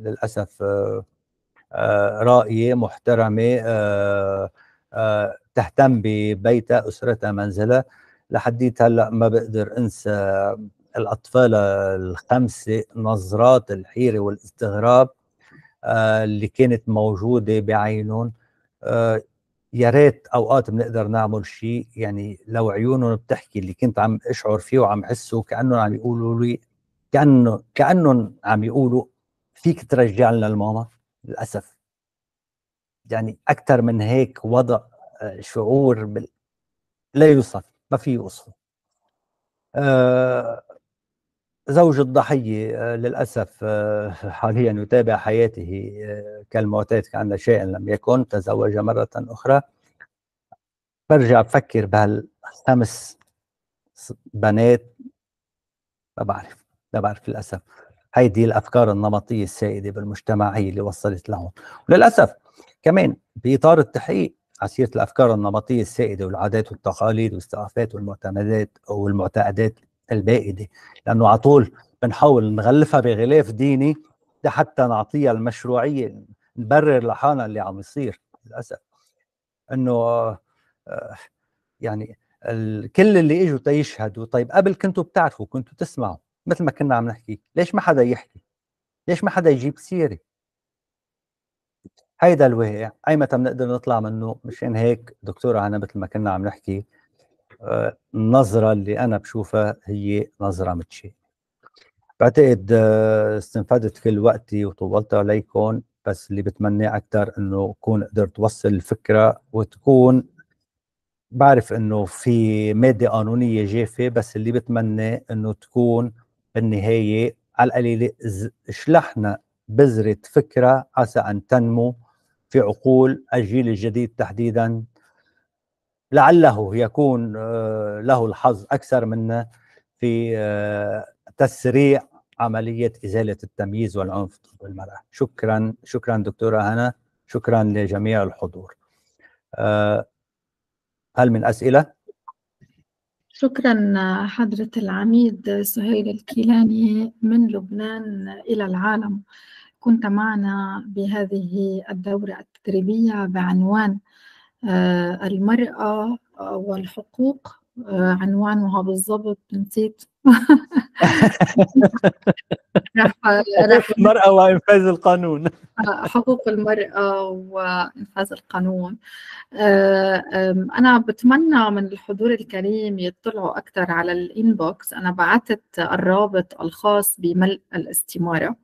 للاسف رائيه محترمه تهتم ببيتها أسرتها منزلها لحديت هلا ما بقدر انسى الاطفال الخمسه نظرات الحيره والاستغراب آه، اللي كانت موجوده بعينهم آه، يا ريت اوقات بنقدر نعمل شيء يعني لو عيونهم بتحكي اللي كنت عم اشعر فيه وعم احسه كانهم عم يقولوا لي كانه كانهم عم يقولوا فيك ترجع لنا الماما للاسف يعني اكثر من هيك وضع شعور بال... لا يوصف ما في وصفه آه زوج الضحية آه للأسف آه حاليا يتابع حياته آه، كالمعتاد كأن شيئا لم يكن تزوج مرة أخرى برجع بفكر بهالخمس بنات ما بعرف ما بعرف للأسف هيدي الأفكار النمطية السائدة بالمجتمع هي اللي وصلت لهم وللأسف كمان بإطار التحقيق عشيرة الأفكار النمطية السائدة والعادات والتقاليد والثقافات والمعتمدات والمعتقدات البائدة لأنه على طول بنحاول نغلفها بغلاف ديني لحتى نعطيها المشروعية نبرر لحالنا اللي عم يصير للأسف أنه آه، يعني كل اللي اجوا تيشهدوا طيب قبل كنتوا بتعرفوا كنتوا تسمعوا مثل ما كنا عم نحكي ليش ما حدا يحكي ليش ما حدا يجيب سيره هيدا الواقع اي متى بنقدر نطلع منه مشان هيك دكتوره انا مثل ما كنا عم نحكي آه، النظرة اللي أنا بشوفها هي نظرة متشي بعتقد آه، استنفدت كل وقتي وطولت عليكم بس اللي بتمنى أكثر إنه أكون قدرت أوصل الفكرة وتكون بعرف إنه في مادة قانونية جافة بس اللي بتمنى إنه تكون بالنهاية على القليلة شلحنا بذرة فكرة عسى أن تنمو في عقول الجيل الجديد تحديدا لعله يكون آه، له الحظ اكثر منا آه، في آه، تسريع عمليه ازاله التمييز والعنف ضد المراه شكرا شكرا دكتوره هنا شكرا لجميع الحضور هل من اسئله شكرا حضره العميد سهيل الكيلاني من لبنان الى العالم كنت معنا بهذه الدورة التدريبية بعنوان آه، المرأة والحقوق آه، عنوانها بالضبط نسيت المرأة وإنفاذ القانون آه، حقوق المرأة وإنفاذ القانون أنا بتمنى من الحضور الكريم يطلعوا أكثر على الإنبوكس أنا بعثت الرابط الخاص بملء الاستمارة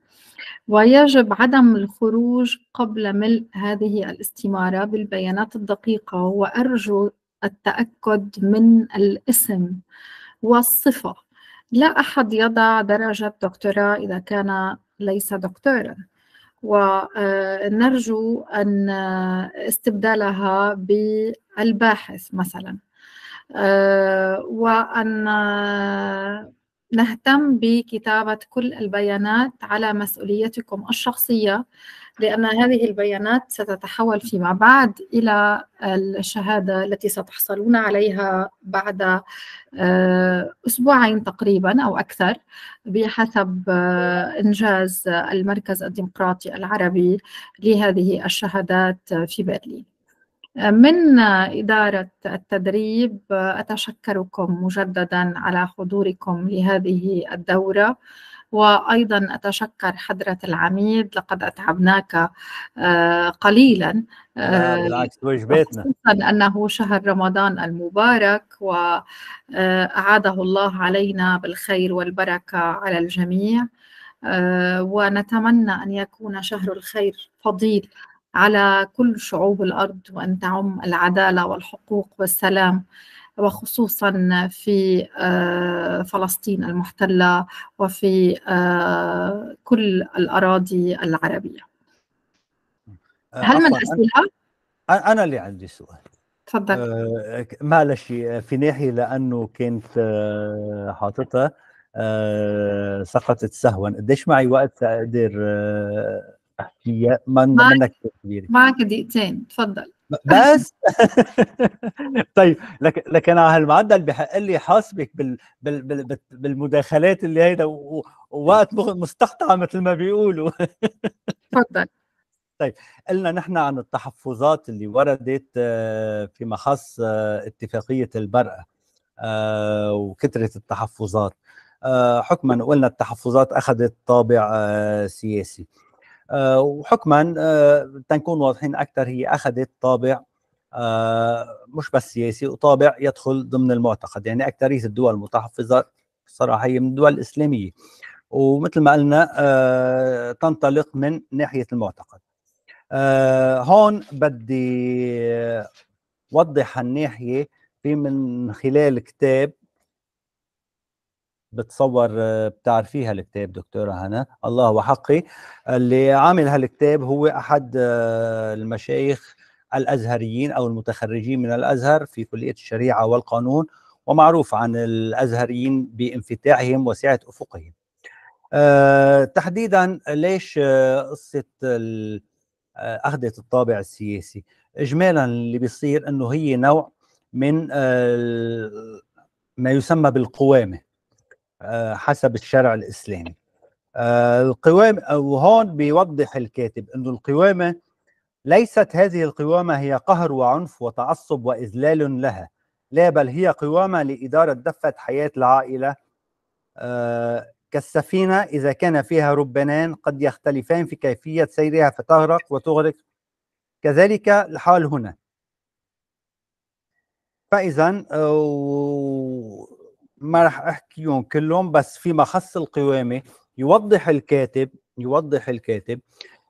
ويجب عدم الخروج قبل ملء هذه الاستمارة بالبيانات الدقيقة وأرجو التأكد من الاسم والصفة لا أحد يضع درجة دكتوراه إذا كان ليس دكتورا ونرجو أن استبدالها بالباحث مثلا وأن نهتم بكتابة كل البيانات على مسؤوليتكم الشخصية لأن هذه البيانات ستتحول فيما بعد إلى الشهادة التي ستحصلون عليها بعد آه، أسبوعين تقريبا أو أكثر بحسب آه، إنجاز المركز الديمقراطي العربي لهذه الشهادات في برلين من إدارة التدريب أتشكركم مجددا على حضوركم لهذه الدورة وأيضا أتشكر حضرة العميد لقد أتعبناك آه، قليلا آه، بالعكس خصوصا أنه شهر رمضان المبارك وأعاده آه، الله علينا بالخير والبركة على الجميع ونتمنى أن يكون شهر الخير فضيل على كل شعوب الارض وان تعم العداله والحقوق والسلام وخصوصا في آه، فلسطين المحتله وفي آه، كل الاراضي العربيه. آه، هل من اسئله؟ انا اللي عندي سؤال. تفضل معلش في ناحيه لانه كنت حاططها سقطت سهوا قديش معي وقت اقدر لي من منك كبيره معك دقيقتين تفضل بس طيب لك لكن على هالمعدل بحق لي حاسبك بال بال بال بالمداخلات اللي هيدا ووقت مستقطع مثل ما بيقولوا تفضل طيب قلنا نحن عن التحفظات اللي وردت آه، فيما خص آه، اتفاقيه المراه وكثره التحفظات آه، حكما قلنا التحفظات اخذت طابع سياسي آه، وحكما آه، تنكون واضحين اكثر هي اخذت طابع آه، مش بس سياسي وطابع يدخل ضمن المعتقد يعني اكثريه الدول المتحفظه صراحه هي من الدول الاسلاميه ومثل ما قلنا تنطلق من ناحيه المعتقد هون بدي وضح هالناحيه في من خلال كتاب بتصور آه، بتعرفيها الكتاب دكتورة هنا الله وحقي اللي عامل هالكتاب هو أحد آه، المشايخ الأزهريين أو المتخرجين من الأزهر في كلية الشريعة والقانون ومعروف عن الأزهريين بانفتاحهم وسعة أفقهم آه، تحديدا ليش قصة أخذت الطابع السياسي إجمالا اللي بيصير أنه هي نوع من ما يسمى بالقوامة آه، حسب الشرع الاسلامي. آه، القوام وهون بيوضح الكاتب انه القوامه ليست هذه القوامه هي قهر وعنف وتعصب واذلال لها، لا بل هي قوامه لاداره دفه حياه العائله آه، كالسفينه اذا كان فيها ربانان قد يختلفان في كيفيه سيرها فتغرق وتغرق كذلك الحال هنا. فاذا ما راح احكيهم كلهم بس فيما خص القوامه يوضح الكاتب يوضح الكاتب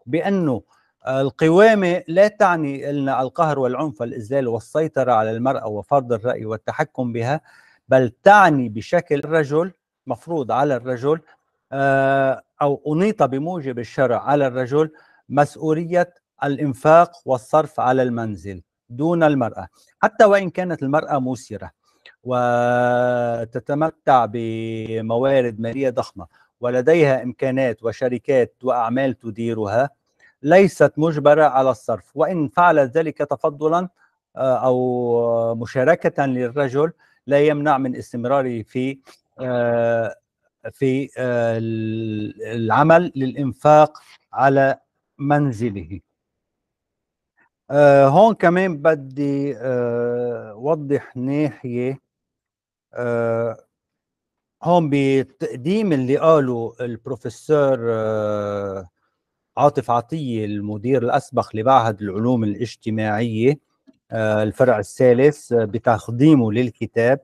بانه آه، القوامه لا تعني لنا القهر والعنف والاذلال والسيطره على المراه وفرض الراي والتحكم بها بل تعني بشكل الرجل مفروض على الرجل آه، او انيط بموجب الشرع على الرجل مسؤوليه الانفاق والصرف على المنزل دون المراه حتى وان كانت المراه موسره وتتمتع بموارد ماليه ضخمه ولديها امكانات وشركات واعمال تديرها ليست مجبره على الصرف وان فعلت ذلك تفضلا آه، او مشاركه للرجل لا يمنع من استمراره في آه، في آه، العمل للانفاق على منزله هون كمان بدي اوضح ناحيه هون آه، بتقديم اللي قاله البروفيسور آه، عاطف عطية المدير الأسبق لمعهد العلوم الاجتماعية آه، الفرع الثالث بتقديمه للكتاب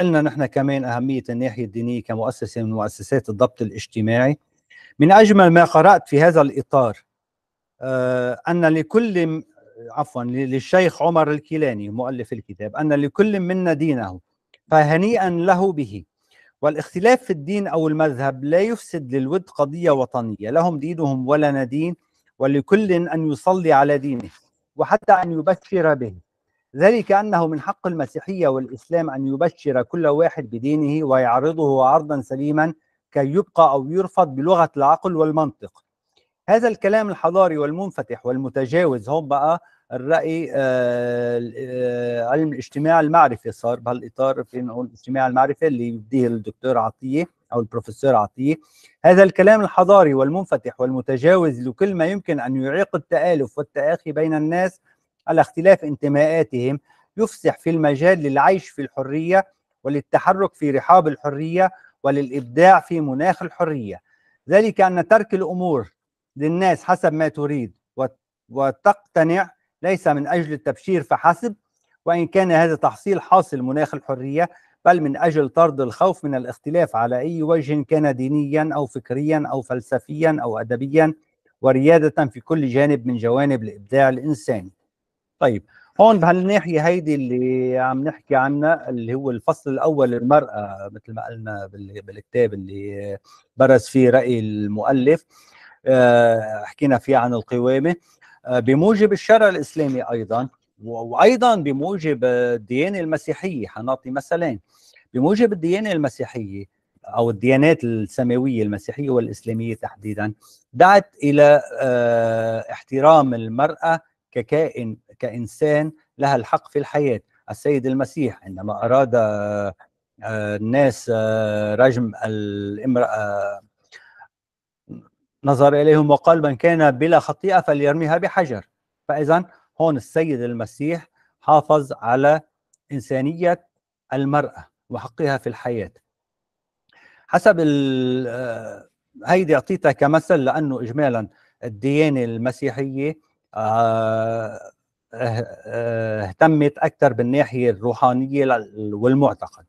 قلنا نحن كمان أهمية الناحية الدينية كمؤسسة من مؤسسات الضبط الاجتماعي من أجمل ما قرأت في هذا الإطار أن لكل عفوا للشيخ عمر الكيلاني مؤلف الكتاب أن لكل منا دينه فهنيئا له به والاختلاف في الدين أو المذهب لا يفسد للود قضية وطنية لهم دينهم ولنا دين ولكل أن يصلي على دينه وحتى أن يبشر به ذلك أنه من حق المسيحية والإسلام أن يبشر كل واحد بدينه ويعرضه عرضا سليما كي يبقى أو يرفض بلغة العقل والمنطق هذا الكلام الحضاري والمنفتح والمتجاوز هم بقى الراي آه، آه، علم الاجتماع المعرفي صار بهالاطار في نقول الاجتماع المعرفي اللي يبديه الدكتور عطيه او البروفيسور عطيه هذا الكلام الحضاري والمنفتح والمتجاوز لكل ما يمكن ان يعيق التالف والتاخي بين الناس على اختلاف انتماءاتهم يفسح في المجال للعيش في الحريه وللتحرك في رحاب الحريه وللابداع في مناخ الحريه ذلك ان ترك الامور للناس حسب ما تريد وتقتنع ليس من أجل التبشير فحسب وإن كان هذا تحصيل حاصل مناخ الحرية بل من أجل طرد الخوف من الاختلاف على أي وجه كان دينيا أو فكريا أو فلسفيا أو أدبيا وريادة في كل جانب من جوانب الإبداع الإنساني طيب هون بهالناحية هيدي اللي عم نحكي عنها اللي هو الفصل الأول للمرأة مثل ما قلنا بالكتاب اللي برز فيه رأي المؤلف آه، حكينا فيه عن القوامة آه، بموجب الشرع الاسلامي ايضا وايضا بموجب الديانه المسيحيه حنعطي مثلين بموجب الديانه المسيحيه او الديانات السماويه المسيحيه والاسلاميه تحديدا دعت الى آه، احترام المراه ككائن كانسان لها الحق في الحياه السيد المسيح عندما اراد آه، الناس رجم الامراه نظر إليهم وقال من كان بلا خطيئة فليرميها بحجر فإذا هون السيد المسيح حافظ على إنسانية المرأة وحقها في الحياة حسب آه، هيدي أعطيتها كمثل لأنه إجمالا الديانة المسيحية آه، آه، اهتمت أكثر بالناحية الروحانية والمعتقد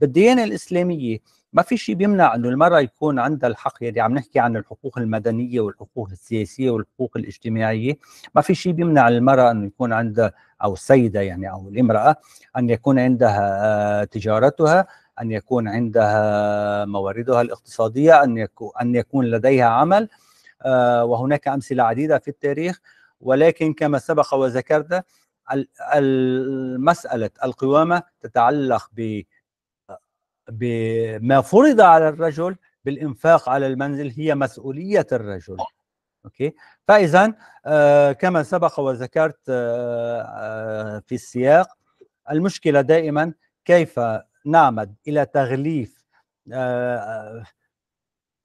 بالديانة الإسلامية ما في شيء بيمنع انه المراه يكون عندها الحق يعني عم نحكي عن الحقوق المدنيه والحقوق السياسيه والحقوق الاجتماعيه ما في شيء بيمنع المراه انه يكون عندها او السيده يعني او الامراه ان يكون عندها آه، تجارتها ان يكون عندها آه، مواردها الاقتصاديه ان يكون ان يكون لديها عمل آه، وهناك امثله عديده في التاريخ ولكن كما سبق وذكرت مساله القوامه تتعلق ب بما فرض على الرجل بالإنفاق على المنزل هي مسؤولية الرجل أوكي فإذا آه، كما سبق وذكرت آه، آه، في السياق المشكلة دائما كيف نعمد إلى تغليف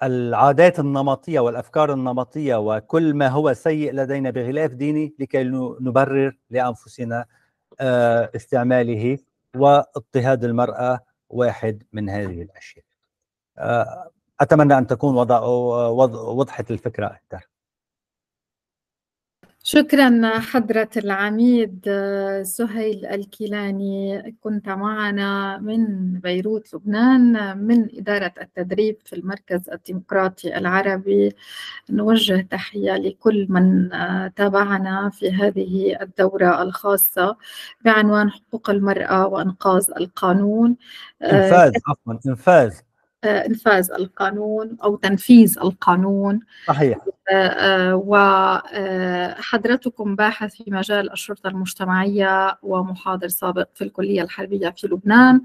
العادات النمطيه والافكار النمطيه وكل ما هو سيء لدينا بغلاف ديني لكي نبرر لانفسنا استعماله واضطهاد المراه واحد من هذه الاشياء آه، اتمنى ان تكون وضع وضحت الفكره اكثر شكرا حضرة العميد آه، سهيل الكيلاني كنت معنا من بيروت لبنان من إدارة التدريب في المركز الديمقراطي العربي نوجه تحية لكل من آه، تابعنا في هذه الدورة الخاصة بعنوان حقوق المرأة وإنقاذ القانون آه، إنفاذ عفوا إنفاذ آه، انفاذ القانون او تنفيذ القانون صحيح آه، آه، وحضرتكم باحث في مجال الشرطه المجتمعيه ومحاضر سابق في الكليه الحربيه في لبنان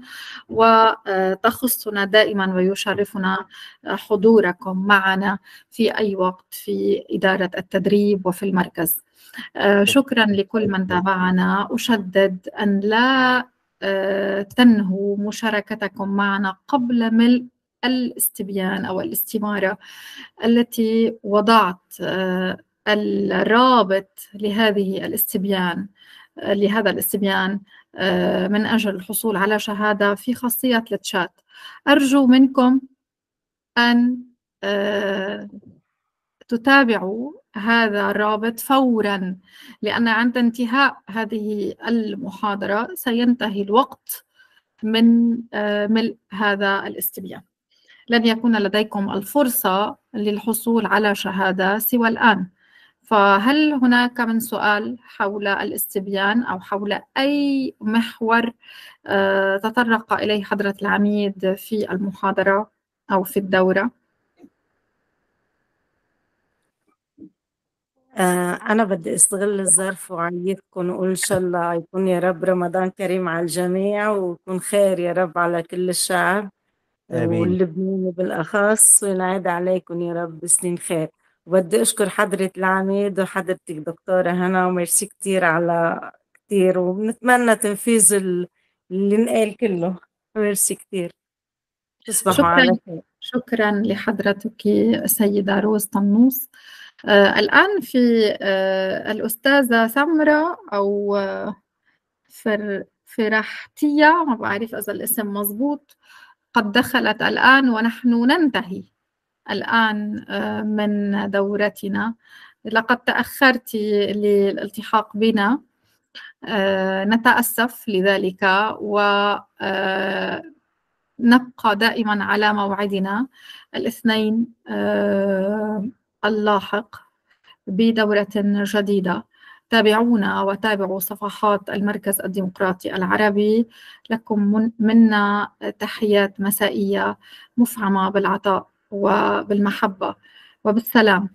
وتخصنا دائما ويشرفنا حضوركم معنا في اي وقت في اداره التدريب وفي المركز شكرا لكل من تابعنا أشدد أن لا تنهوا مشاركتكم معنا قبل ملء الاستبيان أو الاستمارة التي وضعت آه، الرابط لهذه الاستبيان آه، لهذا الاستبيان آه، من أجل الحصول على شهادة في خاصية التشات أرجو منكم أن تتابعوا هذا الرابط فورا لأن عند انتهاء هذه المحاضرة سينتهي الوقت من ملء هذا الاستبيان لن يكون لديكم الفرصة للحصول على شهادة سوى الآن فهل هناك من سؤال حول الاستبيان أو حول أي محور آه، تطرق إليه حضرة العميد في المحاضرة أو في الدورة؟ آه، أنا بدي أستغل الظرف وعيدكم وأقول إن شاء الله يكون يا رب رمضان كريم على الجميع ويكون خير يا رب على كل الشعب آمين واللبناني بالأخص وينعاد عليكم يا رب سنين خير وبدي أشكر حضرة العميد وحضرتك دكتورة هنا وميرسي كتير على كتير وبنتمنى تنفيذ اللي انقال كله ميرسي كتير تصبحوا شكرا على خير شكرا لحضرتك سيدة روز طنوس آه الآن في آه الأستاذة سمرة أو آه فر فرحتية ما بعرف إذا الاسم مزبوط قد دخلت الآن ونحن ننتهي الآن آه، من دورتنا لقد تأخرت للالتحاق بنا آه، نتأسف لذلك ونبقى آه، دائما على موعدنا الاثنين اللاحق بدورة جديدة تابعونا وتابعوا صفحات المركز الديمقراطي العربي لكم منا تحيات مسائية مفعمة بالعطاء وبالمحبة وبالسلام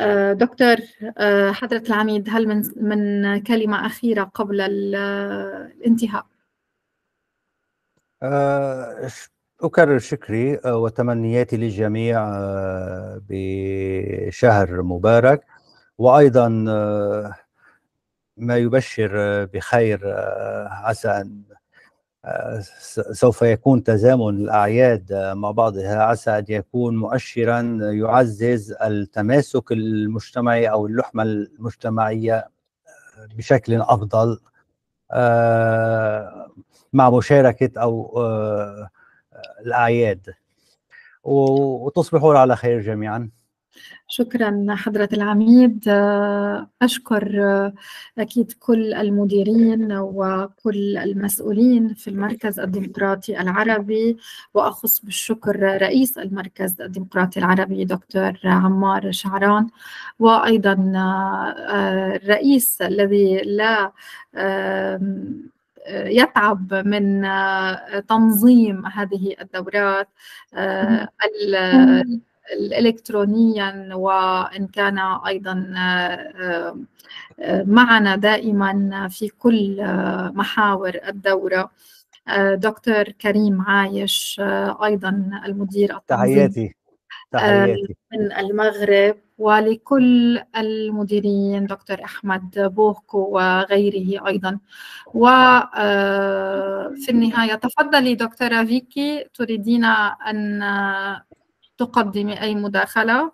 آه، دكتور آه، حضرة العميد هل من, من كلمة أخيرة قبل الانتهاء؟ آه، أكرر شكري وتمنياتي للجميع بشهر مبارك وأيضا ما يبشر بخير آه، عسى أن آه، سوف يكون تزامن الأعياد مع بعضها عسى أن يكون مؤشرا يعزز التماسك المجتمعي أو اللحمة المجتمعية آه، بشكل أفضل مع مشاركة أو الأعياد وتصبحون على خير جميعاً شكرا حضرة العميد أشكر أكيد كل المديرين وكل المسؤولين في المركز الديمقراطي العربي وأخص بالشكر رئيس المركز الديمقراطي العربي دكتور عمار شعران وأيضا الرئيس آه، الذي لا يتعب من آه، تنظيم هذه الدورات آه، الإلكترونيا وإن كان أيضا آه، آه، معنا دائما في كل آه، محاور الدورة دكتور كريم عايش أيضا المدير تحياتي تحياتي من المغرب ولكل المديرين دكتور أحمد بوهكو وغيره أيضا وفي النهاية تفضلي دكتورة فيكي تريدين أن تقدمي أي مداخلة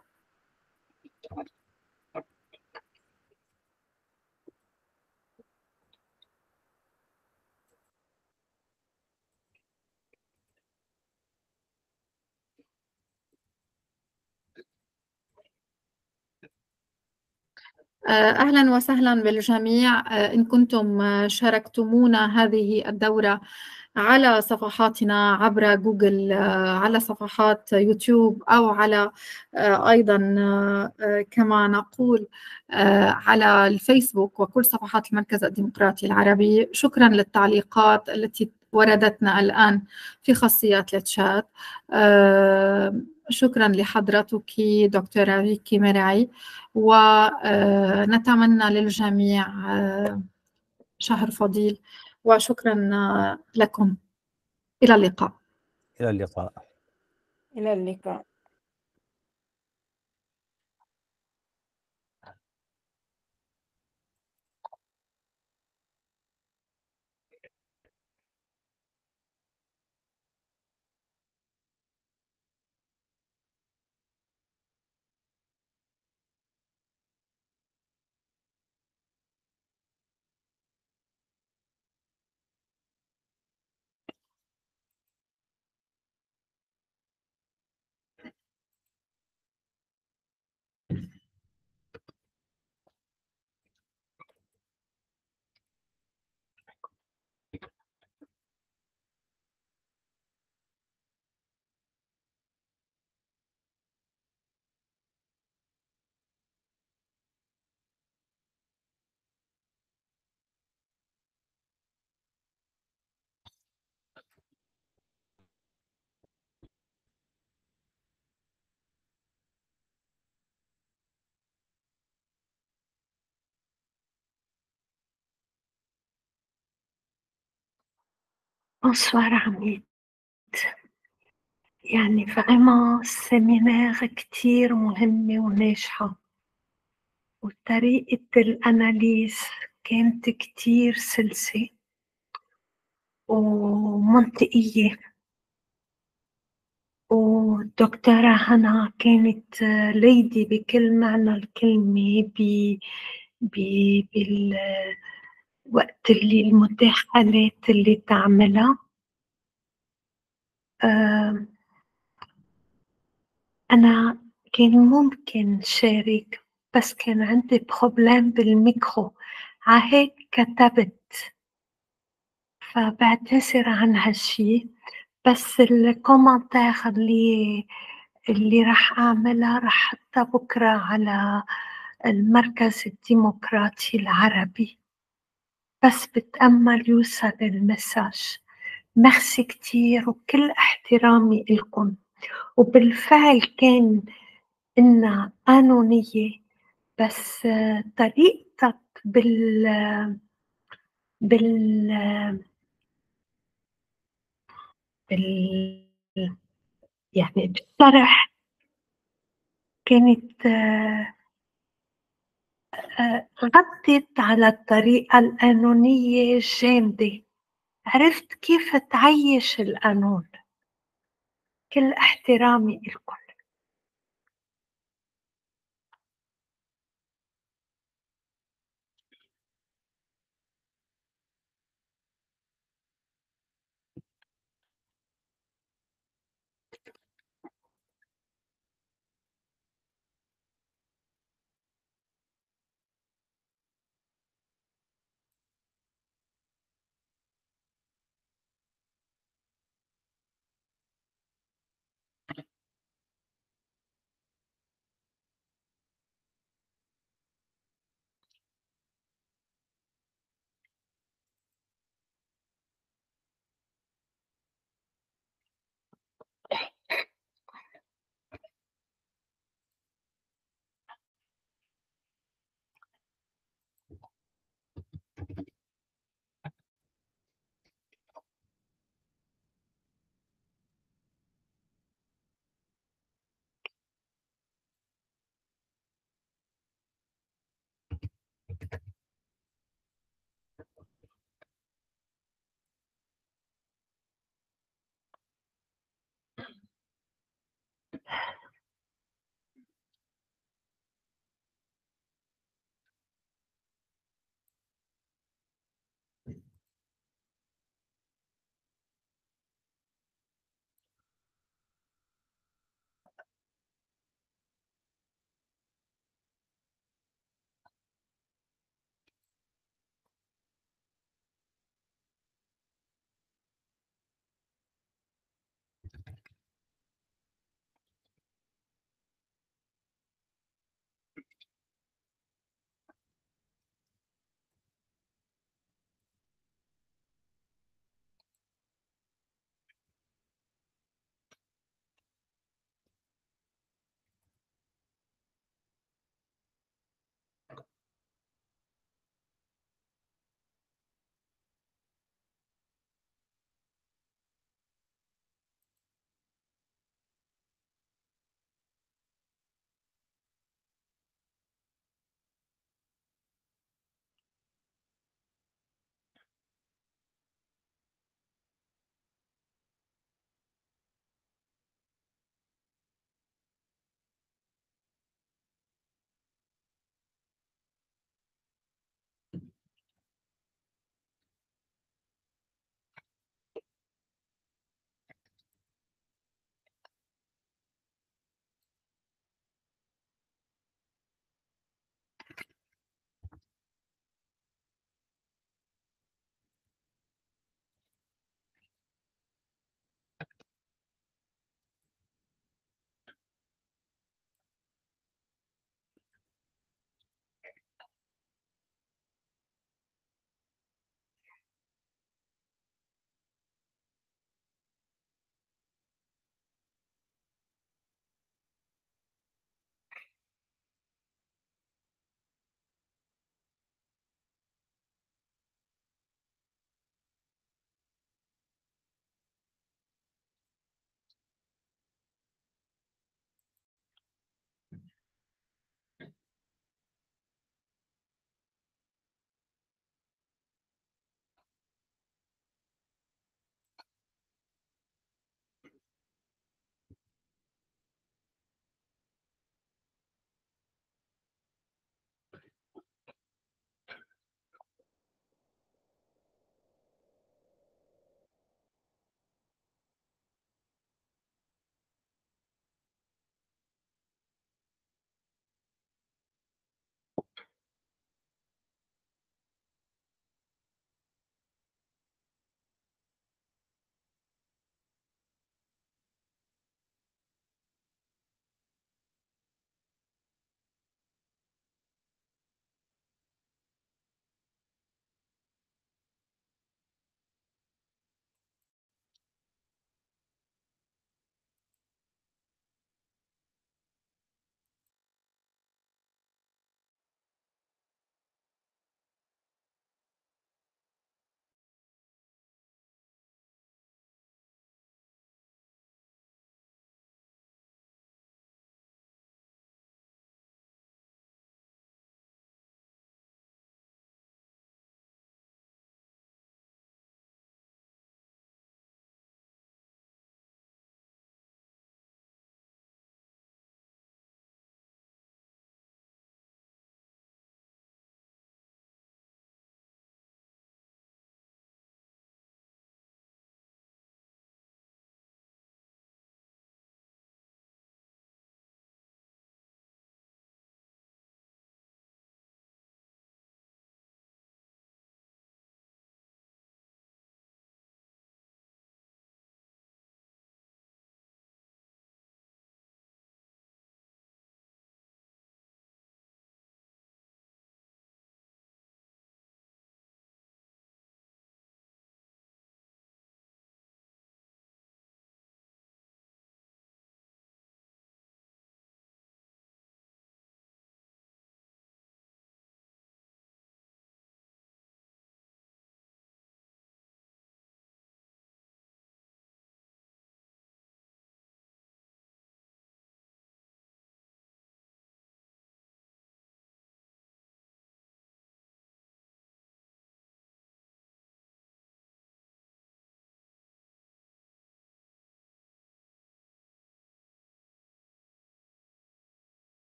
آه، أهلا وسهلا بالجميع آه، إن كنتم آه، شاركتمونا هذه الدورة على صفحاتنا عبر جوجل آه، على صفحات يوتيوب أو على آه، أيضا آه، كما نقول على الفيسبوك وكل صفحات المركز الديمقراطي العربي شكرا للتعليقات التي وردتنا الآن في خاصيات الشات شكرا لحضرتك دكتورة ريكي مراعي ونتمنى للجميع شهر فضيل وشكرا لكم إلى اللقاء إلى اللقاء إلى اللقاء Bonsoir عميد يعني فعما السيمينار كتير مهمة وناجحة وطريقة الأناليز كانت كتير سلسة ومنطقية ودكتورة هنا كانت ليدي بكل معنى الكلمة ب بال وقت اللي المداخلات اللي تعملها أنا كان ممكن شارك بس كان عندي بروبلام بالميكرو عهيك كتبت فبعتذر عن هالشي بس الكومنتار اللي اللي راح أعملها راح حطها بكرة على المركز الديمقراطي العربي بس بتأمل يوصل المساج مرسي كتير وكل احترامي لكم وبالفعل كان إن قانونية بس طريقتك بال بال بال يعني بالطرح كانت غطت على الطريقة القانونية الجامدة عرفت كيف تعيش القانون كل احترامي لكم